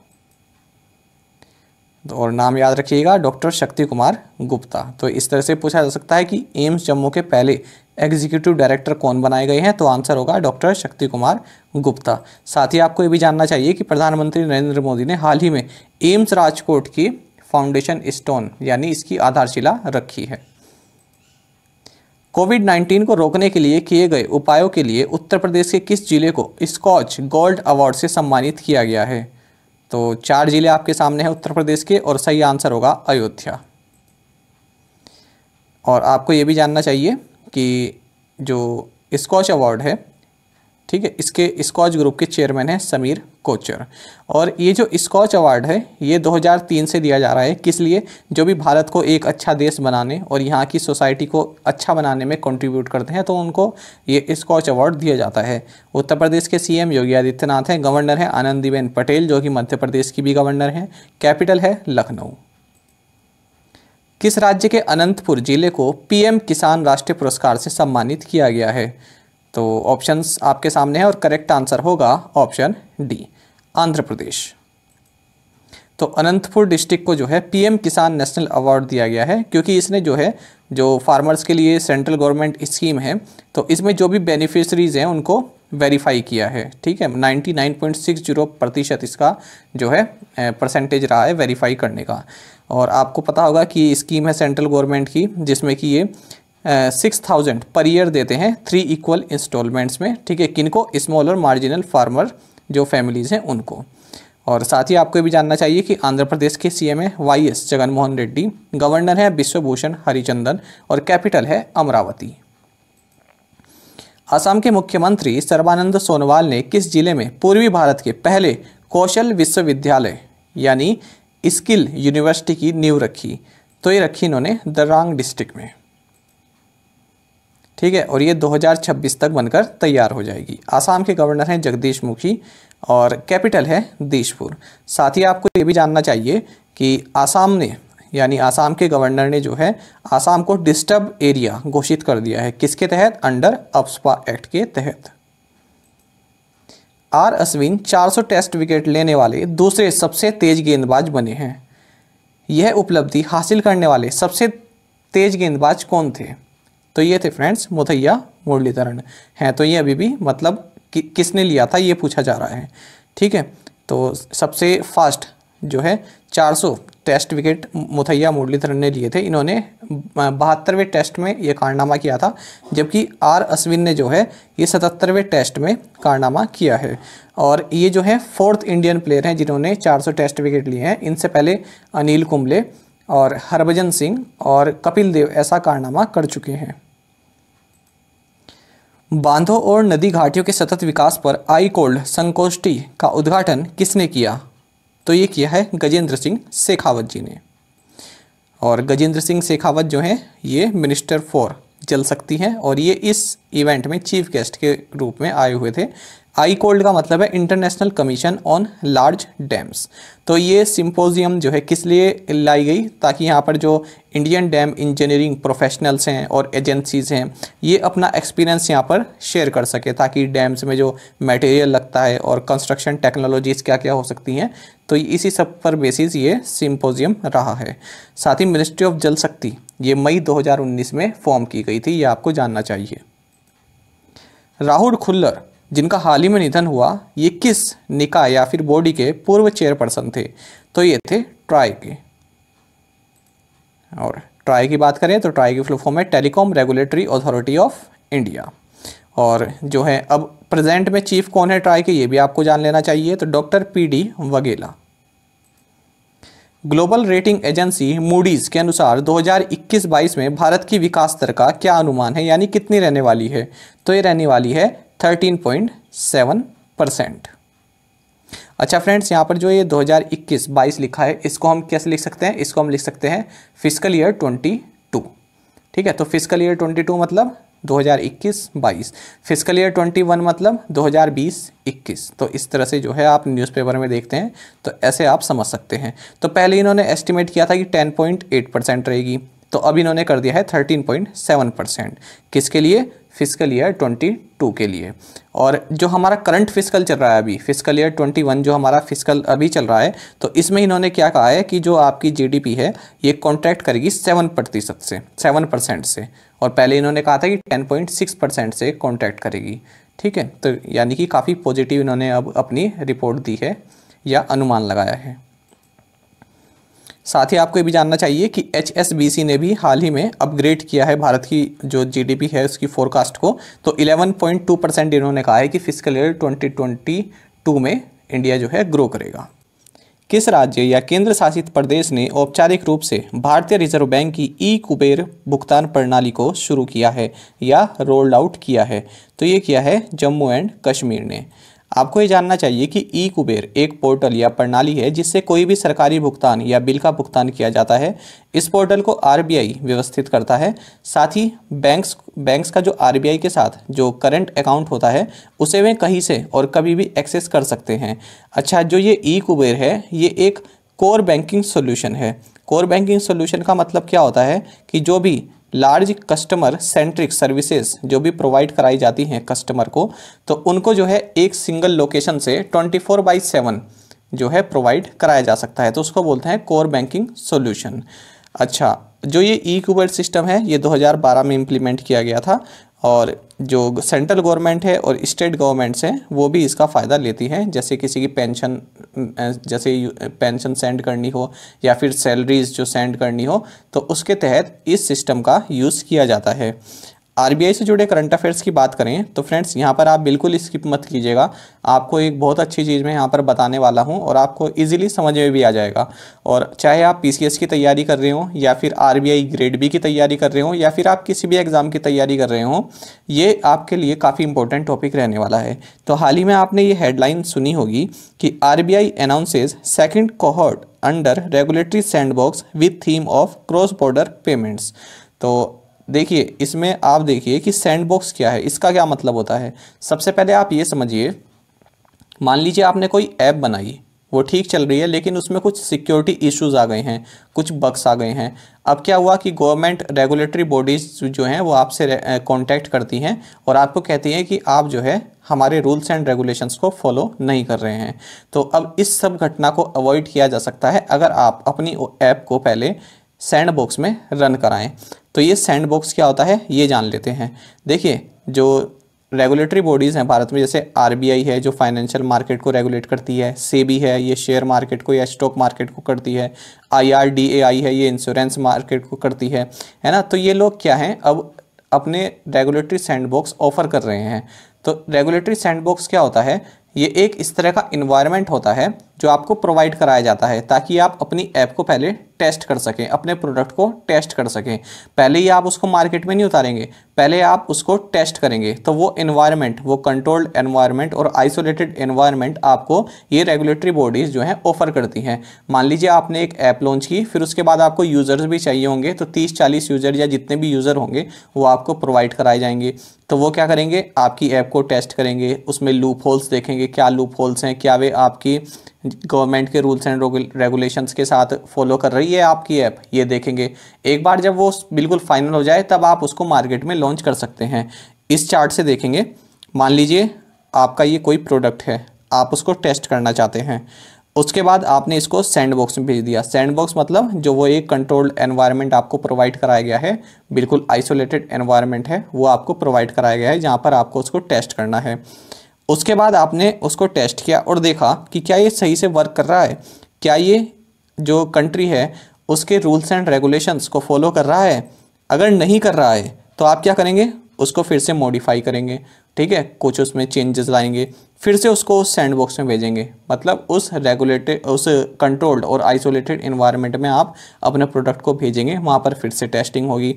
तो और नाम याद रखिएगा डॉक्टर शक्ति कुमार गुप्ता तो इस तरह से पूछा जा सकता है कि एम्स जम्मू के पहले एग्जीक्यूटिव डायरेक्टर कौन बनाए गए हैं तो आंसर होगा डॉक्टर शक्ति कुमार गुप्ता साथ ही आपको ये भी जानना चाहिए कि प्रधानमंत्री नरेंद्र मोदी ने हाल ही में एम्स राजकोट की फाउंडेशन स्टोन यानी इसकी आधारशिला रखी है कोविड 19 को रोकने के लिए किए गए उपायों के लिए उत्तर प्रदेश के किस जिले को स्कॉच गोल्ड अवार्ड से सम्मानित किया गया है तो चार जिले आपके सामने हैं उत्तर प्रदेश के और सही आंसर होगा अयोध्या और आपको ये भी जानना चाहिए कि जो स्कॉच अवार्ड है ठीक है इसके स्कॉच ग्रुप के चेयरमैन हैं समीर कोचर और ये जो स्कॉच अवार्ड है ये 2003 से दिया जा रहा है किस लिए जो भी भारत को एक अच्छा देश बनाने और यहाँ की सोसाइटी को अच्छा बनाने में कंट्रीब्यूट करते हैं तो उनको ये स्कॉच अवार्ड दिया जाता है उत्तर प्रदेश के सीएम योगी आदित्यनाथ हैं गवर्नर हैं आनंदीबेन पटेल जो कि मध्य प्रदेश की भी गवर्नर हैं कैपिटल है लखनऊ किस राज्य के अनंतपुर जिले को पीएम किसान राष्ट्रीय पुरस्कार से सम्मानित किया गया है तो ऑप्शंस आपके सामने हैं और करेक्ट आंसर होगा ऑप्शन डी आंध्र प्रदेश तो अनंतपुर डिस्ट्रिक्ट को जो है पीएम किसान नेशनल अवार्ड दिया गया है क्योंकि इसने जो है जो फार्मर्स के लिए सेंट्रल गवर्नमेंट स्कीम है तो इसमें जो भी बेनिफिशरीज़ हैं उनको वेरीफाई किया है ठीक है 99.60 प्रतिशत इसका जो है परसेंटेज रहा है वेरीफाई करने का और आपको पता होगा कि स्कीम है सेंट्रल गवर्नमेंट की जिसमें कि ये सिक्स थाउजेंड पर ईयर देते हैं थ्री इक्वल इंस्टॉलमेंट्स में ठीक है किनको स्मॉल और मार्जिनल फार्मर जो फैमिलीज़ हैं उनको और साथ ही आपको भी जानना चाहिए कि आंध्र प्रदेश के सीएम है Y S Jaganmohan Reddy governor है विश्वभूषण हरिचंदन और कैपिटल है अमरावती असम के मुख्यमंत्री सर्बानंद सोनोवाल ने किस जिले में पूर्वी भारत के पहले कौशल विश्वविद्यालय यानी स्किल यूनिवर्सिटी की नींव रखी तो ये रखी इन्होंने दरांग डिस्ट्रिक्ट में ठीक है और ये 2026 तक बनकर तैयार हो जाएगी आसाम के गवर्नर हैं जगदीश मुखी और कैपिटल है देशपुर साथ ही आपको ये भी जानना चाहिए कि आसाम ने यानी आसाम के गवर्नर ने जो है आसाम को डिस्टर्ब एरिया घोषित कर दिया है किसके तहत अंडर अप्सपा एक्ट के तहत आर अश्विन 400 टेस्ट विकेट लेने वाले दूसरे सबसे तेज गेंदबाज बने हैं यह उपलब्धि हासिल करने वाले सबसे तेज गेंदबाज कौन थे तो ये थे फ्रेंड्स मुथैया मुरलीधरन हैं तो ये अभी भी मतलब कि, किसने लिया था ये पूछा जा रहा है ठीक है तो सबसे फास्ट जो है 400 टेस्ट विकेट मुथैया मुरलीधरन ने लिए थे इन्होंने बहत्तरवें टेस्ट में ये कारनामा किया था जबकि आर अश्विन ने जो है ये सतहत्तरवें टेस्ट में कारनामा किया है और ये जो है फोर्थ इंडियन प्लेयर हैं जिन्होंने 400 टेस्ट विकेट लिए हैं इनसे पहले अनिल कुंबले और हरभजन सिंह और कपिल देव ऐसा कारनामा कर चुके हैं बांधों और नदी घाटियों के सतत विकास पर आई कोल्ड संकोष्ठी का उद्घाटन किसने किया तो ये किया है गजेंद्र सिंह शेखावत जी ने और गजेंद्र सिंह शेखावत जो हैं ये मिनिस्टर फॉर जल शक्ति हैं और ये इस इवेंट में चीफ गेस्ट के रूप में आए हुए थे आई कोल्ड का मतलब है international commission on large dams तो ये सिंपोजियम जो है किस लिए लाई गई ताकि यहाँ पर जो इंडियन डैम इंजीनियरिंग प्रोफेशनल्स हैं और एजेंसीज हैं ये अपना एक्सपीरियंस यहाँ पर शेयर कर सके ताकि डैम्स में जो मटेरियल लगता है और कंस्ट्रक्शन टेक्नोलॉजीज़ क्या क्या हो सकती हैं तो इसी सब पर बेसिस ये सिंपोजियम रहा है साथ ही मिनिस्ट्री ऑफ जल शक्ति ये मई दो में फॉर्म की गई थी ये आपको जानना चाहिए राहुल खुल्लर जिनका हाल ही में निधन हुआ ये किस निकाय या फिर बॉडी के पूर्व चेयरपर्सन थे तो ये थे ट्राई के और ट्राई की बात करें तो ट्राई की फुल है telecom regulatory authority of India और जो है अब प्रेजेंट में चीफ कौन है ट्राई के ये भी आपको जान लेना चाहिए तो doctor P D Vaghela global rating agency Moody's के अनुसार 2021-22 में भारत की विकास दर का क्या अनुमान है यानी कितनी रहने वाली है तो ये रहने वाली है थर्टीन पॉइंट सेवन परसेंट अच्छा फ्रेंड्स यहाँ पर जो ये 2021-22 लिखा है इसको हम कैसे लिख सकते हैं इसको हम लिख सकते हैं फिजिकल ईयर 22 ठीक है तो फिजिकल ईयर 22 मतलब 2021-22 फिजिकल ईयर 21 मतलब 2020-21 तो इस तरह से जो है आप न्यूज़पेपर में देखते हैं तो ऐसे आप समझ सकते हैं तो पहले इन्होंने एस्टिमेट किया था कि टेन परसेंट रहेगी तो अब इन्होंने कर दिया है थर्टीन परसेंट किसके लिए फिजिकल ईयर 22 के लिए और जो हमारा करंट फिजिकल चल रहा है अभी फिजिकल ईयर 21 जो हमारा फिजिकल अभी चल रहा है तो इसमें इन्होंने क्या कहा है कि जो आपकी जीडीपी है ये कॉन्ट्रैक्ट करेगी सेवन प्रतिशत से सेवन परसेंट से और पहले इन्होंने कहा था कि टेन पॉइंट सिक्स परसेंट से कॉन्ट्रैक्ट करेगी ठीक है तो यानी कि काफ़ी पॉजिटिव इन्होंने अब अपनी रिपोर्ट दी है या अनुमान लगाया है साथ ही आपको ये भी जानना चाहिए कि एच ने भी हाल ही में अपग्रेड किया है भारत की जो जी है उसकी फोरकास्ट को तो 11.2 परसेंट इन्होंने कहा है कि फिजिकल ईयर 2022 में इंडिया जो है ग्रो करेगा किस राज्य या केंद्र शासित प्रदेश ने औपचारिक रूप से भारतीय रिजर्व बैंक की ई कुबेर भुगतान प्रणाली को शुरू किया है या रोल्ड आउट किया है तो ये किया है जम्मू एंड कश्मीर ने आपको ये जानना चाहिए कि ई कुबेर एक पोर्टल या प्रणाली है जिससे कोई भी सरकारी भुगतान या बिल का भुगतान किया जाता है इस पोर्टल को आरबीआई व्यवस्थित करता है साथ ही बैंक्स बैंक्स का जो आरबीआई के साथ जो करंट अकाउंट होता है उसे वे कहीं से और कभी भी एक्सेस कर सकते हैं अच्छा जो ये ई कुबेर है ये एक कोर बैंकिंग सोल्यूशन है कोर बैंकिंग सोल्यूशन का मतलब क्या होता है कि जो भी लार्ज कस्टमर सेंट्रिक सर्विसेज जो भी प्रोवाइड कराई जाती हैं कस्टमर को तो उनको जो है एक सिंगल लोकेशन से ट्वेंटी फोर बाई सेवन जो है प्रोवाइड कराया जा सकता है तो उसको बोलते हैं कोर बैंकिंग सोल्यूशन अच्छा जो ये ई e सिस्टम है ये 2012 में इम्प्लीमेंट किया गया था और जो सेंट्रल गवर्नमेंट है और स्टेट गवर्नमेंट्स हैं वो भी इसका फ़ायदा लेती हैं जैसे किसी की पेंशन जैसे पेंशन सेंड करनी हो या फिर सैलरीज जो सेंड करनी हो तो उसके तहत इस सिस्टम का यूज़ किया जाता है आरबीआई से जुड़े करंट अफेयर्स की बात करें तो फ्रेंड्स यहाँ पर आप बिल्कुल स्किप मत कीजिएगा आपको एक बहुत अच्छी चीज़ मैं यहाँ पर बताने वाला हूँ और आपको इजीली समझ में भी आ जाएगा और चाहे आप पीसीएस की तैयारी कर रहे हो या फिर आरबीआई ग्रेड बी की तैयारी कर रहे हो या फिर आप किसी भी एग्ज़ाम की तैयारी कर रहे हो ये आपके लिए काफ़ी इंपॉर्टेंट टॉपिक रहने वाला है तो हाल ही में आपने ये हेडलाइन सुनी होगी कि R B I announces second cohort under regulatory sandbox with theme of cross border payments तो देखिए इसमें आप देखिए कि सैंड बॉक्स क्या है इसका क्या मतलब होता है सबसे पहले आप ये समझिए मान लीजिए आपने कोई ऐप बनाई वो ठीक चल रही है लेकिन उसमें कुछ सिक्योरिटी इश्यूज आ गए हैं कुछ बग्स आ गए हैं अब क्या हुआ कि गवर्नमेंट रेगुलेटरी बॉडीज़ जो हैं वो आपसे कांटेक्ट करती हैं और आपको कहती हैं कि आप जो है हमारे रूल्स एंड रेगुलेशंस को फॉलो नहीं कर रहे हैं तो अब इस सब घटना को अवॉइड किया जा सकता है अगर आप अपनी ऐप को पहले सैंड बॉक्स में रन कराएं तो ये सैंड बॉक्स क्या होता है ये जान लेते हैं देखिए जो रेगुलेटरी बॉडीज़ हैं भारत में जैसे आरबीआई है जो फाइनेंशियल मार्केट को रेगुलेट करती है सेबी है ये शेयर मार्केट को या स्टॉक मार्केट को करती है आईआरडीएआई है ये इंश्योरेंस मार्केट को करती है है ना तो ये लोग क्या हैं अब अपने रेगुलेटरी सैंडबॉक्स ऑफर कर रहे हैं तो रेगुलेटरी सैंडबॉक्स क्या होता है ये एक इस तरह का इन्वायरमेंट होता है जो आपको प्रोवाइड कराया जाता है ताकि आप अपनी ऐप को पहले टेस्ट कर सकें अपने प्रोडक्ट को टेस्ट कर सकें पहले ही आप उसको मार्केट में नहीं उतारेंगे पहले आप उसको टेस्ट करेंगे तो वो इन्वायरमेंट वो कंट्रोल्ड एनवायरनमेंट और आइसोलेटेड एनवायरनमेंट आपको ये रेगुलेटरी बॉडीज़ जो हैं ऑफर करती हैं मान लीजिए आपने एक ऐप लॉन्च की फिर उसके बाद आपको यूज़र्स भी चाहिए होंगे तो तीस चालीस यूज़र या जितने भी यूज़र होंगे वो आपको प्रोवाइड कराए जाएंगे तो वो क्या करेंगे आपकी ऐप को टेस्ट करेंगे उसमें लूप होल्स देखेंगे क्या लूप होल्स हैं क्या वे आपकी गवर्नमेंट के रूल्स एंड रेगुलेशंस के साथ फॉलो कर रही है आपकी ऐप ये देखेंगे एक बार जब वो बिल्कुल फाइनल हो जाए तब आप उसको मार्केट में लॉन्च कर सकते हैं इस चार्ट से देखेंगे मान लीजिए आपका ये कोई प्रोडक्ट है आप उसको टेस्ट करना चाहते हैं उसके बाद आपने इसको सैंड बॉक्स में भेज दिया सैंड बॉक्स मतलब जो वो एक कंट्रोल्ड एनवायरनमेंट आपको प्रोवाइड कराया गया है बिल्कुल आइसोलेटेड एनवायरनमेंट है वो आपको प्रोवाइड कराया गया है जहाँ पर आपको उसको टेस्ट करना है उसके बाद आपने उसको टेस्ट किया और देखा कि क्या ये सही से वर्क कर रहा है क्या ये जो कंट्री है उसके रूल्स एंड रेगुलेशंस को फॉलो कर रहा है अगर नहीं कर रहा है तो आप क्या करेंगे उसको फिर से मॉडिफाई करेंगे ठीक है कुछ उसमें चेंजेस लाएंगे फिर से उसको उस सैंड बॉक्स में भेजेंगे मतलब उस रेगुलेटेड उस कंट्रोल्ड और आइसोलेटेड इन्वायरमेंट में आप अपने प्रोडक्ट को भेजेंगे वहाँ पर फिर से टेस्टिंग होगी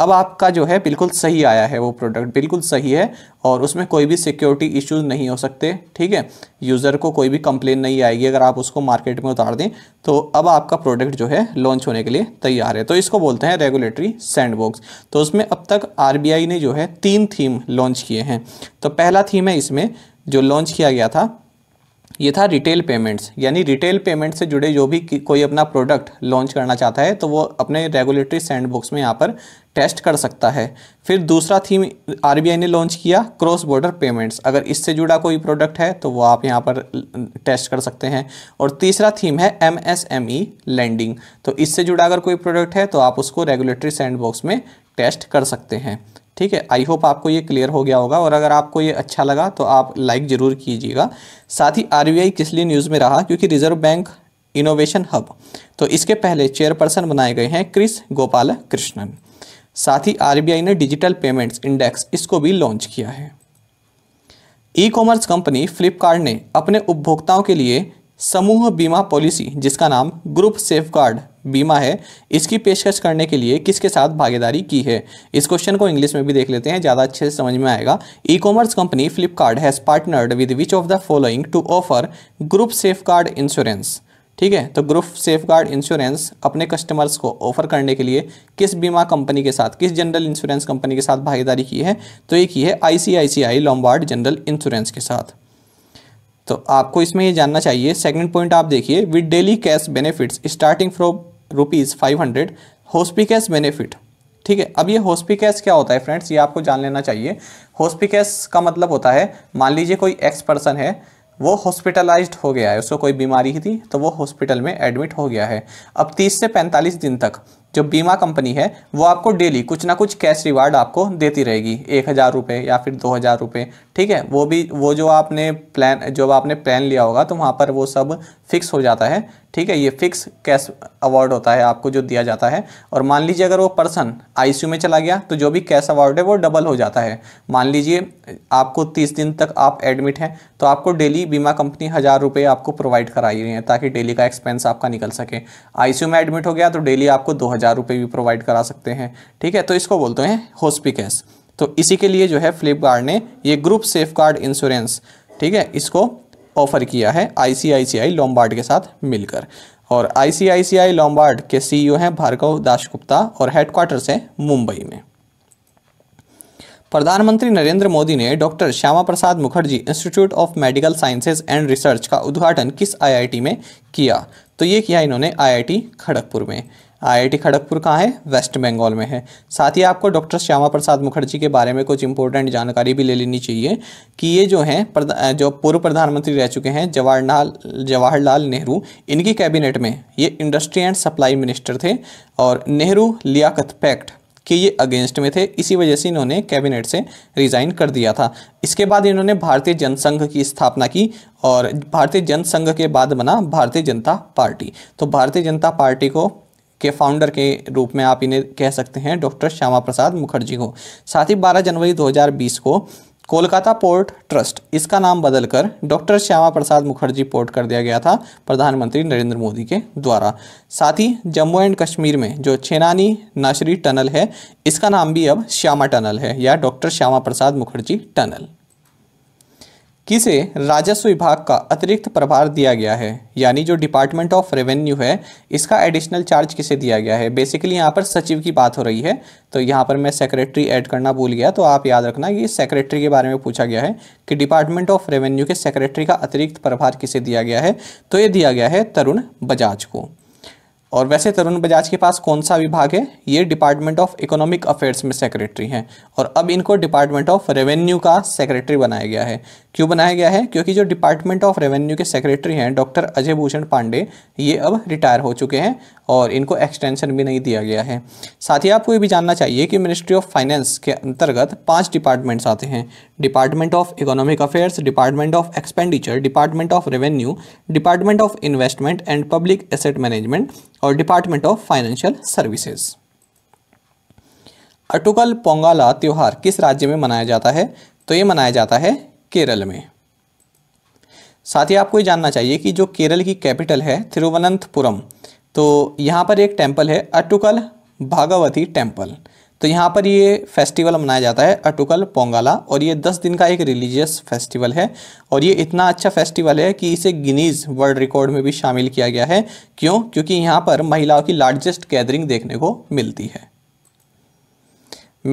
अब आपका जो है बिल्कुल सही आया है वो प्रोडक्ट बिल्कुल सही है और उसमें कोई भी सिक्योरिटी इश्यूज नहीं हो सकते ठीक है यूज़र को कोई भी कंप्लेन नहीं आएगी अगर आप उसको मार्केट में उतार दें तो अब आपका प्रोडक्ट जो है लॉन्च होने के लिए तैयार है तो इसको बोलते हैं रेगुलेटरी सैंडबॉक्स तो उसमें अब तक आर ने जो है तीन थीम लॉन्च किए हैं तो पहला थीम है इसमें जो लॉन्च किया गया था ये था रिटेल पेमेंट्स यानी रिटेल पेमेंट से जुड़े जो भी कोई अपना प्रोडक्ट लॉन्च करना चाहता है तो वो अपने रेगुलेटरी सैंड बॉक्स में यहाँ पर टेस्ट कर सकता है फिर दूसरा थीम आरबीआई ने लॉन्च किया क्रॉस बॉर्डर पेमेंट्स अगर इससे जुड़ा कोई प्रोडक्ट है तो वो आप यहाँ पर टेस्ट कर सकते हैं और तीसरा थीम है M S M E lending तो इससे जुड़ा अगर कोई प्रोडक्ट है तो आप उसको रेगुलेटरी सैंड बॉक्स में टेस्ट कर सकते हैं ठीक है आई होप आपको ये क्लियर हो गया होगा और अगर आपको ये अच्छा लगा तो आप लाइक ज़रूर कीजिएगा साथ ही आरबीआई किस लिए न्यूज़ में रहा क्योंकि रिजर्व बैंक इनोवेशन हब तो इसके पहले चेयरपर्सन बनाए गए हैं क्रिस गोपाल कृष्णन साथ ही आरबीआई ने डिजिटल पेमेंट्स इंडेक्स इसको भी लॉन्च किया है ई कॉमर्स कंपनी फ्लिपकार्ट ने अपने उपभोक्ताओं के लिए समूह बीमा पॉलिसी जिसका नाम ग्रुप सेफगार्ड बीमा है इसकी पेशकश करने के लिए किसके साथ भागीदारी की है इस क्वेश्चन को इंग्लिश में भी देख लेते हैं ज़्यादा अच्छे से समझ में आएगा e commerce company Flipkart has partnered with which of the following to offer group safeguard insurance ठीक है तो ग्रुप सेफगार्ड इंश्योरेंस अपने कस्टमर्स को ऑफर करने के लिए किस बीमा कंपनी के साथ किस जनरल इंश्योरेंस कंपनी के साथ भागीदारी की है तो ये की है आई सी आई जनरल इंश्योरेंस के साथ तो आपको इसमें ये जानना चाहिए सेकंड पॉइंट आप देखिए with daily cash benefits starting from rupees five hundred hospi cash benefit ठीक है अब ये हॉस्पी कैश क्या होता है फ्रेंड्स ये आपको जान लेना चाहिए हॉस्पी कैश का मतलब होता है मान लीजिए कोई एक्स पर्सन है वो हॉस्पिटलाइज्ड हो गया है उसको कोई बीमारी ही थी तो वो हॉस्पिटल में एडमिट हो गया है अब तीस से पैंतालीस दिन तक जो बीमा कंपनी है वो आपको डेली कुछ ना कुछ कैश रिवार्ड आपको देती रहेगी एक हज़ार रुपये या फिर दो हज़ार रुपये ठीक है वो भी वो जो आपने प्लान जो आपने प्लान लिया होगा तो वहाँ पर वो सब फिक्स हो जाता है ठीक है ये फिक्स कैश अवार्ड होता है आपको जो दिया जाता है और मान लीजिए अगर वो पर्सन आईसीयू में चला गया तो जो भी कैश अवार्ड है वो डबल हो जाता है मान लीजिए आपको तीस दिन तक आप एडमिट हैं तो आपको डेली बीमा कंपनी हज़ार रुपये आपको प्रोवाइड करा रही है ताकि डेली का एक्सपेंस आपका निकल सके आई में एडमिट हो गया तो डेली आपको दो हज़ार रुपये भी प्रोवाइड करा सकते हैं ठीक है तो इसको बोलते हैं हॉस्पी कैश तो इसी के लिए जो है फ्लिपकार्ट ने ये ग्रुप सेफ इंश्योरेंस ठीक है इसको ऑफ़र किया है आईसीआईसीआई लॉम्बार्ड के साथ मिलकर और आईसीआईसीआई लॉम्बार्ड के सीईओ हैं भार्गव दासगुप्ता और हेडक्वार्टर से मुंबई में प्रधानमंत्री नरेंद्र मोदी ने doctor Shyama Prasad Mukherjee institute of medical sciences and research का उद्घाटन किस आईआईटी में किया तो ये किया इन्होंने आईआईटी खड़गपुर में आईआईटी खड़गपुर कहाँ है वेस्ट बंगाल में है साथ ही आपको डॉक्टर श्यामा प्रसाद मुखर्जी के बारे में कुछ इंपॉर्टेंट जानकारी भी ले लेनी चाहिए कि ये जो हैं जो पूर्व प्रधानमंत्री रह चुके हैं जवाहरलाल जवाहरलाल नेहरू इनकी कैबिनेट में ये इंडस्ट्री एंड सप्लाई मिनिस्टर थे और नेहरू लियाकत पैक्ट कि ये अगेंस्ट में थे इसी वजह से इन्होंने कैबिनेट से रिज़ाइन कर दिया था इसके बाद इन्होंने भारतीय जनसंघ की स्थापना की और भारतीय जनसंघ के बाद बना भारतीय जनता पार्टी तो भारतीय जनता पार्टी को के फाउंडर के रूप में आप इन्हें कह सकते हैं डॉक्टर श्यामा प्रसाद मुखर्जी को साथ ही बारह जनवरी दो को कोलकाता पोर्ट ट्रस्ट इसका नाम बदलकर डॉक्टर श्यामा प्रसाद मुखर्जी पोर्ट कर दिया गया था प्रधानमंत्री नरेंद्र मोदी के द्वारा साथ ही जम्मू एंड कश्मीर में जो छेनानी नाशरी टनल है इसका नाम भी अब श्यामा टनल है या डॉक्टर श्यामा प्रसाद मुखर्जी टनल किसे राजस्व विभाग का अतिरिक्त प्रभार दिया गया है यानी जो डिपार्टमेंट ऑफ रेवेन्यू है इसका एडिशनल चार्ज किसे दिया गया है बेसिकली यहाँ पर सचिव की बात हो रही है तो यहाँ पर मैं सेक्रेटरी ऐड करना भूल गया तो आप याद रखना कि सेक्रेटरी के बारे में पूछा गया है कि डिपार्टमेंट ऑफ रेवेन्यू के सेक्रेटरी का अतिरिक्त प्रभार किसे दिया गया है तो ये दिया गया है तरुण बजाज को और वैसे तरुण बजाज के पास कौन सा विभाग है ये डिपार्टमेंट ऑफ इकोनॉमिक अफेयर्स में सेक्रेटरी हैं और अब इनको डिपार्टमेंट ऑफ रेवेन्यू का सेक्रेटरी बनाया गया है क्यों बनाया गया है क्योंकि जो डिपार्टमेंट ऑफ रेवेन्यू के सेक्रेटरी हैं डॉक्टर अजय भूषण पांडे ये अब रिटायर हो चुके हैं और इनको एक्सटेंशन भी नहीं दिया गया है साथ ही आपको ये भी जानना चाहिए कि मिनिस्ट्री ऑफ फाइनेंस के अंतर्गत पांच डिपार्टमेंट्स आते हैं department of economic affairs department of expenditure department of revenue department of investment and public asset management और department of financial services Attukal Pongala त्यौहार किस राज्य में मनाया जाता है तो ये मनाया जाता है केरल में साथ ही आपको ये जानना चाहिए कि जो केरल की कैपिटल है तिरुवनंतपुरम तो यहाँ पर एक टेम्पल है अटुकल भागवती टेम्पल तो यहाँ पर ये फेस्टिवल मनाया जाता है अटुकल पोंगाला और ये दस दिन का एक रिलीजियस फेस्टिवल है और ये इतना अच्छा फेस्टिवल है कि इसे गिनीज वर्ल्ड रिकॉर्ड में भी शामिल किया गया है क्यों क्योंकि यहाँ पर महिलाओं की लार्जेस्ट गैदरिंग देखने को मिलती है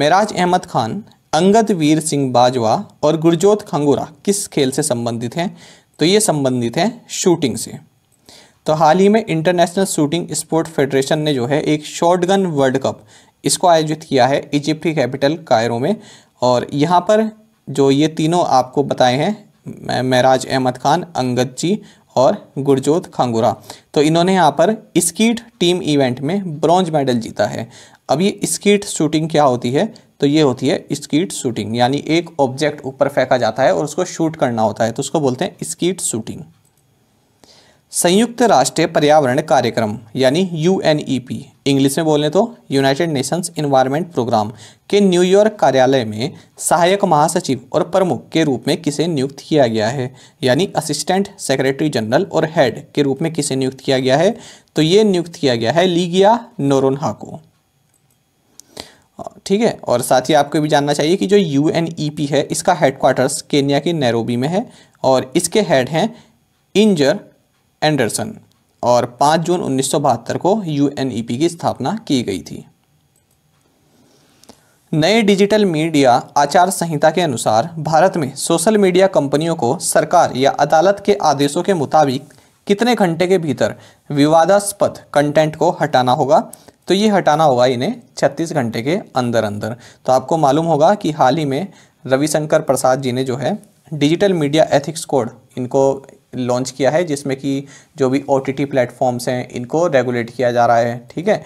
मेराज अहमद खान अंगद वीर सिंह बाजवा और गुरजोत खंगूरा किस खेल से संबंधित हैं तो ये संबंधित हैं शूटिंग से तो हाल ही में इंटरनेशनल शूटिंग स्पोर्ट फेडरेशन ने जो है एक शॉटगन वर्ल्ड कप इसको आयोजित किया है इजिप्ट की कैपिटल कायरों में और यहाँ पर जो ये तीनों आपको बताए हैं महराज अहमद खान अंगद जी और गुरजोत खांगुरा तो इन्होंने यहाँ पर स्कीट टीम इवेंट में ब्रॉन्ज मेडल जीता है अब ये स्कीट शूटिंग क्या होती है तो ये होती है स्कीट शूटिंग यानी एक ऑब्जेक्ट ऊपर फेंका जाता है और उसको शूट करना होता है तो उसको बोलते हैं स्कीट शूटिंग संयुक्त राष्ट्र पर्यावरण कार्यक्रम यानी यू e इंग्लिश में बोलें तो यूनाइटेड नेशंस इन्वायरमेंट प्रोग्राम के न्यूयॉर्क कार्यालय में सहायक महासचिव और प्रमुख के रूप में किसे नियुक्त किया गया है यानी असिस्टेंट सेक्रेटरी जनरल और हेड के रूप में किसे नियुक्त किया गया है तो ये नियुक्त किया गया है लीगिया नोरोन्हा को हाँ, ठीक है और साथ ही आपको भी जानना चाहिए कि जो यू e है इसका हेडक्वार्टर्स केन्या के नैरोबी में है और इसके हेड हैं इंजर एंडरसन और 5 जून उन्नीस को यू e की स्थापना की गई थी नए डिजिटल मीडिया आचार संहिता के अनुसार भारत में सोशल मीडिया कंपनियों को सरकार या अदालत के आदेशों के मुताबिक कितने घंटे के भीतर विवादास्पद कंटेंट को हटाना होगा तो ये हटाना होगा इन्हें 36 घंटे के अंदर अंदर तो आपको मालूम होगा कि हाल ही में रविशंकर प्रसाद जी ने जो है डिजिटल मीडिया एथिक्स कोड इनको लॉन्च किया है जिसमें कि जो भी ओ टी प्लेटफॉर्म्स हैं इनको रेगुलेट किया जा रहा है ठीक है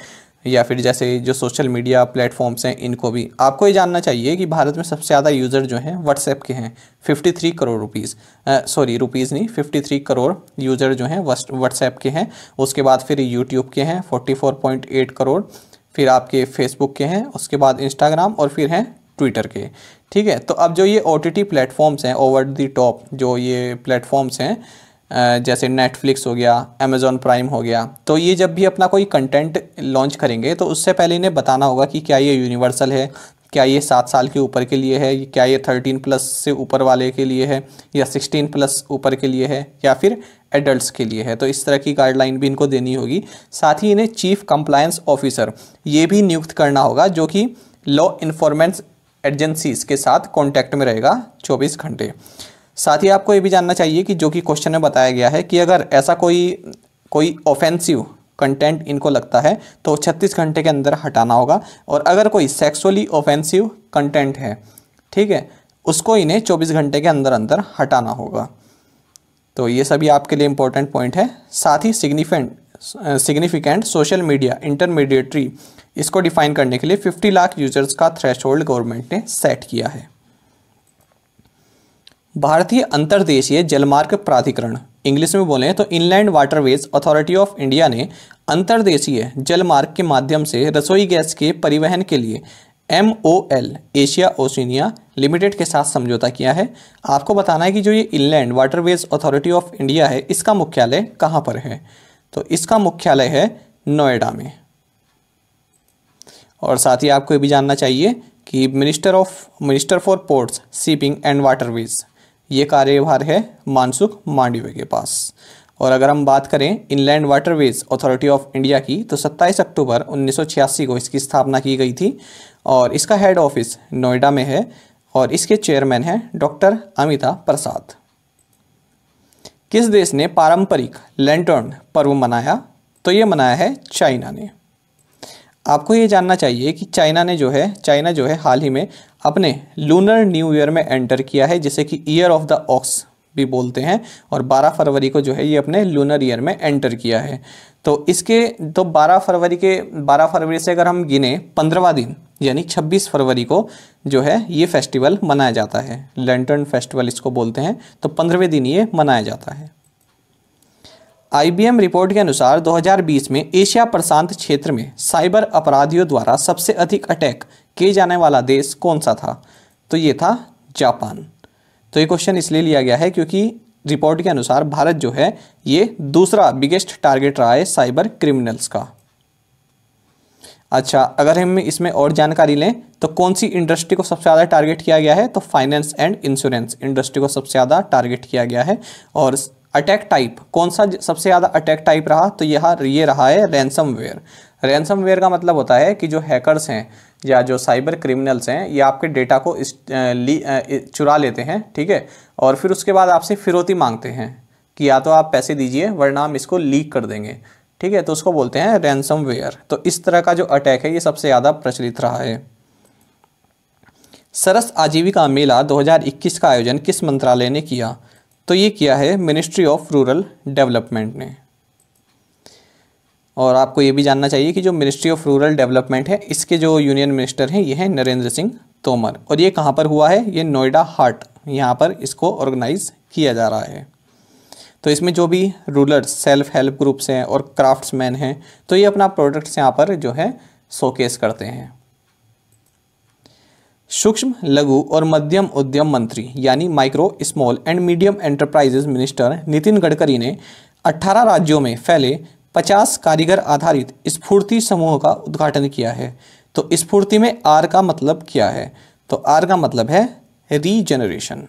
या फिर जैसे जो सोशल मीडिया प्लेटफॉर्म्स हैं इनको भी आपको ये जानना चाहिए कि भारत में सबसे ज़्यादा यूज़र जो हैं व्हाट्सएप के हैं 53 करोड़ रुपीज़ सॉरी रुपीज़ नहीं 53 करोड़ यूज़र जो हैं व्हाट्सएप के हैं उसके बाद फिर यूट्यूब के हैं 44.8 करोड़ फिर आपके फेसबुक के हैं उसके बाद इंस्टाग्राम और फिर हैं ट्विटर के ठीक है तो अब जो ये ओ टी प्लेटफॉर्म्स हैं ओवर दी टॉप जो ये प्लेटफॉर्म्स हैं जैसे नेटफ्लिक्स हो गया अमेज़ॉन प्राइम हो गया तो ये जब भी अपना कोई कंटेंट लॉन्च करेंगे तो उससे पहले इन्हें बताना होगा कि क्या ये यूनिवर्सल है क्या ये सात साल के ऊपर के लिए है क्या ये थर्टीन प्लस से ऊपर वाले के लिए है या सिक्सटीन प्लस ऊपर के लिए है या फिर एडल्ट्स के लिए है तो इस तरह की गाइडलाइन भी इनको देनी होगी साथ ही इन्हें चीफ कंप्लायंस ऑफिसर ये भी नियुक्त करना होगा जो कि लॉ इन्फॉर्मेंस एजेंसीज के साथ कॉन्टैक्ट में रहेगा चौबीस घंटे साथ ही आपको ये भी जानना चाहिए कि जो कि क्वेश्चन में बताया गया है कि अगर ऐसा कोई कोई ऑफेंसिव कंटेंट इनको लगता है तो 36 घंटे के अंदर हटाना होगा और अगर कोई सेक्सुअली ऑफेंसिव कंटेंट है ठीक है उसको इन्हें 24 घंटे के अंदर अंदर हटाना होगा तो ये सभी आपके लिए इंपॉर्टेंट पॉइंट है साथ ही significant significant social media intermediary इसको डिफाइन करने के लिए 50 लाख यूजर्स का थ्रेश गवर्नमेंट ने सेट किया है भारतीय अंतर्देशीय जलमार्ग प्राधिकरण इंग्लिश में बोलें तो inland waterways authority of India ने अंतर्देशीय जलमार्ग के माध्यम से रसोई गैस के परिवहन के लिए M O L Asia Oceania limited के साथ समझौता किया है आपको बताना है कि जो ये inland waterways authority of India है इसका मुख्यालय कहाँ पर है तो इसका मुख्यालय है नोएडा में और साथ ही आपको ये भी जानना चाहिए कि minister of minister for ports shipping and waterways ये कार्यभार है मानसुख मांडवे के पास और अगर हम बात करें inland waterways authority of India की तो 27 अक्टूबर 1986 को इसकी स्थापना की गई थी और इसका हेड ऑफिस नोएडा में है और इसके चेयरमैन हैं डॉक्टर अमिता प्रसाद किस देश ने पारंपरिक लैंडर्न पर्व मनाया तो ये मनाया है चाइना ने आपको ये जानना चाहिए कि चाइना ने जो है चाइना जो है हाल ही में अपने लूनर न्यू ईयर में एंटर किया है जिसे कि ईयर ऑफ द ऑक्स भी बोलते हैं और 12 फरवरी को जो है ये अपने लूनर ईयर में एंटर किया है तो इसके तो 12 फरवरी के 12 फरवरी से अगर हम गिने पंद्रहवा दिन यानी 26 फरवरी को जो है ये फेस्टिवल मनाया जाता है लेंटर्न फेस्टिवल इसको बोलते हैं तो पंद्रहवें दिन ये मनाया जाता है आईबीएम रिपोर्ट के अनुसार 2020 में एशिया प्रशांत क्षेत्र में साइबर अपराधियों द्वारा सबसे अधिक अटैक किए जाने वाला देश कौन सा था तो ये था जापान तो ये क्वेश्चन इसलिए लिया गया है क्योंकि रिपोर्ट के अनुसार भारत जो है ये दूसरा बिगेस्ट टारगेट रहा है साइबर क्रिमिनल्स का अच्छा अगर हम इसमें और जानकारी लें तो कौन सी इंडस्ट्री को सबसे ज़्यादा टारगेट किया गया है तो फाइनेंस एंड इंश्योरेंस इंडस्ट्री को सबसे ज़्यादा टारगेट किया गया है और अटैक टाइप कौन सा सबसे ज़्यादा अटैक टाइप रहा तो यह ये रहा है रैनसम वेयर का मतलब होता है कि जो हैकरस हैं या जो साइबर क्रिमिनल्स हैं ये आपके डेटा को इस ली चुरा लेते हैं ठीक है और फिर उसके बाद आपसे फिरौती मांगते हैं कि या तो आप पैसे दीजिए वरना हम इसको लीक कर देंगे ठीक है तो उसको बोलते हैं वेयर तो इस तरह का जो अटैक है ये सबसे ज़्यादा प्रचलित रहा है सरस आजीविका मेला 2021 का आयोजन किस मंत्रालय ने किया तो ये किया है मिनिस्ट्री ऑफ रूरल डेवलपमेंट ने और आपको ये भी जानना चाहिए कि जो मिनिस्ट्री ऑफ रूरल डेवलपमेंट है इसके जो यूनियन मिनिस्टर हैं ये हैं नरेंद्र सिंह तोमर और ये कहाँ पर हुआ है ये नोएडा हार्ट यहाँ पर इसको ऑर्गेनाइज किया जा रहा है तो इसमें जो भी रूलर्स सेल्फ हेल्प ग्रुप्स हैं और क्राफ्ट्समैन हैं तो ये अपना प्रोडक्ट्स यहाँ पर जो है शोकेस करते हैं सूक्ष्म लघु और मध्यम उद्यम मंत्री यानी micro small and medium enterprises minister Nitin Gadkari ने 18 राज्यों में फैले 50 कारीगर आधारित स्फूर्ति समूह का उद्घाटन किया है तो स्फूर्ति में आर का मतलब क्या है तो आर का मतलब है रीजनरेशन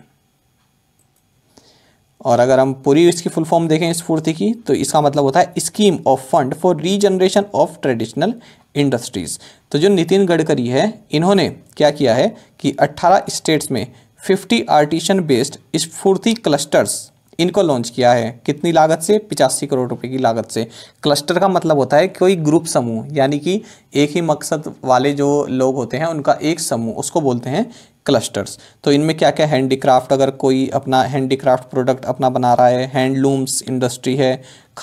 और अगर हम पूरी इसकी फुल फॉर्म देखें इस फूर्ति की तो इसका मतलब होता है scheme of fund for regeneration of traditional industries तो जो नितिन गडकरी है इन्होंने क्या किया है कि 18 स्टेट्स में 50 आर्टिशन बेस्ड स्फूर्ति क्लस्टर्स इनको लॉन्च किया है कितनी लागत से पिचासी करोड़ रुपए की लागत से क्लस्टर का मतलब होता है कोई ग्रुप समूह यानी कि एक ही मकसद वाले जो लोग होते हैं उनका एक समूह उसको बोलते हैं क्लस्टर्स तो इनमें क्या क्या हैंडीक्राफ्ट अगर कोई अपना हैंडीक्राफ्ट प्रोडक्ट अपना बना रहा है हैंडलूम्स इंडस्ट्री है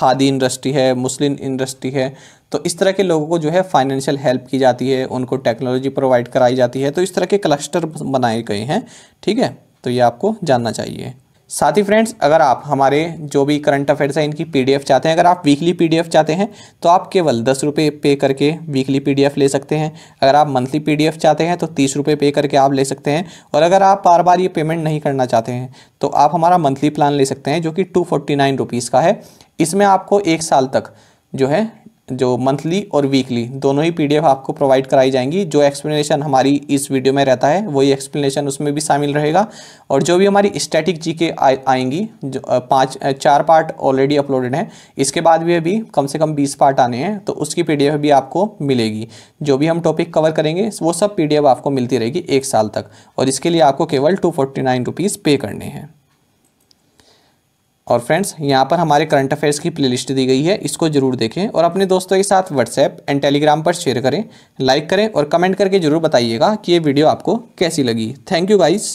खादी इंडस्ट्री है मुस्लिम इंडस्ट्री है तो इस तरह के लोगों को जो है फाइनेंशियल हेल्प की जाती है उनको टेक्नोलॉजी प्रोवाइड कराई जाती है तो इस तरह के क्लस्टर बनाए गए हैं ठीक है तो ये आपको जानना चाहिए साथ ही फ्रेंड्स अगर आप हमारे जो भी करंट अफेयर्स हैं इनकी पीडीएफ चाहते हैं अगर आप वीकली पीडीएफ चाहते हैं तो आप केवल दस रुपये पे करके वीकली पीडीएफ ले सकते हैं अगर आप मंथली पीडीएफ चाहते हैं तो तीस रुपये पे करके आप ले सकते हैं और अगर आप बार बार ये पेमेंट नहीं करना चाहते हैं तो आप हमारा मंथली प्लान ले सकते हैं जो कि टू फोर्टी नाइन रुपीज़ का है इसमें आपको एक साल तक जो है जो मंथली और वीकली दोनों ही पीडीएफ आपको प्रोवाइड कराई जाएंगी जो एक्सप्लेनेशन हमारी इस वीडियो में रहता है वही एक्सप्लेनेशन उसमें भी शामिल रहेगा और जो भी हमारी स्टैटिक जी के आ, आएंगी जो पाँच चार पार्ट ऑलरेडी अपलोडेड हैं इसके बाद भी अभी कम से कम बीस पार्ट आने हैं तो उसकी पी भी आपको मिलेगी जो भी हम टॉपिक कवर करेंगे वो सब पी आपको मिलती रहेगी एक साल तक और इसके लिए आपको केवल टू फोर्टी पे करने हैं और फ्रेंड्स यहाँ पर हमारे करंट अफेयर्स की प्लेलिस्ट दी गई है इसको जरूर देखें और अपने दोस्तों के साथ व्हाट्सएप एंड टेलीग्राम पर शेयर करें लाइक करें और कमेंट करके जरूर बताइएगा कि ये वीडियो आपको कैसी लगी थैंक यू गाइज़